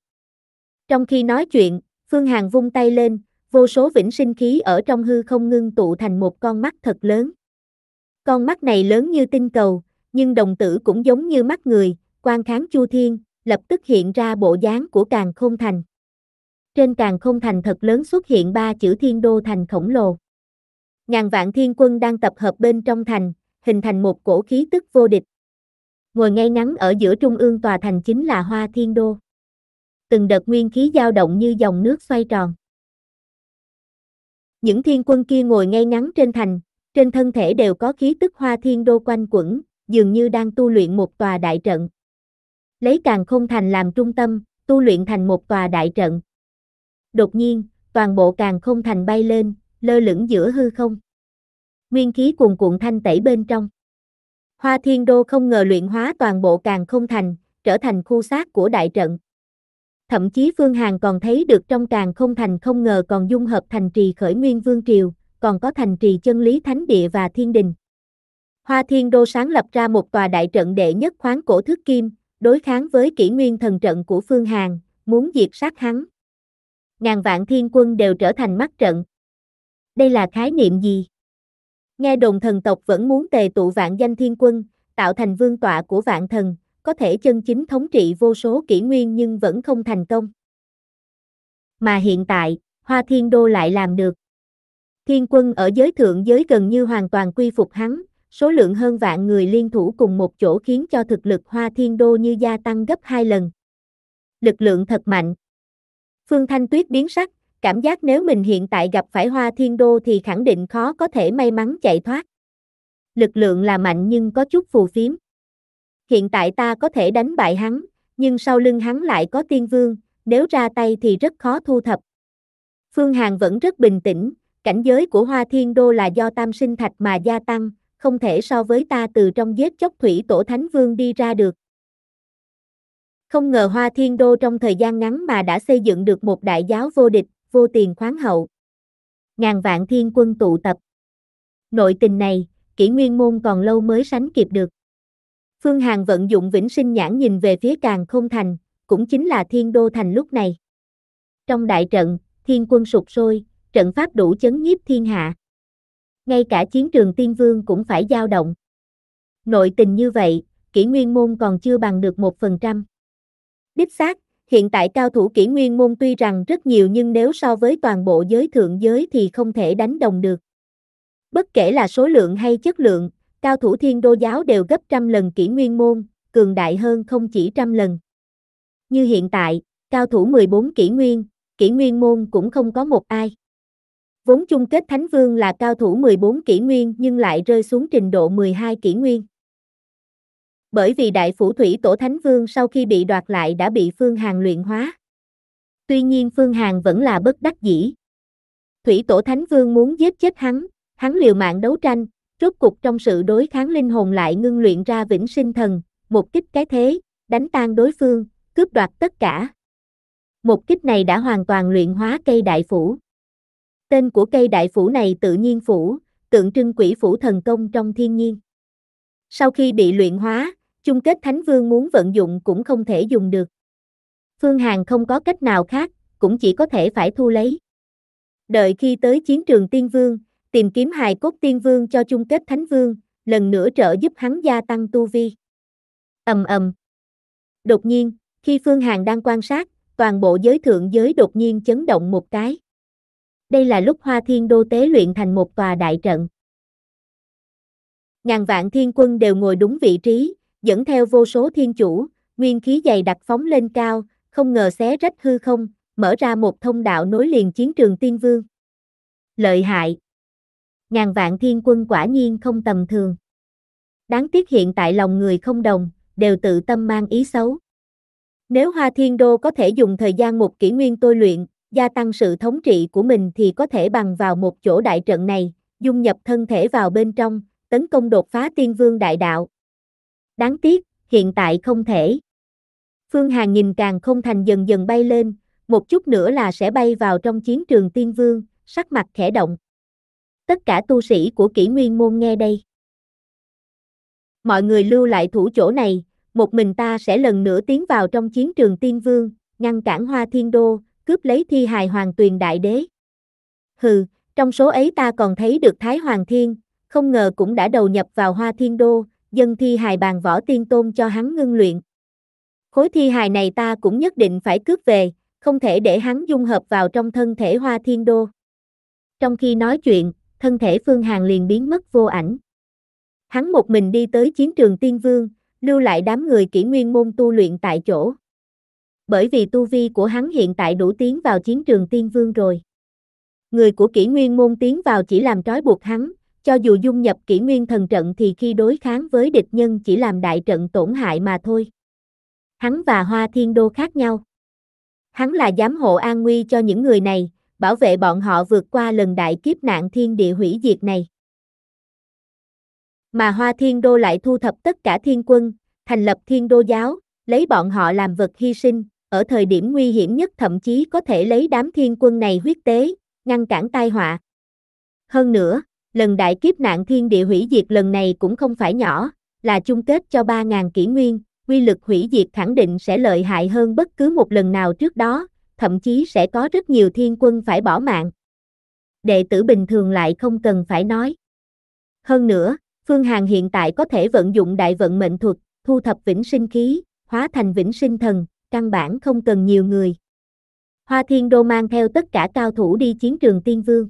Trong khi nói chuyện, Phương Hàn vung tay lên, vô số vĩnh sinh khí ở trong hư không ngưng tụ thành một con mắt thật lớn. Con mắt này lớn như tinh cầu, nhưng đồng tử cũng giống như mắt người, quan kháng chu thiên, lập tức hiện ra bộ dáng của càng không thành. Trên càng không thành thật lớn xuất hiện ba chữ thiên đô thành khổng lồ. Ngàn vạn thiên quân đang tập hợp bên trong thành, hình thành một cổ khí tức vô địch. Ngồi ngay ngắn ở giữa trung ương tòa thành chính là hoa thiên đô. Từng đợt nguyên khí dao động như dòng nước xoay tròn. Những thiên quân kia ngồi ngay ngắn trên thành, trên thân thể đều có khí tức hoa thiên đô quanh quẩn, dường như đang tu luyện một tòa đại trận. Lấy càng không thành làm trung tâm, tu luyện thành một tòa đại trận. Đột nhiên, toàn bộ càng không thành bay lên, lơ lửng giữa hư không. Nguyên khí cuồn cuộn thanh tẩy bên trong. Hoa thiên đô không ngờ luyện hóa toàn bộ càng không thành, trở thành khu xác của đại trận. Thậm chí Phương Hàn còn thấy được trong càng không thành không ngờ còn dung hợp thành trì khởi nguyên vương triều, còn có thành trì chân lý thánh địa và thiên đình. Hoa Thiên Đô sáng lập ra một tòa đại trận đệ nhất khoáng cổ thước kim, đối kháng với kỷ nguyên thần trận của Phương Hàn, muốn diệt sát hắn. Ngàn vạn thiên quân đều trở thành mắt trận. Đây là khái niệm gì? Nghe đồn thần tộc vẫn muốn tề tụ vạn danh thiên quân, tạo thành vương tọa của vạn thần, có thể chân chính thống trị vô số kỷ nguyên nhưng vẫn không thành công. Mà hiện tại, Hoa Thiên Đô lại làm được. Thiên quân ở giới thượng giới gần như hoàn toàn quy phục hắn, số lượng hơn vạn người liên thủ cùng một chỗ khiến cho thực lực hoa thiên đô như gia tăng gấp hai lần. Lực lượng thật mạnh. Phương Thanh Tuyết biến sắc, cảm giác nếu mình hiện tại gặp phải hoa thiên đô thì khẳng định khó có thể may mắn chạy thoát. Lực lượng là mạnh nhưng có chút phù phiếm. Hiện tại ta có thể đánh bại hắn, nhưng sau lưng hắn lại có tiên vương, nếu ra tay thì rất khó thu thập. Phương Hàn vẫn rất bình tĩnh, Cảnh giới của Hoa Thiên Đô là do tam sinh thạch mà gia tăng, không thể so với ta từ trong giết chốc thủy tổ thánh vương đi ra được. Không ngờ Hoa Thiên Đô trong thời gian ngắn mà đã xây dựng được một đại giáo vô địch, vô tiền khoáng hậu. Ngàn vạn thiên quân tụ tập. Nội tình này, kỷ nguyên môn còn lâu mới sánh kịp được. Phương Hàn vận dụng vĩnh sinh nhãn nhìn về phía càng không thành, cũng chính là thiên đô thành lúc này. Trong đại trận, thiên quân sụp sôi, trận pháp đủ chấn nhiếp thiên hạ. Ngay cả chiến trường tiên vương cũng phải dao động. Nội tình như vậy, kỷ nguyên môn còn chưa bằng được một phần trăm. Đích xác, hiện tại cao thủ kỷ nguyên môn tuy rằng rất nhiều nhưng nếu so với toàn bộ giới thượng giới thì không thể đánh đồng được. Bất kể là số lượng hay chất lượng, cao thủ thiên đô giáo đều gấp trăm lần kỷ nguyên môn, cường đại hơn không chỉ trăm lần. Như hiện tại, cao thủ 14 kỷ nguyên, kỷ nguyên môn cũng không có một ai. Vốn chung kết Thánh Vương là cao thủ 14 kỷ nguyên nhưng lại rơi xuống trình độ 12 kỷ nguyên. Bởi vì đại phủ thủy tổ Thánh Vương sau khi bị đoạt lại đã bị Phương hàng luyện hóa. Tuy nhiên Phương hàng vẫn là bất đắc dĩ. Thủy tổ Thánh Vương muốn giết chết hắn, hắn liều mạng đấu tranh, rốt cục trong sự đối kháng linh hồn lại ngưng luyện ra vĩnh sinh thần, một kích cái thế, đánh tan đối phương, cướp đoạt tất cả. Một kích này đã hoàn toàn luyện hóa cây đại phủ. Tên của cây đại phủ này tự nhiên phủ, tượng trưng quỷ phủ thần công trong thiên nhiên. Sau khi bị luyện hóa, chung kết thánh vương muốn vận dụng cũng không thể dùng được. Phương Hàn không có cách nào khác, cũng chỉ có thể phải thu lấy. Đợi khi tới chiến trường tiên vương, tìm kiếm hài cốt tiên vương cho chung kết thánh vương, lần nữa trợ giúp hắn gia tăng tu vi. ầm ầm. Đột nhiên, khi Phương Hàn đang quan sát, toàn bộ giới thượng giới đột nhiên chấn động một cái đây là lúc Hoa Thiên Đô tế luyện thành một tòa đại trận. Ngàn vạn thiên quân đều ngồi đúng vị trí, dẫn theo vô số thiên chủ, nguyên khí dày đặc phóng lên cao, không ngờ xé rách hư không, mở ra một thông đạo nối liền chiến trường tiên vương. Lợi hại. Ngàn vạn thiên quân quả nhiên không tầm thường. Đáng tiếc hiện tại lòng người không đồng, đều tự tâm mang ý xấu. Nếu Hoa Thiên Đô có thể dùng thời gian một kỷ nguyên tôi luyện, gia tăng sự thống trị của mình thì có thể bằng vào một chỗ đại trận này, dung nhập thân thể vào bên trong, tấn công đột phá tiên vương đại đạo. Đáng tiếc, hiện tại không thể. Phương Hàn nhìn càng không thành dần dần bay lên, một chút nữa là sẽ bay vào trong chiến trường tiên vương, sắc mặt khẽ động. Tất cả tu sĩ của kỷ nguyên môn nghe đây. Mọi người lưu lại thủ chỗ này, một mình ta sẽ lần nữa tiến vào trong chiến trường tiên vương, ngăn cản hoa thiên đô, cướp lấy thi hài hoàng tuyền đại đế. Hừ, trong số ấy ta còn thấy được Thái Hoàng Thiên, không ngờ cũng đã đầu nhập vào Hoa Thiên Đô, dân thi hài bàn võ tiên tôn cho hắn ngưng luyện. Khối thi hài này ta cũng nhất định phải cướp về, không thể để hắn dung hợp vào trong thân thể Hoa Thiên Đô. Trong khi nói chuyện, thân thể Phương Hàn liền biến mất vô ảnh. Hắn một mình đi tới chiến trường Tiên Vương, lưu lại đám người kỷ nguyên môn tu luyện tại chỗ bởi vì tu vi của hắn hiện tại đủ tiến vào chiến trường tiên vương rồi. Người của kỷ nguyên môn tiến vào chỉ làm trói buộc hắn, cho dù dung nhập kỷ nguyên thần trận thì khi đối kháng với địch nhân chỉ làm đại trận tổn hại mà thôi. Hắn và Hoa Thiên Đô khác nhau. Hắn là giám hộ an nguy cho những người này, bảo vệ bọn họ vượt qua lần đại kiếp nạn thiên địa hủy diệt này. Mà Hoa Thiên Đô lại thu thập tất cả thiên quân, thành lập thiên đô giáo, lấy bọn họ làm vật hy sinh, ở thời điểm nguy hiểm nhất thậm chí có thể lấy đám thiên quân này huyết tế, ngăn cản tai họa. Hơn nữa, lần đại kiếp nạn thiên địa hủy diệt lần này cũng không phải nhỏ, là chung kết cho 3.000 kỷ nguyên, quy lực hủy diệt khẳng định sẽ lợi hại hơn bất cứ một lần nào trước đó, thậm chí sẽ có rất nhiều thiên quân phải bỏ mạng. Đệ tử bình thường lại không cần phải nói. Hơn nữa, Phương Hàn hiện tại có thể vận dụng đại vận mệnh thuật, thu thập vĩnh sinh khí, hóa thành vĩnh sinh thần, căn bản không cần nhiều người. Hoa Thiên Đô mang theo tất cả cao thủ đi chiến trường Tiên Vương.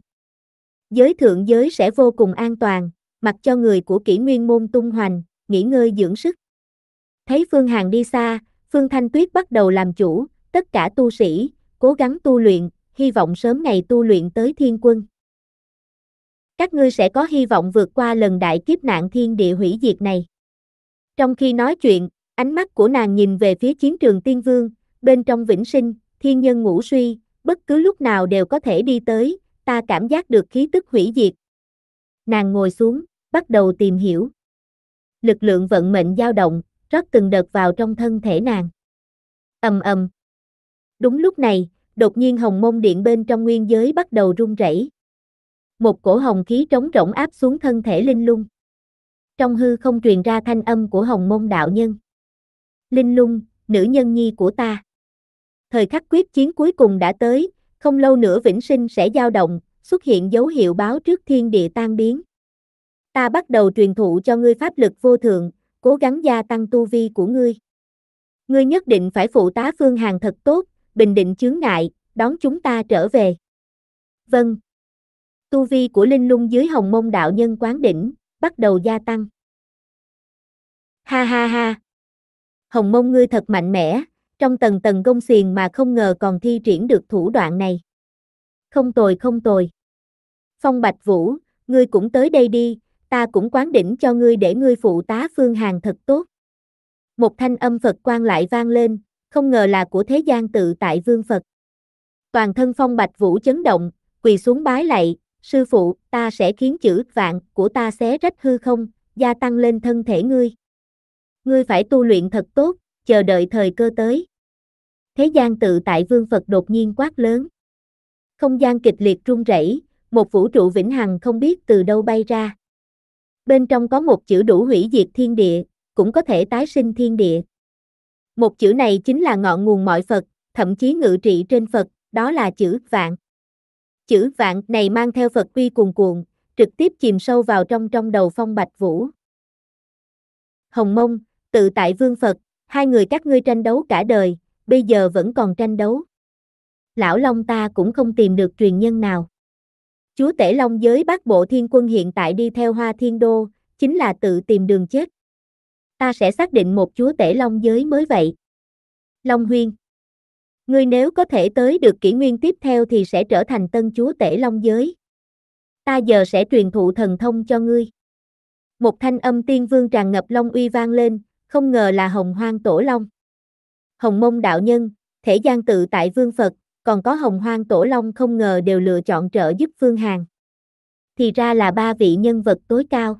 Giới thượng giới sẽ vô cùng an toàn, mặc cho người của kỷ nguyên môn tung hoành, nghỉ ngơi dưỡng sức. Thấy Phương Hàng đi xa, Phương Thanh Tuyết bắt đầu làm chủ, tất cả tu sĩ, cố gắng tu luyện, hy vọng sớm ngày tu luyện tới thiên quân. Các ngươi sẽ có hy vọng vượt qua lần đại kiếp nạn thiên địa hủy diệt này. Trong khi nói chuyện, Ánh mắt của nàng nhìn về phía chiến trường tiên vương, bên trong vĩnh sinh, thiên nhân ngủ suy, bất cứ lúc nào đều có thể đi tới, ta cảm giác được khí tức hủy diệt. Nàng ngồi xuống, bắt đầu tìm hiểu. Lực lượng vận mệnh dao động, rót từng đợt vào trong thân thể nàng. Ầm ầm. Đúng lúc này, đột nhiên hồng môn điện bên trong nguyên giới bắt đầu rung rẩy. Một cổ hồng khí trống rỗng áp xuống thân thể linh lung. Trong hư không truyền ra thanh âm của hồng môn đạo nhân. Linh Lung, nữ nhân nhi của ta. Thời khắc quyết chiến cuối cùng đã tới, không lâu nữa vĩnh sinh sẽ dao động, xuất hiện dấu hiệu báo trước thiên địa tan biến. Ta bắt đầu truyền thụ cho ngươi pháp lực vô thượng, cố gắng gia tăng tu vi của ngươi. Ngươi nhất định phải phụ tá phương hàng thật tốt, bình định chướng ngại, đón chúng ta trở về. Vâng. Tu vi của Linh Lung dưới hồng mông đạo nhân quán đỉnh, bắt đầu gia tăng. Ha ha ha, hồng mông ngươi thật mạnh mẽ, trong tầng tầng gông xiềng mà không ngờ còn thi triển được thủ đoạn này. Không tồi không tồi. Phong Bạch Vũ, ngươi cũng tới đây đi, ta cũng quán đỉnh cho ngươi để ngươi phụ tá phương hàng thật tốt. Một thanh âm Phật quan lại vang lên, không ngờ là của thế gian tự tại vương Phật. Toàn thân Phong Bạch Vũ chấn động, quỳ xuống bái lạy, sư phụ, ta sẽ khiến chữ vạn của ta xé rách hư không, gia tăng lên thân thể ngươi ngươi phải tu luyện thật tốt, chờ đợi thời cơ tới. Thế gian tự tại vương Phật đột nhiên quát lớn. Không gian kịch liệt rung rẩy, một vũ trụ vĩnh hằng không biết từ đâu bay ra. Bên trong có một chữ đủ hủy diệt thiên địa, cũng có thể tái sinh thiên địa. Một chữ này chính là ngọn nguồn mọi Phật, thậm chí ngự trị trên Phật, đó là chữ vạn. Chữ vạn này mang theo Phật uy cuồn cuộn, trực tiếp chìm sâu vào trong trong đầu phong bạch vũ. Hồng mông, tự tại vương Phật, hai người các ngươi tranh đấu cả đời, bây giờ vẫn còn tranh đấu. Lão Long ta cũng không tìm được truyền nhân nào. Chúa Tể Long giới bác bộ thiên quân hiện tại đi theo hoa thiên đô, chính là tự tìm đường chết. Ta sẽ xác định một chúa Tể Long giới mới vậy. Long Huyên Ngươi nếu có thể tới được kỷ nguyên tiếp theo thì sẽ trở thành tân chúa Tể Long giới. Ta giờ sẽ truyền thụ thần thông cho ngươi. Một thanh âm tiên vương tràn ngập long uy vang lên, không ngờ là hồng hoang tổ long. Hồng mông đạo nhân, thể gian tự tại vương Phật, còn có hồng hoang tổ long không ngờ đều lựa chọn trợ giúp Phương Hàn. Thì ra là ba vị nhân vật tối cao.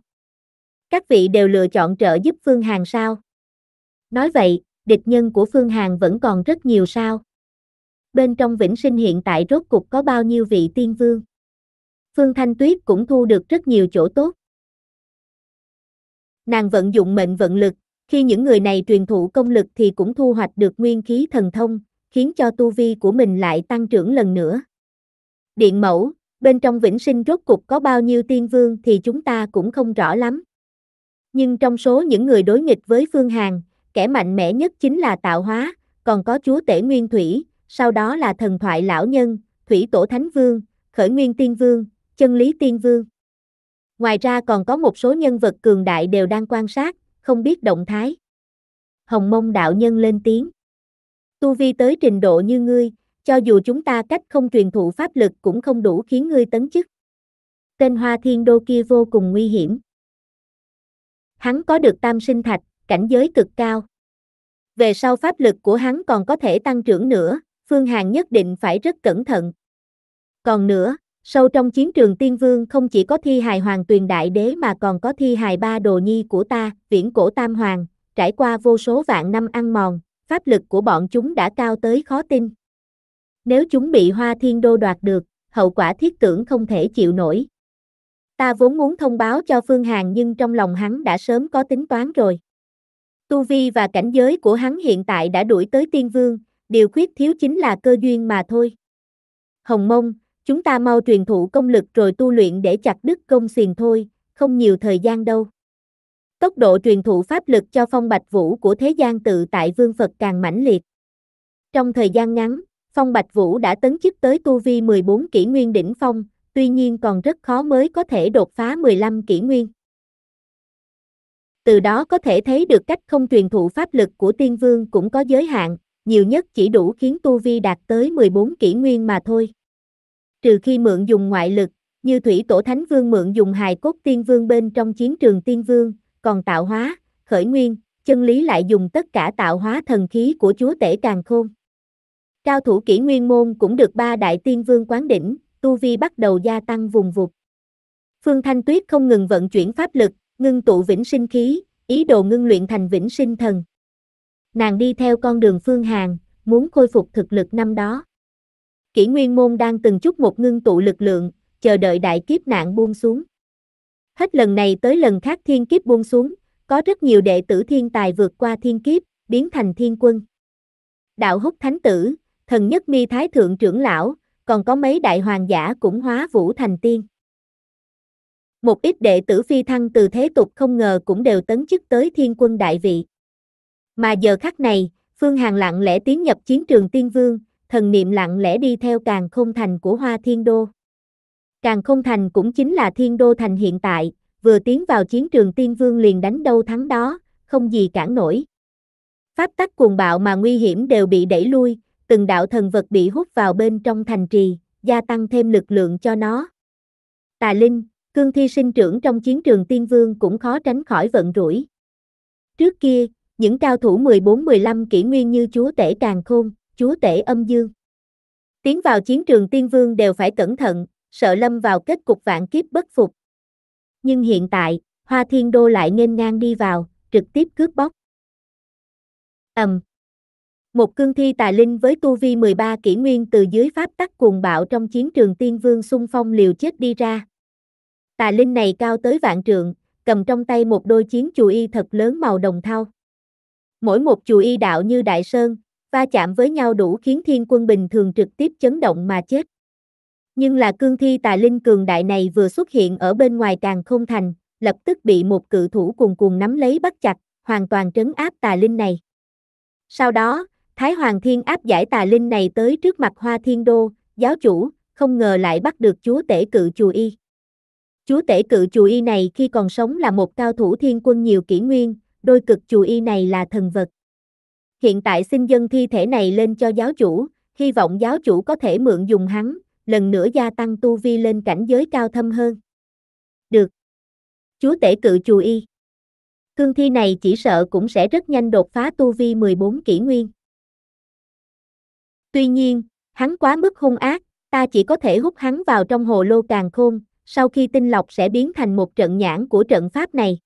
Các vị đều lựa chọn trợ giúp Phương Hàn sao? Nói vậy, địch nhân của Phương Hàn vẫn còn rất nhiều sao? Bên trong vĩnh sinh hiện tại rốt cục có bao nhiêu vị tiên vương? Phương Thanh Tuyết cũng thu được rất nhiều chỗ tốt. Nàng vận dụng mệnh vận lực, khi những người này truyền thụ công lực thì cũng thu hoạch được nguyên khí thần thông, khiến cho tu vi của mình lại tăng trưởng lần nữa. Điện mẫu, bên trong vĩnh sinh rốt cục có bao nhiêu tiên vương thì chúng ta cũng không rõ lắm. Nhưng trong số những người đối nghịch với Phương Hàn, kẻ mạnh mẽ nhất chính là Tạo Hóa, còn có Chúa Tể Nguyên Thủy, sau đó là thần thoại lão nhân, Thủy Tổ Thánh Vương, Khởi Nguyên Tiên Vương, Chân Lý Tiên Vương. Ngoài ra còn có một số nhân vật cường đại đều đang quan sát, không biết động thái. Hồng mông đạo nhân lên tiếng. Tu vi tới trình độ như ngươi, cho dù chúng ta cách không truyền thụ pháp lực cũng không đủ khiến ngươi tấn chức. Tên hoa thiên đô kia vô cùng nguy hiểm. Hắn có được tam sinh thạch, cảnh giới cực cao. Về sau pháp lực của hắn còn có thể tăng trưởng nữa, Phương Hàn nhất định phải rất cẩn thận. Còn nữa, Sâu trong chiến trường tiên vương không chỉ có thi hài hoàng tuyền đại đế mà còn có thi hài ba đồ nhi của ta, viễn cổ tam hoàng, trải qua vô số vạn năm ăn mòn, pháp lực của bọn chúng đã cao tới khó tin. Nếu chúng bị hoa thiên đô đoạt được, hậu quả thiết tưởng không thể chịu nổi. Ta vốn muốn thông báo cho Phương Hàn nhưng trong lòng hắn đã sớm có tính toán rồi. Tu vi và cảnh giới của hắn hiện tại đã đuổi tới tiên vương, điều khuyết thiếu chính là cơ duyên mà thôi. Hồng Mông, Chúng ta mau truyền thụ công lực rồi tu luyện để chặt đứt công xiền thôi, không nhiều thời gian đâu. Tốc độ truyền thụ pháp lực cho phong bạch vũ của thế gian tự tại vương Phật càng mãnh liệt. Trong thời gian ngắn, phong bạch vũ đã tấn chức tới tu vi 14 kỷ nguyên đỉnh phong, tuy nhiên còn rất khó mới có thể đột phá 15 kỷ nguyên. Từ đó có thể thấy được cách không truyền thụ pháp lực của tiên vương cũng có giới hạn, nhiều nhất chỉ đủ khiến tu vi đạt tới 14 kỷ nguyên mà thôi trừ khi mượn dùng ngoại lực, như thủy tổ thánh vương mượn dùng hài cốt tiên vương bên trong chiến trường tiên vương, còn tạo hóa, khởi nguyên, chân lý lại dùng tất cả tạo hóa thần khí của chúa tể càng khôn. Cao thủ kỷ nguyên môn cũng được ba đại tiên vương quán đỉnh, tu vi bắt đầu gia tăng vùng vụt. Phương Thanh Tuyết không ngừng vận chuyển pháp lực, ngưng tụ vĩnh sinh khí, ý đồ ngưng luyện thành vĩnh sinh thần. Nàng đi theo con đường Phương Hàn, muốn khôi phục thực lực năm đó kỷ nguyên môn đang từng chút một ngưng tụ lực lượng, chờ đợi đại kiếp nạn buông xuống. Hết lần này tới lần khác thiên kiếp buông xuống, có rất nhiều đệ tử thiên tài vượt qua thiên kiếp, biến thành thiên quân. Đạo húc thánh tử, thần nhất mi thái thượng trưởng lão, còn có mấy đại hoàng giả cũng hóa vũ thành tiên. Một ít đệ tử phi thăng từ thế tục không ngờ cũng đều tấn chức tới thiên quân đại vị. Mà giờ khắc này, Phương Hàng lặng lẽ tiến nhập chiến trường tiên vương, thần niệm lặng lẽ đi theo càng không thành của hoa thiên đô. Càng không thành cũng chính là thiên đô thành hiện tại, vừa tiến vào chiến trường tiên vương liền đánh đâu thắng đó, không gì cản nổi. Pháp tắc cuồng bạo mà nguy hiểm đều bị đẩy lui, từng đạo thần vật bị hút vào bên trong thành trì, gia tăng thêm lực lượng cho nó. Tà Linh, cương thi sinh trưởng trong chiến trường tiên vương cũng khó tránh khỏi vận rủi. Trước kia, những cao thủ 14-15 kỷ nguyên như chúa tể càng khôn, chúa tể âm dương. Tiến vào chiến trường tiên vương đều phải cẩn thận, sợ lâm vào kết cục vạn kiếp bất phục. Nhưng hiện tại, Hoa Thiên Đô lại nghênh ngang đi vào, trực tiếp cướp bóc. Ầm. Một cương thi tài linh với tu vi 13 kỷ nguyên từ dưới pháp tắc cuồng bạo trong chiến trường tiên vương xung phong liều chết đi ra. Tà linh này cao tới vạn trượng, cầm trong tay một đôi chiến chù y thật lớn màu đồng thau. Mỗi một chù y đạo như đại sơn, va chạm với nhau đủ khiến thiên quân bình thường trực tiếp chấn động mà chết. Nhưng là cương thi tà linh cường đại này vừa xuất hiện ở bên ngoài càng không thành, lập tức bị một cự thủ cùng cùng nắm lấy bắt chặt, hoàn toàn trấn áp tà linh này. Sau đó, Thái Hoàng Thiên áp giải tà linh này tới trước mặt Hoa Thiên Đô, giáo chủ, không ngờ lại bắt được chúa tể cự chùa y. Chúa tể cự chùa y này khi còn sống là một cao thủ thiên quân nhiều kỷ nguyên, đôi cực chùa y này là thần vật hiện tại xin dân thi thể này lên cho giáo chủ, hy vọng giáo chủ có thể mượn dùng hắn, lần nữa gia tăng tu vi lên cảnh giới cao thâm hơn. Được. Chúa tể cự chù y. Cương thi này chỉ sợ cũng sẽ rất nhanh đột phá tu vi 14 kỷ nguyên. Tuy nhiên, hắn quá mức hung ác, ta chỉ có thể hút hắn vào trong hồ lô càng khôn, sau khi tinh lọc sẽ biến thành một trận nhãn của trận pháp này.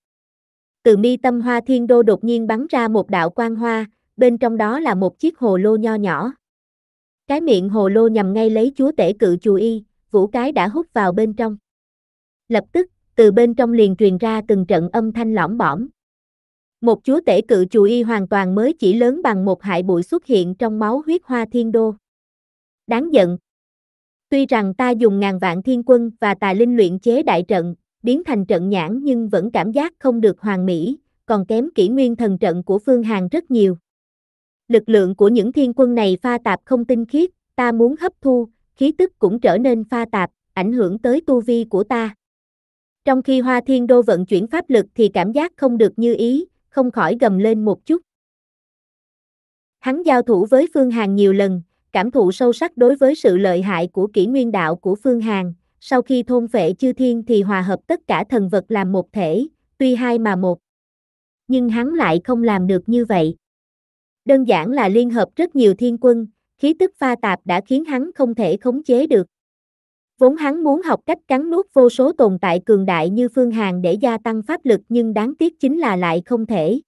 Từ mi tâm hoa thiên đô đột nhiên bắn ra một đạo quang hoa, bên trong đó là một chiếc hồ lô nho nhỏ. Cái miệng hồ lô nhằm ngay lấy chúa tể cự chù y, vũ cái đã hút vào bên trong. Lập tức, từ bên trong liền truyền ra từng trận âm thanh lõm bõm. Một chúa tể cự chù y hoàn toàn mới chỉ lớn bằng một hại bụi xuất hiện trong máu huyết hoa thiên đô. Đáng giận. Tuy rằng ta dùng ngàn vạn thiên quân và tà linh luyện chế đại trận, biến thành trận nhãn nhưng vẫn cảm giác không được hoàn mỹ, còn kém kỹ nguyên thần trận của Phương Hàn rất nhiều lực lượng của những thiên quân này pha tạp không tinh khiết, ta muốn hấp thu, khí tức cũng trở nên pha tạp, ảnh hưởng tới tu vi của ta. Trong khi Hoa Thiên Đô vận chuyển pháp lực thì cảm giác không được như ý, không khỏi gầm lên một chút. Hắn giao thủ với Phương Hàn nhiều lần, cảm thụ sâu sắc đối với sự lợi hại của kỷ nguyên đạo của Phương Hàn, sau khi thôn vệ chư thiên thì hòa hợp tất cả thần vật làm một thể, tuy hai mà một. Nhưng hắn lại không làm được như vậy. Đơn giản là liên hợp rất nhiều thiên quân, khí tức pha tạp đã khiến hắn không thể khống chế được. Vốn hắn muốn học cách cắn nuốt vô số tồn tại cường đại như Phương Hàn để gia tăng pháp lực nhưng đáng tiếc chính là lại không thể.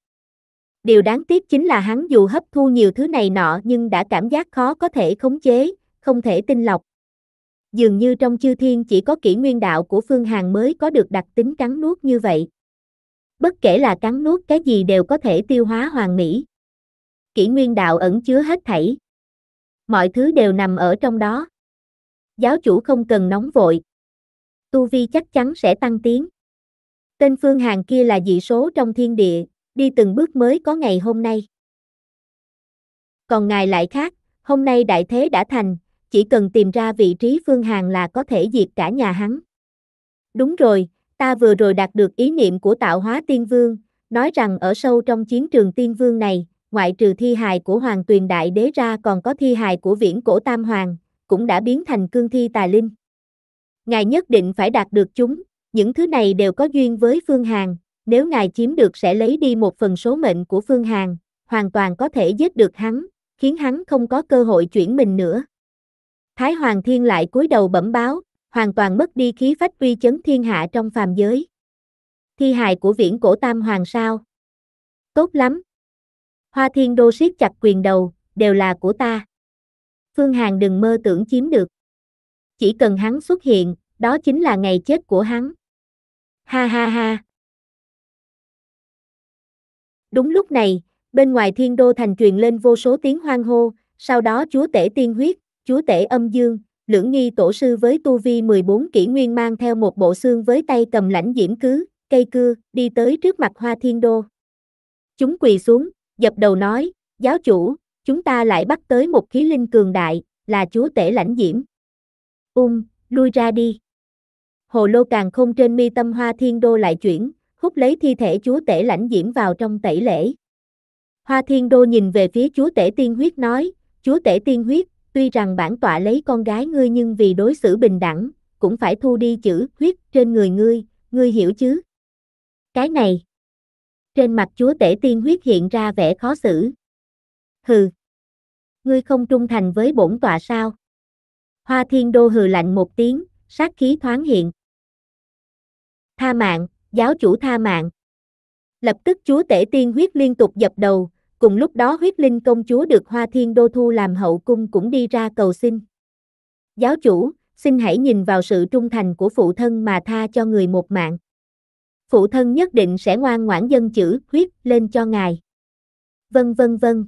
Điều đáng tiếc chính là hắn dù hấp thu nhiều thứ này nọ nhưng đã cảm giác khó có thể khống chế, không thể tinh lọc. Dường như trong chư thiên chỉ có kỹ nguyên đạo của Phương Hàn mới có được đặc tính cắn nuốt như vậy. Bất kể là cắn nuốt cái gì đều có thể tiêu hóa hoàn mỹ kỷ nguyên đạo ẩn chứa hết thảy. Mọi thứ đều nằm ở trong đó. Giáo chủ không cần nóng vội. Tu vi chắc chắn sẽ tăng tiến. Tên phương hàng kia là dị số trong thiên địa, đi từng bước mới có ngày hôm nay. Còn ngài lại khác, hôm nay đại thế đã thành, chỉ cần tìm ra vị trí phương hàng là có thể diệt cả nhà hắn. Đúng rồi, ta vừa rồi đạt được ý niệm của tạo hóa tiên vương, nói rằng ở sâu trong chiến trường tiên vương này, ngoại trừ thi hài của Hoàng Tuyền Đại Đế ra còn có thi hài của viễn cổ Tam Hoàng, cũng đã biến thành cương thi tà linh. Ngài nhất định phải đạt được chúng, những thứ này đều có duyên với Phương Hàn, nếu ngài chiếm được sẽ lấy đi một phần số mệnh của Phương Hàn, hoàn toàn có thể giết được hắn, khiến hắn không có cơ hội chuyển mình nữa. Thái Hoàng Thiên lại cúi đầu bẩm báo, hoàn toàn mất đi khí phách uy chấn thiên hạ trong phàm giới. Thi hài của viễn cổ tam hoàng sao? Tốt lắm, Hoa Thiên Đô siết chặt quyền đầu, đều là của ta. Phương Hàn đừng mơ tưởng chiếm được. Chỉ cần hắn xuất hiện, đó chính là ngày chết của hắn. Ha ha ha. Đúng lúc này, bên ngoài thiên đô thành truyền lên vô số tiếng hoang hô, sau đó chúa tể tiên huyết, chúa tể âm dương, lưỡng nghi tổ sư với tu vi 14 kỷ nguyên mang theo một bộ xương với tay cầm lãnh diễm cứ, cây cưa, đi tới trước mặt hoa thiên đô. Chúng quỳ xuống, dập đầu nói, giáo chủ, chúng ta lại bắt tới một khí linh cường đại, là chúa tể lãnh diễm. Ung, lui ra đi. Hồ lô càng không trên mi tâm hoa thiên đô lại chuyển, hút lấy thi thể chúa tể lãnh diễm vào trong tẩy lễ. Hoa thiên đô nhìn về phía chúa tể tiên huyết nói, chúa tể tiên huyết, tuy rằng bản tọa lấy con gái ngươi nhưng vì đối xử bình đẳng, cũng phải thu đi chữ huyết trên người ngươi, ngươi hiểu chứ? Cái này trên mặt chúa tể tiên huyết hiện ra vẻ khó xử. Hừ! Ngươi không trung thành với bổn tọa sao? Hoa thiên đô hừ lạnh một tiếng, sát khí thoáng hiện. Tha mạng, giáo chủ tha mạng. Lập tức chúa tể tiên huyết liên tục dập đầu, cùng lúc đó huyết linh công chúa được hoa thiên đô thu làm hậu cung cũng đi ra cầu xin. Giáo chủ, xin hãy nhìn vào sự trung thành của phụ thân mà tha cho người một mạng phụ thân nhất định sẽ ngoan ngoãn dân chữ huyết lên cho ngài. Vân vân vân.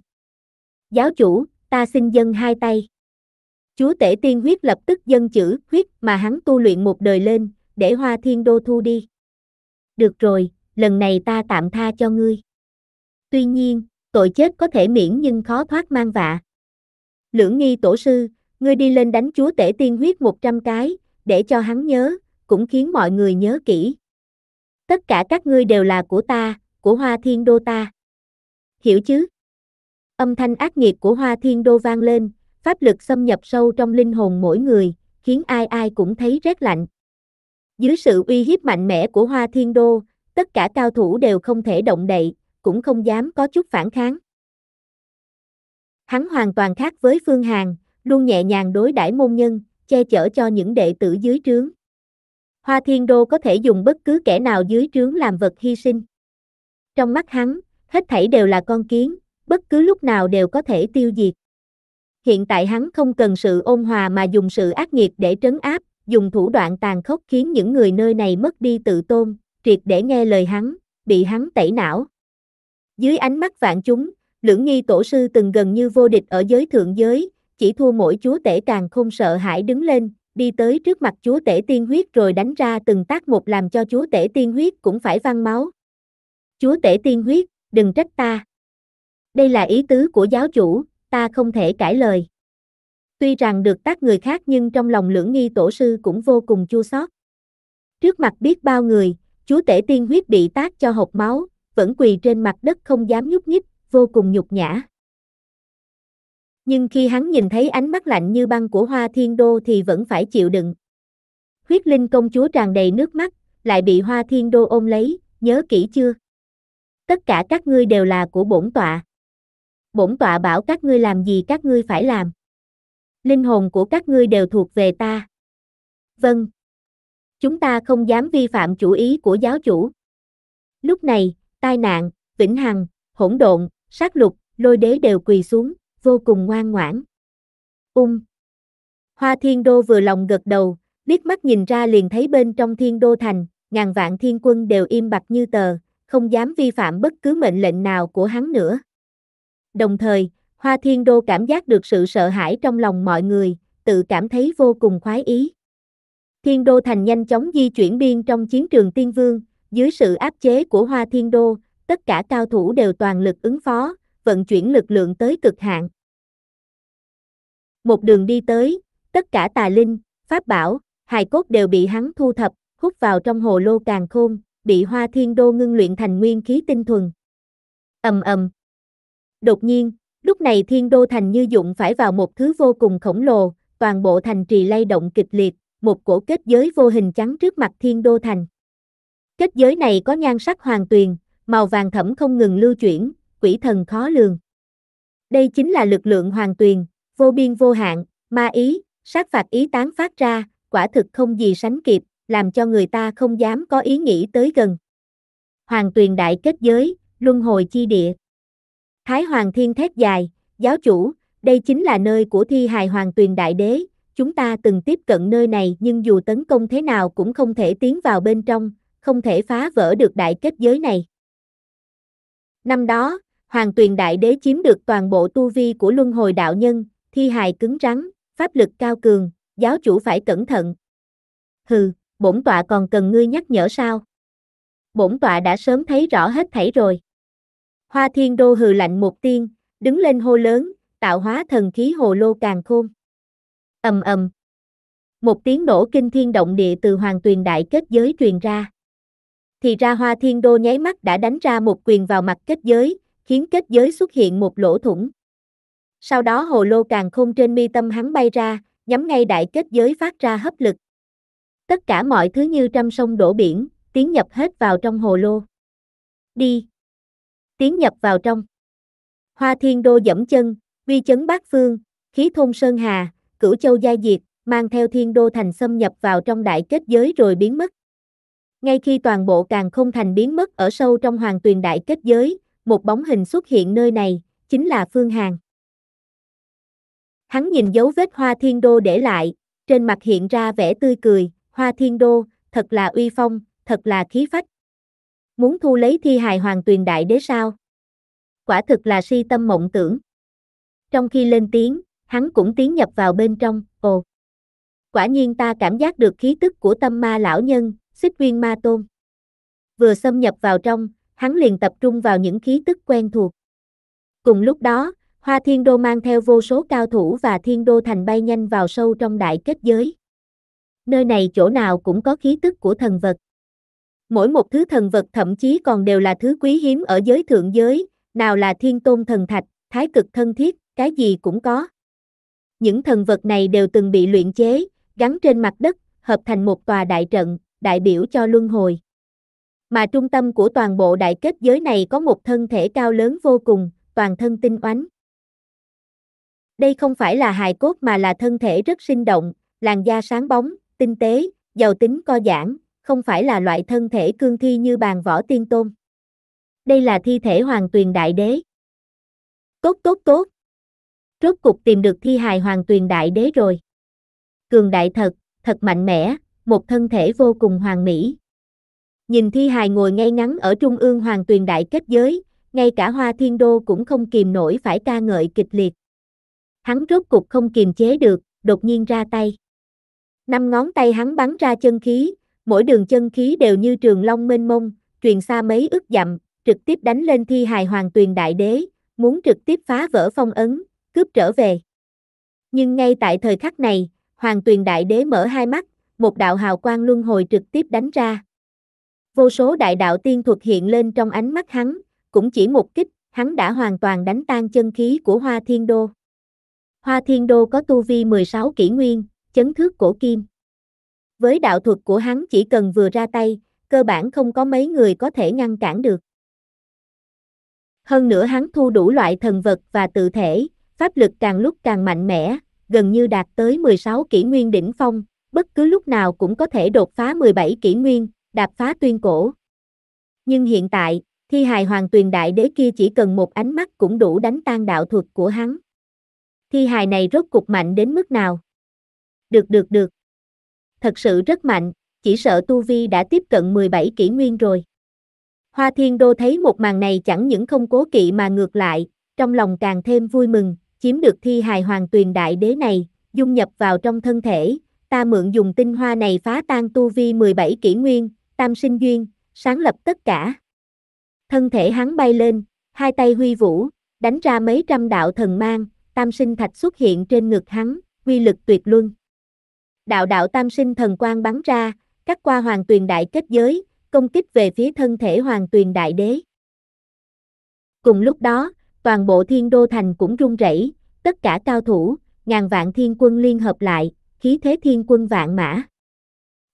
Giáo chủ, ta xin dân hai tay. Chúa tể tiên huyết lập tức dân chữ huyết mà hắn tu luyện một đời lên, để hoa thiên đô thu đi. Được rồi, lần này ta tạm tha cho ngươi. Tuy nhiên, tội chết có thể miễn nhưng khó thoát mang vạ. Lưỡng nghi tổ sư, ngươi đi lên đánh chúa tể tiên huyết 100 cái, để cho hắn nhớ, cũng khiến mọi người nhớ kỹ tất cả các ngươi đều là của ta, của Hoa Thiên Đô ta. Hiểu chứ? Âm thanh ác nghiệt của Hoa Thiên Đô vang lên, pháp lực xâm nhập sâu trong linh hồn mỗi người, khiến ai ai cũng thấy rét lạnh. Dưới sự uy hiếp mạnh mẽ của Hoa Thiên Đô, tất cả cao thủ đều không thể động đậy, cũng không dám có chút phản kháng. Hắn hoàn toàn khác với Phương Hàn, luôn nhẹ nhàng đối đãi môn nhân, che chở cho những đệ tử dưới trướng. Hoa Thiên Đô có thể dùng bất cứ kẻ nào dưới trướng làm vật hy sinh. Trong mắt hắn, hết thảy đều là con kiến, bất cứ lúc nào đều có thể tiêu diệt. Hiện tại hắn không cần sự ôn hòa mà dùng sự ác nghiệt để trấn áp, dùng thủ đoạn tàn khốc khiến những người nơi này mất đi tự tôn, triệt để nghe lời hắn, bị hắn tẩy não. Dưới ánh mắt vạn chúng, lưỡng nghi tổ sư từng gần như vô địch ở giới thượng giới, chỉ thua mỗi chúa tể càng không sợ hãi đứng lên, đi tới trước mặt chúa tể tiên huyết rồi đánh ra từng tác một làm cho chúa tể tiên huyết cũng phải văng máu. Chúa tể tiên huyết, đừng trách ta. Đây là ý tứ của giáo chủ, ta không thể cãi lời. Tuy rằng được tác người khác nhưng trong lòng lưỡng nghi tổ sư cũng vô cùng chua xót. Trước mặt biết bao người, chúa tể tiên huyết bị tác cho hộc máu, vẫn quỳ trên mặt đất không dám nhúc nhích, vô cùng nhục nhã. Nhưng khi hắn nhìn thấy ánh mắt lạnh như băng của Hoa Thiên Đô thì vẫn phải chịu đựng. Huyết Linh công chúa tràn đầy nước mắt, lại bị Hoa Thiên Đô ôm lấy, nhớ kỹ chưa? Tất cả các ngươi đều là của bổn tọa. Bổn tọa bảo các ngươi làm gì các ngươi phải làm. Linh hồn của các ngươi đều thuộc về ta. Vâng. Chúng ta không dám vi phạm chủ ý của giáo chủ. Lúc này, tai nạn, vĩnh hằng, hỗn độn, sát lục, lôi đế đều quỳ xuống, vô cùng ngoan ngoãn. Ung. Hoa Thiên Đô vừa lòng gật đầu, liếc mắt nhìn ra liền thấy bên trong Thiên Đô thành, ngàn vạn thiên quân đều im bặt như tờ, không dám vi phạm bất cứ mệnh lệnh nào của hắn nữa. Đồng thời, Hoa Thiên Đô cảm giác được sự sợ hãi trong lòng mọi người, tự cảm thấy vô cùng khoái ý. Thiên Đô Thành nhanh chóng di chuyển biên trong chiến trường Tiên Vương, dưới sự áp chế của Hoa Thiên Đô, tất cả cao thủ đều toàn lực ứng phó, vận chuyển lực lượng tới cực hạn. Một đường đi tới, tất cả tà linh, pháp bảo, hài cốt đều bị hắn thu thập, hút vào trong hồ lô càng khôn, bị hoa thiên đô ngưng luyện thành nguyên khí tinh thuần. ầm ầm. Đột nhiên, lúc này thiên đô thành như dụng phải vào một thứ vô cùng khổng lồ, toàn bộ thành trì lay động kịch liệt, một cổ kết giới vô hình trắng trước mặt thiên đô thành. Kết giới này có nhan sắc hoàng tuyền, màu vàng thẫm không ngừng lưu chuyển, quỷ thần khó lường. Đây chính là lực lượng hoàng tuyền, vô biên vô hạn, ma ý, sát phạt ý tán phát ra, quả thực không gì sánh kịp, làm cho người ta không dám có ý nghĩ tới gần. Hoàng tuyền đại kết giới, luân hồi chi địa. Thái Hoàng Thiên thét dài, giáo chủ, đây chính là nơi của thi hài Hoàng tuyền đại đế, chúng ta từng tiếp cận nơi này nhưng dù tấn công thế nào cũng không thể tiến vào bên trong, không thể phá vỡ được đại kết giới này. Năm đó, Hoàng Tuyền Đại Đế chiếm được toàn bộ tu vi của luân hồi đạo nhân, thi hài cứng rắn, pháp lực cao cường, giáo chủ phải cẩn thận. Hừ, bổn tọa còn cần ngươi nhắc nhở sao? Bổn tọa đã sớm thấy rõ hết thảy rồi. Hoa thiên đô hừ lạnh một tiên, đứng lên hô lớn, tạo hóa thần khí hồ lô càng khôn. ầm ầm. Một tiếng nổ kinh thiên động địa từ hoàng tuyền đại kết giới truyền ra. Thì ra hoa thiên đô nháy mắt đã đánh ra một quyền vào mặt kết giới, khiến kết giới xuất hiện một lỗ thủng. Sau đó hồ lô càng khôn trên mi tâm hắn bay ra, nhắm ngay đại kết giới phát ra hấp lực. Tất cả mọi thứ như trăm sông đổ biển, tiến nhập hết vào trong hồ lô. Đi. Tiến nhập vào trong. Hoa thiên đô dẫm chân, vi chấn bát phương, khí thôn sơn hà, cửu châu gia diệt, mang theo thiên đô thành xâm nhập vào trong đại kết giới rồi biến mất. Ngay khi toàn bộ càng không thành biến mất ở sâu trong hoàng tuyền đại kết giới, một bóng hình xuất hiện nơi này, chính là Phương hàng. Hắn nhìn dấu vết Hoa Thiên Đô để lại, trên mặt hiện ra vẻ tươi cười, Hoa Thiên Đô, thật là uy phong, thật là khí phách. Muốn thu lấy thi hài hoàng tuyền đại đế sao? Quả thực là si tâm mộng tưởng. Trong khi lên tiếng, hắn cũng tiến nhập vào bên trong, ồ. Quả nhiên ta cảm giác được khí tức của tâm ma lão nhân, xích viên ma tôn. Vừa xâm nhập vào trong, hắn liền tập trung vào những khí tức quen thuộc. Cùng lúc đó, Hoa Thiên Đô mang theo vô số cao thủ và Thiên Đô thành bay nhanh vào sâu trong đại kết giới. Nơi này chỗ nào cũng có khí tức của thần vật. Mỗi một thứ thần vật thậm chí còn đều là thứ quý hiếm ở giới thượng giới, nào là thiên tôn thần thạch, thái cực thân thiết, cái gì cũng có. Những thần vật này đều từng bị luyện chế, gắn trên mặt đất, hợp thành một tòa đại trận, đại biểu cho luân hồi. Mà trung tâm của toàn bộ đại kết giới này có một thân thể cao lớn vô cùng, toàn thân tinh oánh. Đây không phải là hài cốt mà là thân thể rất sinh động, làn da sáng bóng, tinh tế, giàu tính co giãn, không phải là loại thân thể cương thi như bàn võ tiên tôn. Đây là thi thể hoàng tuyền đại đế. Tốt tốt tốt. Rốt cục tìm được thi hài hoàng tuyền đại đế rồi. Cường đại thật, thật mạnh mẽ, một thân thể vô cùng hoàn mỹ. Nhìn thi hài ngồi ngay ngắn ở trung ương hoàng tuyền đại kết giới, ngay cả hoa thiên đô cũng không kìm nổi phải ca ngợi kịch liệt hắn rốt cục không kiềm chế được, đột nhiên ra tay. Năm ngón tay hắn bắn ra chân khí, mỗi đường chân khí đều như trường long mênh mông, truyền xa mấy ức dặm, trực tiếp đánh lên thi hài hoàng tuyền đại đế, muốn trực tiếp phá vỡ phong ấn, cướp trở về. Nhưng ngay tại thời khắc này, hoàng tuyền đại đế mở hai mắt, một đạo hào quang luân hồi trực tiếp đánh ra. Vô số đại đạo tiên thuật hiện lên trong ánh mắt hắn, cũng chỉ một kích, hắn đã hoàn toàn đánh tan chân khí của Hoa Thiên Đô. Hoa Thiên Đô có tu vi 16 kỷ nguyên, chấn thước cổ kim. Với đạo thuật của hắn chỉ cần vừa ra tay, cơ bản không có mấy người có thể ngăn cản được. Hơn nữa hắn thu đủ loại thần vật và tự thể, pháp lực càng lúc càng mạnh mẽ, gần như đạt tới 16 kỷ nguyên đỉnh phong, bất cứ lúc nào cũng có thể đột phá 17 kỷ nguyên, đạp phá tuyên cổ. Nhưng hiện tại, thi hài hoàng tuyền đại đế kia chỉ cần một ánh mắt cũng đủ đánh tan đạo thuật của hắn. Thi hài này rốt cục mạnh đến mức nào? Được được được. Thật sự rất mạnh, chỉ sợ Tu Vi đã tiếp cận 17 kỷ nguyên rồi. Hoa Thiên Đô thấy một màn này chẳng những không cố kỵ mà ngược lại, trong lòng càng thêm vui mừng, chiếm được thi hài hoàng tuyền đại đế này, dung nhập vào trong thân thể, ta mượn dùng tinh hoa này phá tan tu vi 17 kỷ nguyên, tam sinh duyên, sáng lập tất cả. Thân thể hắn bay lên, hai tay huy vũ, đánh ra mấy trăm đạo thần mang, tam sinh thạch xuất hiện trên ngực hắn, quy lực tuyệt luân. Đạo đạo tam sinh thần quang bắn ra, cắt qua hoàng tuyền đại kết giới, công kích về phía thân thể hoàng tuyền đại đế. Cùng lúc đó, toàn bộ thiên đô thành cũng rung rẩy, tất cả cao thủ, ngàn vạn thiên quân liên hợp lại, khí thế thiên quân vạn mã.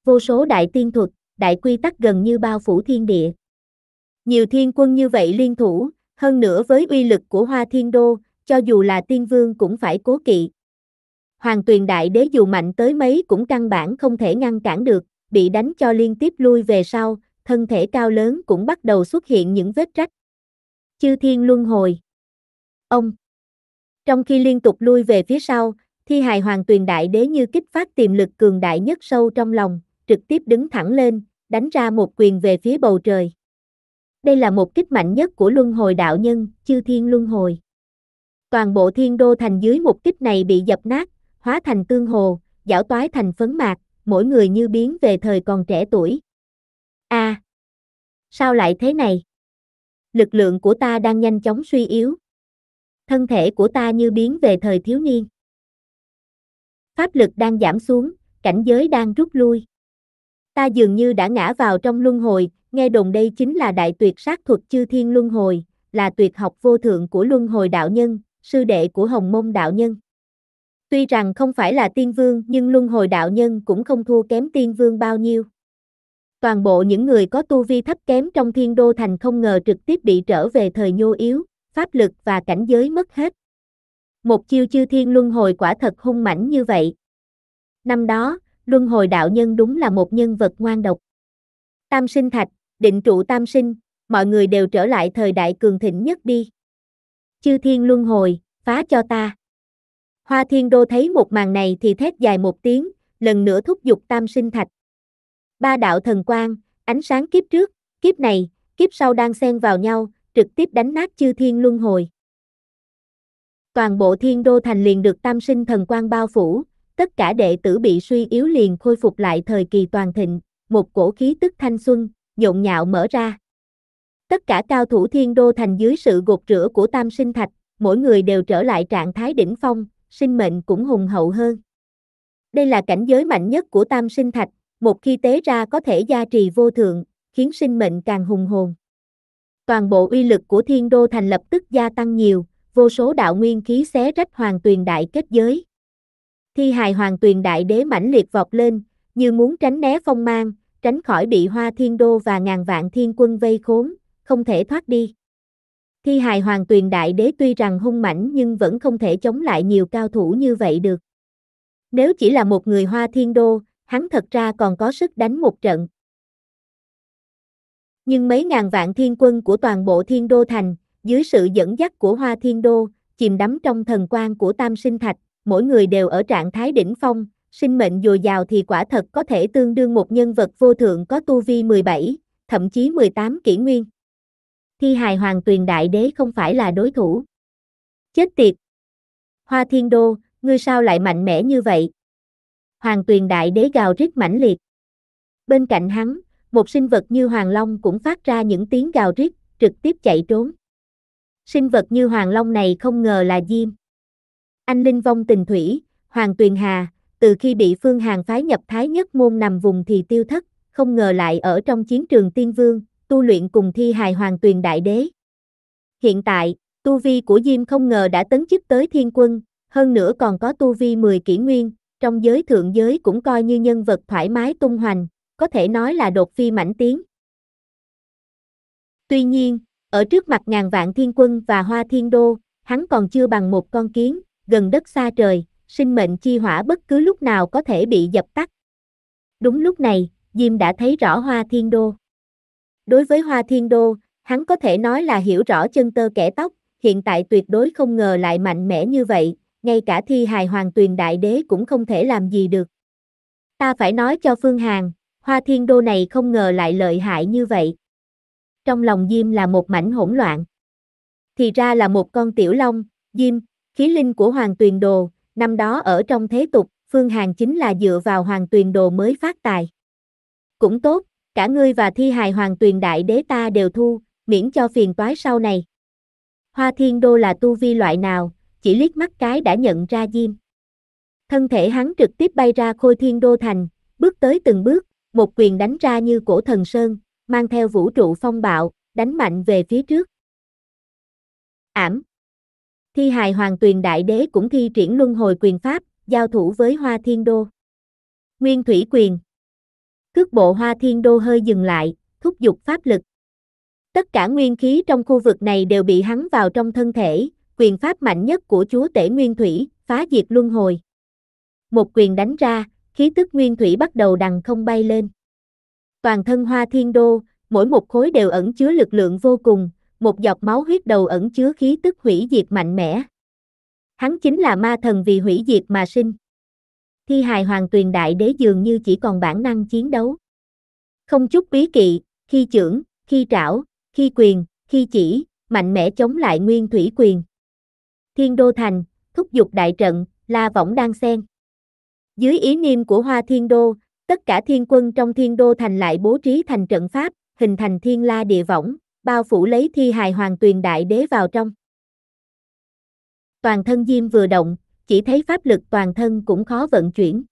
Vô số đại tiên thuật, đại quy tắc gần như bao phủ thiên địa. Nhiều thiên quân như vậy liên thủ, hơn nữa với uy lực của hoa thiên đô, cho dù là tiên vương cũng phải cố kỵ. Hoàng tuyền đại đế dù mạnh tới mấy cũng căn bản không thể ngăn cản được, bị đánh cho liên tiếp lui về sau, thân thể cao lớn cũng bắt đầu xuất hiện những vết rách. Chư thiên luân hồi. Ông. Trong khi liên tục lui về phía sau, thi hài hoàng tuyền đại đế như kích phát tiềm lực cường đại nhất sâu trong lòng, trực tiếp đứng thẳng lên, đánh ra một quyền về phía bầu trời. Đây là một kích mạnh nhất của luân hồi đạo nhân, chư thiên luân hồi. Toàn bộ thiên đô thành dưới một kích này bị dập nát, hóa thành tương hồ, giảo toái thành phấn mạc, mỗi người như biến về thời còn trẻ tuổi. A, à, sao lại thế này? Lực lượng của ta đang nhanh chóng suy yếu. Thân thể của ta như biến về thời thiếu niên. Pháp lực đang giảm xuống, cảnh giới đang rút lui. Ta dường như đã ngã vào trong luân hồi, nghe đồn đây chính là đại tuyệt sát thuật chư thiên luân hồi, là tuyệt học vô thượng của luân hồi đạo nhân, sư đệ của Hồng Môn Đạo Nhân. Tuy rằng không phải là tiên vương nhưng luân hồi đạo nhân cũng không thua kém tiên vương bao nhiêu. Toàn bộ những người có tu vi thấp kém trong thiên đô thành không ngờ trực tiếp bị trở về thời nhô yếu, pháp lực và cảnh giới mất hết. Một chiêu chư thiên luân hồi quả thật hung mãnh như vậy. Năm đó, luân hồi đạo nhân đúng là một nhân vật ngoan độc. Tam sinh thạch, định trụ tam sinh, mọi người đều trở lại thời đại cường thịnh nhất đi chư thiên luân hồi, phá cho ta. Hoa thiên đô thấy một màn này thì thét dài một tiếng, lần nữa thúc giục tam sinh thạch. Ba đạo thần quang, ánh sáng kiếp trước, kiếp này, kiếp sau đang xen vào nhau, trực tiếp đánh nát chư thiên luân hồi. Toàn bộ thiên đô thành liền được tam sinh thần quang bao phủ, tất cả đệ tử bị suy yếu liền khôi phục lại thời kỳ toàn thịnh, một cổ khí tức thanh xuân, nhộn nhạo mở ra. Tất cả cao thủ thiên đô thành dưới sự gột rửa của tam sinh thạch, mỗi người đều trở lại trạng thái đỉnh phong, sinh mệnh cũng hùng hậu hơn. Đây là cảnh giới mạnh nhất của tam sinh thạch, một khi tế ra có thể gia trì vô thượng, khiến sinh mệnh càng hùng hồn. Toàn bộ uy lực của thiên đô thành lập tức gia tăng nhiều, vô số đạo nguyên khí xé rách hoàng tuyền đại kết giới. Thi hài hoàng tuyền đại đế mãnh liệt vọt lên, như muốn tránh né phong mang, tránh khỏi bị hoa thiên đô và ngàn vạn thiên quân vây khốn, không thể thoát đi. Thi hài hoàng tuyền đại đế tuy rằng hung mãnh nhưng vẫn không thể chống lại nhiều cao thủ như vậy được. Nếu chỉ là một người hoa thiên đô, hắn thật ra còn có sức đánh một trận. Nhưng mấy ngàn vạn thiên quân của toàn bộ thiên đô thành, dưới sự dẫn dắt của hoa thiên đô, chìm đắm trong thần quan của tam sinh thạch, mỗi người đều ở trạng thái đỉnh phong, sinh mệnh dồi dào thì quả thật có thể tương đương một nhân vật vô thượng có tu vi 17, thậm chí 18 kỷ nguyên thi hài hoàng tuyền đại đế không phải là đối thủ. Chết tiệt! Hoa thiên đô, ngươi sao lại mạnh mẽ như vậy? Hoàng tuyền đại đế gào rít mãnh liệt. Bên cạnh hắn, một sinh vật như hoàng long cũng phát ra những tiếng gào rít, trực tiếp chạy trốn. Sinh vật như hoàng long này không ngờ là diêm. Anh Linh Vong Tình Thủy, Hoàng Tuyền Hà, từ khi bị Phương Hàng phái nhập Thái Nhất Môn nằm vùng thì tiêu thất, không ngờ lại ở trong chiến trường Tiên Vương, tu luyện cùng thi hài hoàng tuyền đại đế. Hiện tại, tu vi của Diêm không ngờ đã tấn chức tới thiên quân, hơn nữa còn có tu vi 10 kỷ nguyên, trong giới thượng giới cũng coi như nhân vật thoải mái tung hoành, có thể nói là đột phi mãnh tiến. Tuy nhiên, ở trước mặt ngàn vạn thiên quân và hoa thiên đô, hắn còn chưa bằng một con kiến, gần đất xa trời, sinh mệnh chi hỏa bất cứ lúc nào có thể bị dập tắt. Đúng lúc này, Diêm đã thấy rõ hoa thiên đô. Đối với Hoa Thiên Đô, hắn có thể nói là hiểu rõ chân tơ kẻ tóc, hiện tại tuyệt đối không ngờ lại mạnh mẽ như vậy, ngay cả thi hài hoàng tuyền đại đế cũng không thể làm gì được. Ta phải nói cho Phương Hàn, Hoa Thiên Đô này không ngờ lại lợi hại như vậy. Trong lòng Diêm là một mảnh hỗn loạn. Thì ra là một con tiểu long, Diêm, khí linh của Hoàng Tuyền Đồ, năm đó ở trong thế tục, Phương Hàn chính là dựa vào Hoàng Tuyền Đồ mới phát tài. Cũng tốt, Cả ngươi và thi hài hoàng tuyền đại đế ta đều thu, miễn cho phiền toái sau này. Hoa thiên đô là tu vi loại nào, chỉ liếc mắt cái đã nhận ra Diêm. Thân thể hắn trực tiếp bay ra khôi thiên đô thành, bước tới từng bước, một quyền đánh ra như cổ thần sơn, mang theo vũ trụ phong bạo, đánh mạnh về phía trước. Ảm Thi hài hoàng tuyền đại đế cũng thi triển luân hồi quyền pháp, giao thủ với hoa thiên đô. Nguyên thủy quyền cước bộ hoa thiên đô hơi dừng lại, thúc giục pháp lực. Tất cả nguyên khí trong khu vực này đều bị hắn vào trong thân thể, quyền pháp mạnh nhất của chúa tể nguyên thủy, phá diệt luân hồi. Một quyền đánh ra, khí tức nguyên thủy bắt đầu đằng không bay lên. Toàn thân hoa thiên đô, mỗi một khối đều ẩn chứa lực lượng vô cùng, một giọt máu huyết đầu ẩn chứa khí tức hủy diệt mạnh mẽ. Hắn chính là ma thần vì hủy diệt mà sinh thi hài hoàng tuyền đại đế dường như chỉ còn bản năng chiến đấu. Không chút quý kỵ, khi trưởng, khi trảo, khi quyền, khi chỉ, mạnh mẽ chống lại nguyên thủy quyền. Thiên đô thành, thúc giục đại trận, la võng đang xen. Dưới ý niệm của hoa thiên đô, tất cả thiên quân trong thiên đô thành lại bố trí thành trận pháp, hình thành thiên la địa võng, bao phủ lấy thi hài hoàng tuyền đại đế vào trong. Toàn thân Diêm vừa động, chỉ thấy pháp lực toàn thân cũng khó vận chuyển.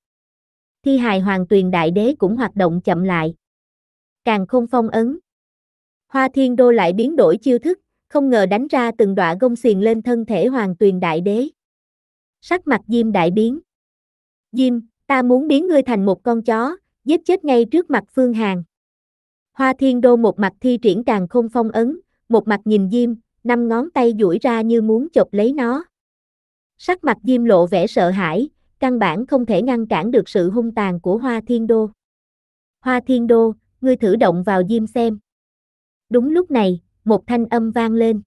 Thi hài hoàng tuyền đại đế cũng hoạt động chậm lại. Càng không phong ấn. Hoa thiên đô lại biến đổi chiêu thức, không ngờ đánh ra từng đọa gông xiềng lên thân thể hoàng tuyền đại đế. Sắc mặt Diêm đại biến. Diêm, ta muốn biến ngươi thành một con chó, giết chết ngay trước mặt Phương Hàn. Hoa thiên đô một mặt thi triển càng không phong ấn, một mặt nhìn Diêm, năm ngón tay duỗi ra như muốn chộp lấy nó. Sắc mặt Diêm lộ vẻ sợ hãi, căn bản không thể ngăn cản được sự hung tàn của Hoa Thiên Đô. Hoa Thiên Đô, ngươi thử động vào Diêm xem. Đúng lúc này, một thanh âm vang lên.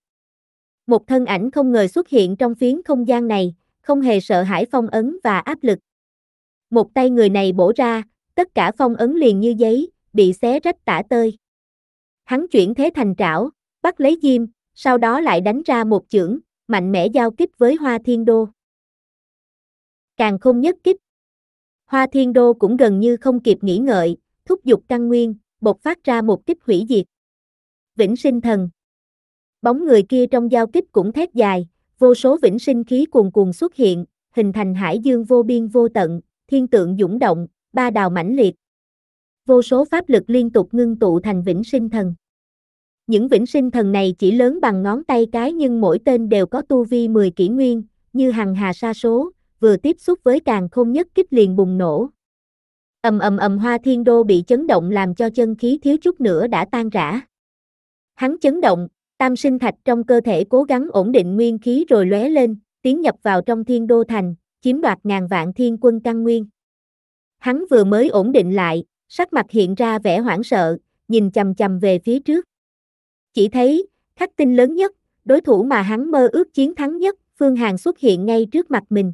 Một thân ảnh không ngờ xuất hiện trong phiến không gian này, không hề sợ hãi phong ấn và áp lực. Một tay người này bổ ra, tất cả phong ấn liền như giấy, bị xé rách tả tơi. Hắn chuyển thế thành trảo, bắt lấy Diêm, sau đó lại đánh ra một chưởng, mạnh mẽ giao kích với Hoa Thiên Đô. Càng không nhất kích. Hoa Thiên Đô cũng gần như không kịp nghĩ ngợi, thúc giục căn nguyên, bộc phát ra một kích hủy diệt. Vĩnh sinh thần. Bóng người kia trong giao kích cũng thét dài, vô số vĩnh sinh khí cuồn cuồn xuất hiện, hình thành hải dương vô biên vô tận, thiên tượng dũng động, ba đào mãnh liệt. Vô số pháp lực liên tục ngưng tụ thành vĩnh sinh thần. Những vĩnh sinh thần này chỉ lớn bằng ngón tay cái nhưng mỗi tên đều có tu vi 10 kỷ nguyên, như hằng hà sa số, vừa tiếp xúc với càng không nhất kích liền bùng nổ. Ầm ầm ầm hoa thiên đô bị chấn động làm cho chân khí thiếu chút nữa đã tan rã. Hắn chấn động, tam sinh thạch trong cơ thể cố gắng ổn định nguyên khí rồi lóe lên, tiến nhập vào trong thiên đô thành, chiếm đoạt ngàn vạn thiên quân căn nguyên. Hắn vừa mới ổn định lại, sắc mặt hiện ra vẻ hoảng sợ, nhìn chầm chầm về phía trước. Chỉ thấy, khắc tinh lớn nhất, đối thủ mà hắn mơ ước chiến thắng nhất, Phương Hàn xuất hiện ngay trước mặt mình.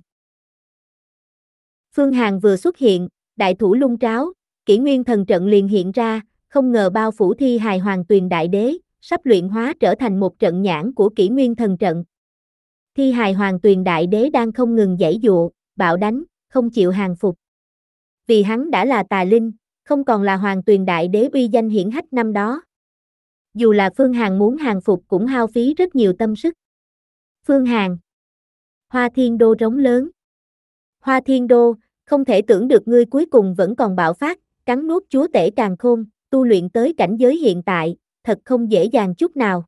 Phương Hàn vừa xuất hiện, đại thủ lung tráo, kỷ nguyên thần trận liền hiện ra, không ngờ bao phủ thi hài hoàng tuyền đại đế, sắp luyện hóa trở thành một trận nhãn của kỷ nguyên thần trận. Thi hài hoàng tuyền đại đế đang không ngừng giải dụa, bạo đánh, không chịu hàng phục. Vì hắn đã là tà linh, không còn là hoàng tuyền đại đế uy danh hiển hách năm đó dù là Phương Hằng muốn hàng phục cũng hao phí rất nhiều tâm sức. Phương Hằng Hoa Thiên Đô rống lớn Hoa Thiên Đô, không thể tưởng được ngươi cuối cùng vẫn còn bạo phát, cắn nuốt chúa tể càng khôn, tu luyện tới cảnh giới hiện tại, thật không dễ dàng chút nào.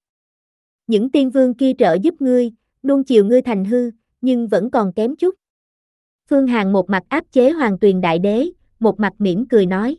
Những tiên vương kia trợ giúp ngươi, nuông chiều ngươi thành hư, nhưng vẫn còn kém chút. Phương Hàn một mặt áp chế hoàng tuyền đại đế, một mặt mỉm cười nói.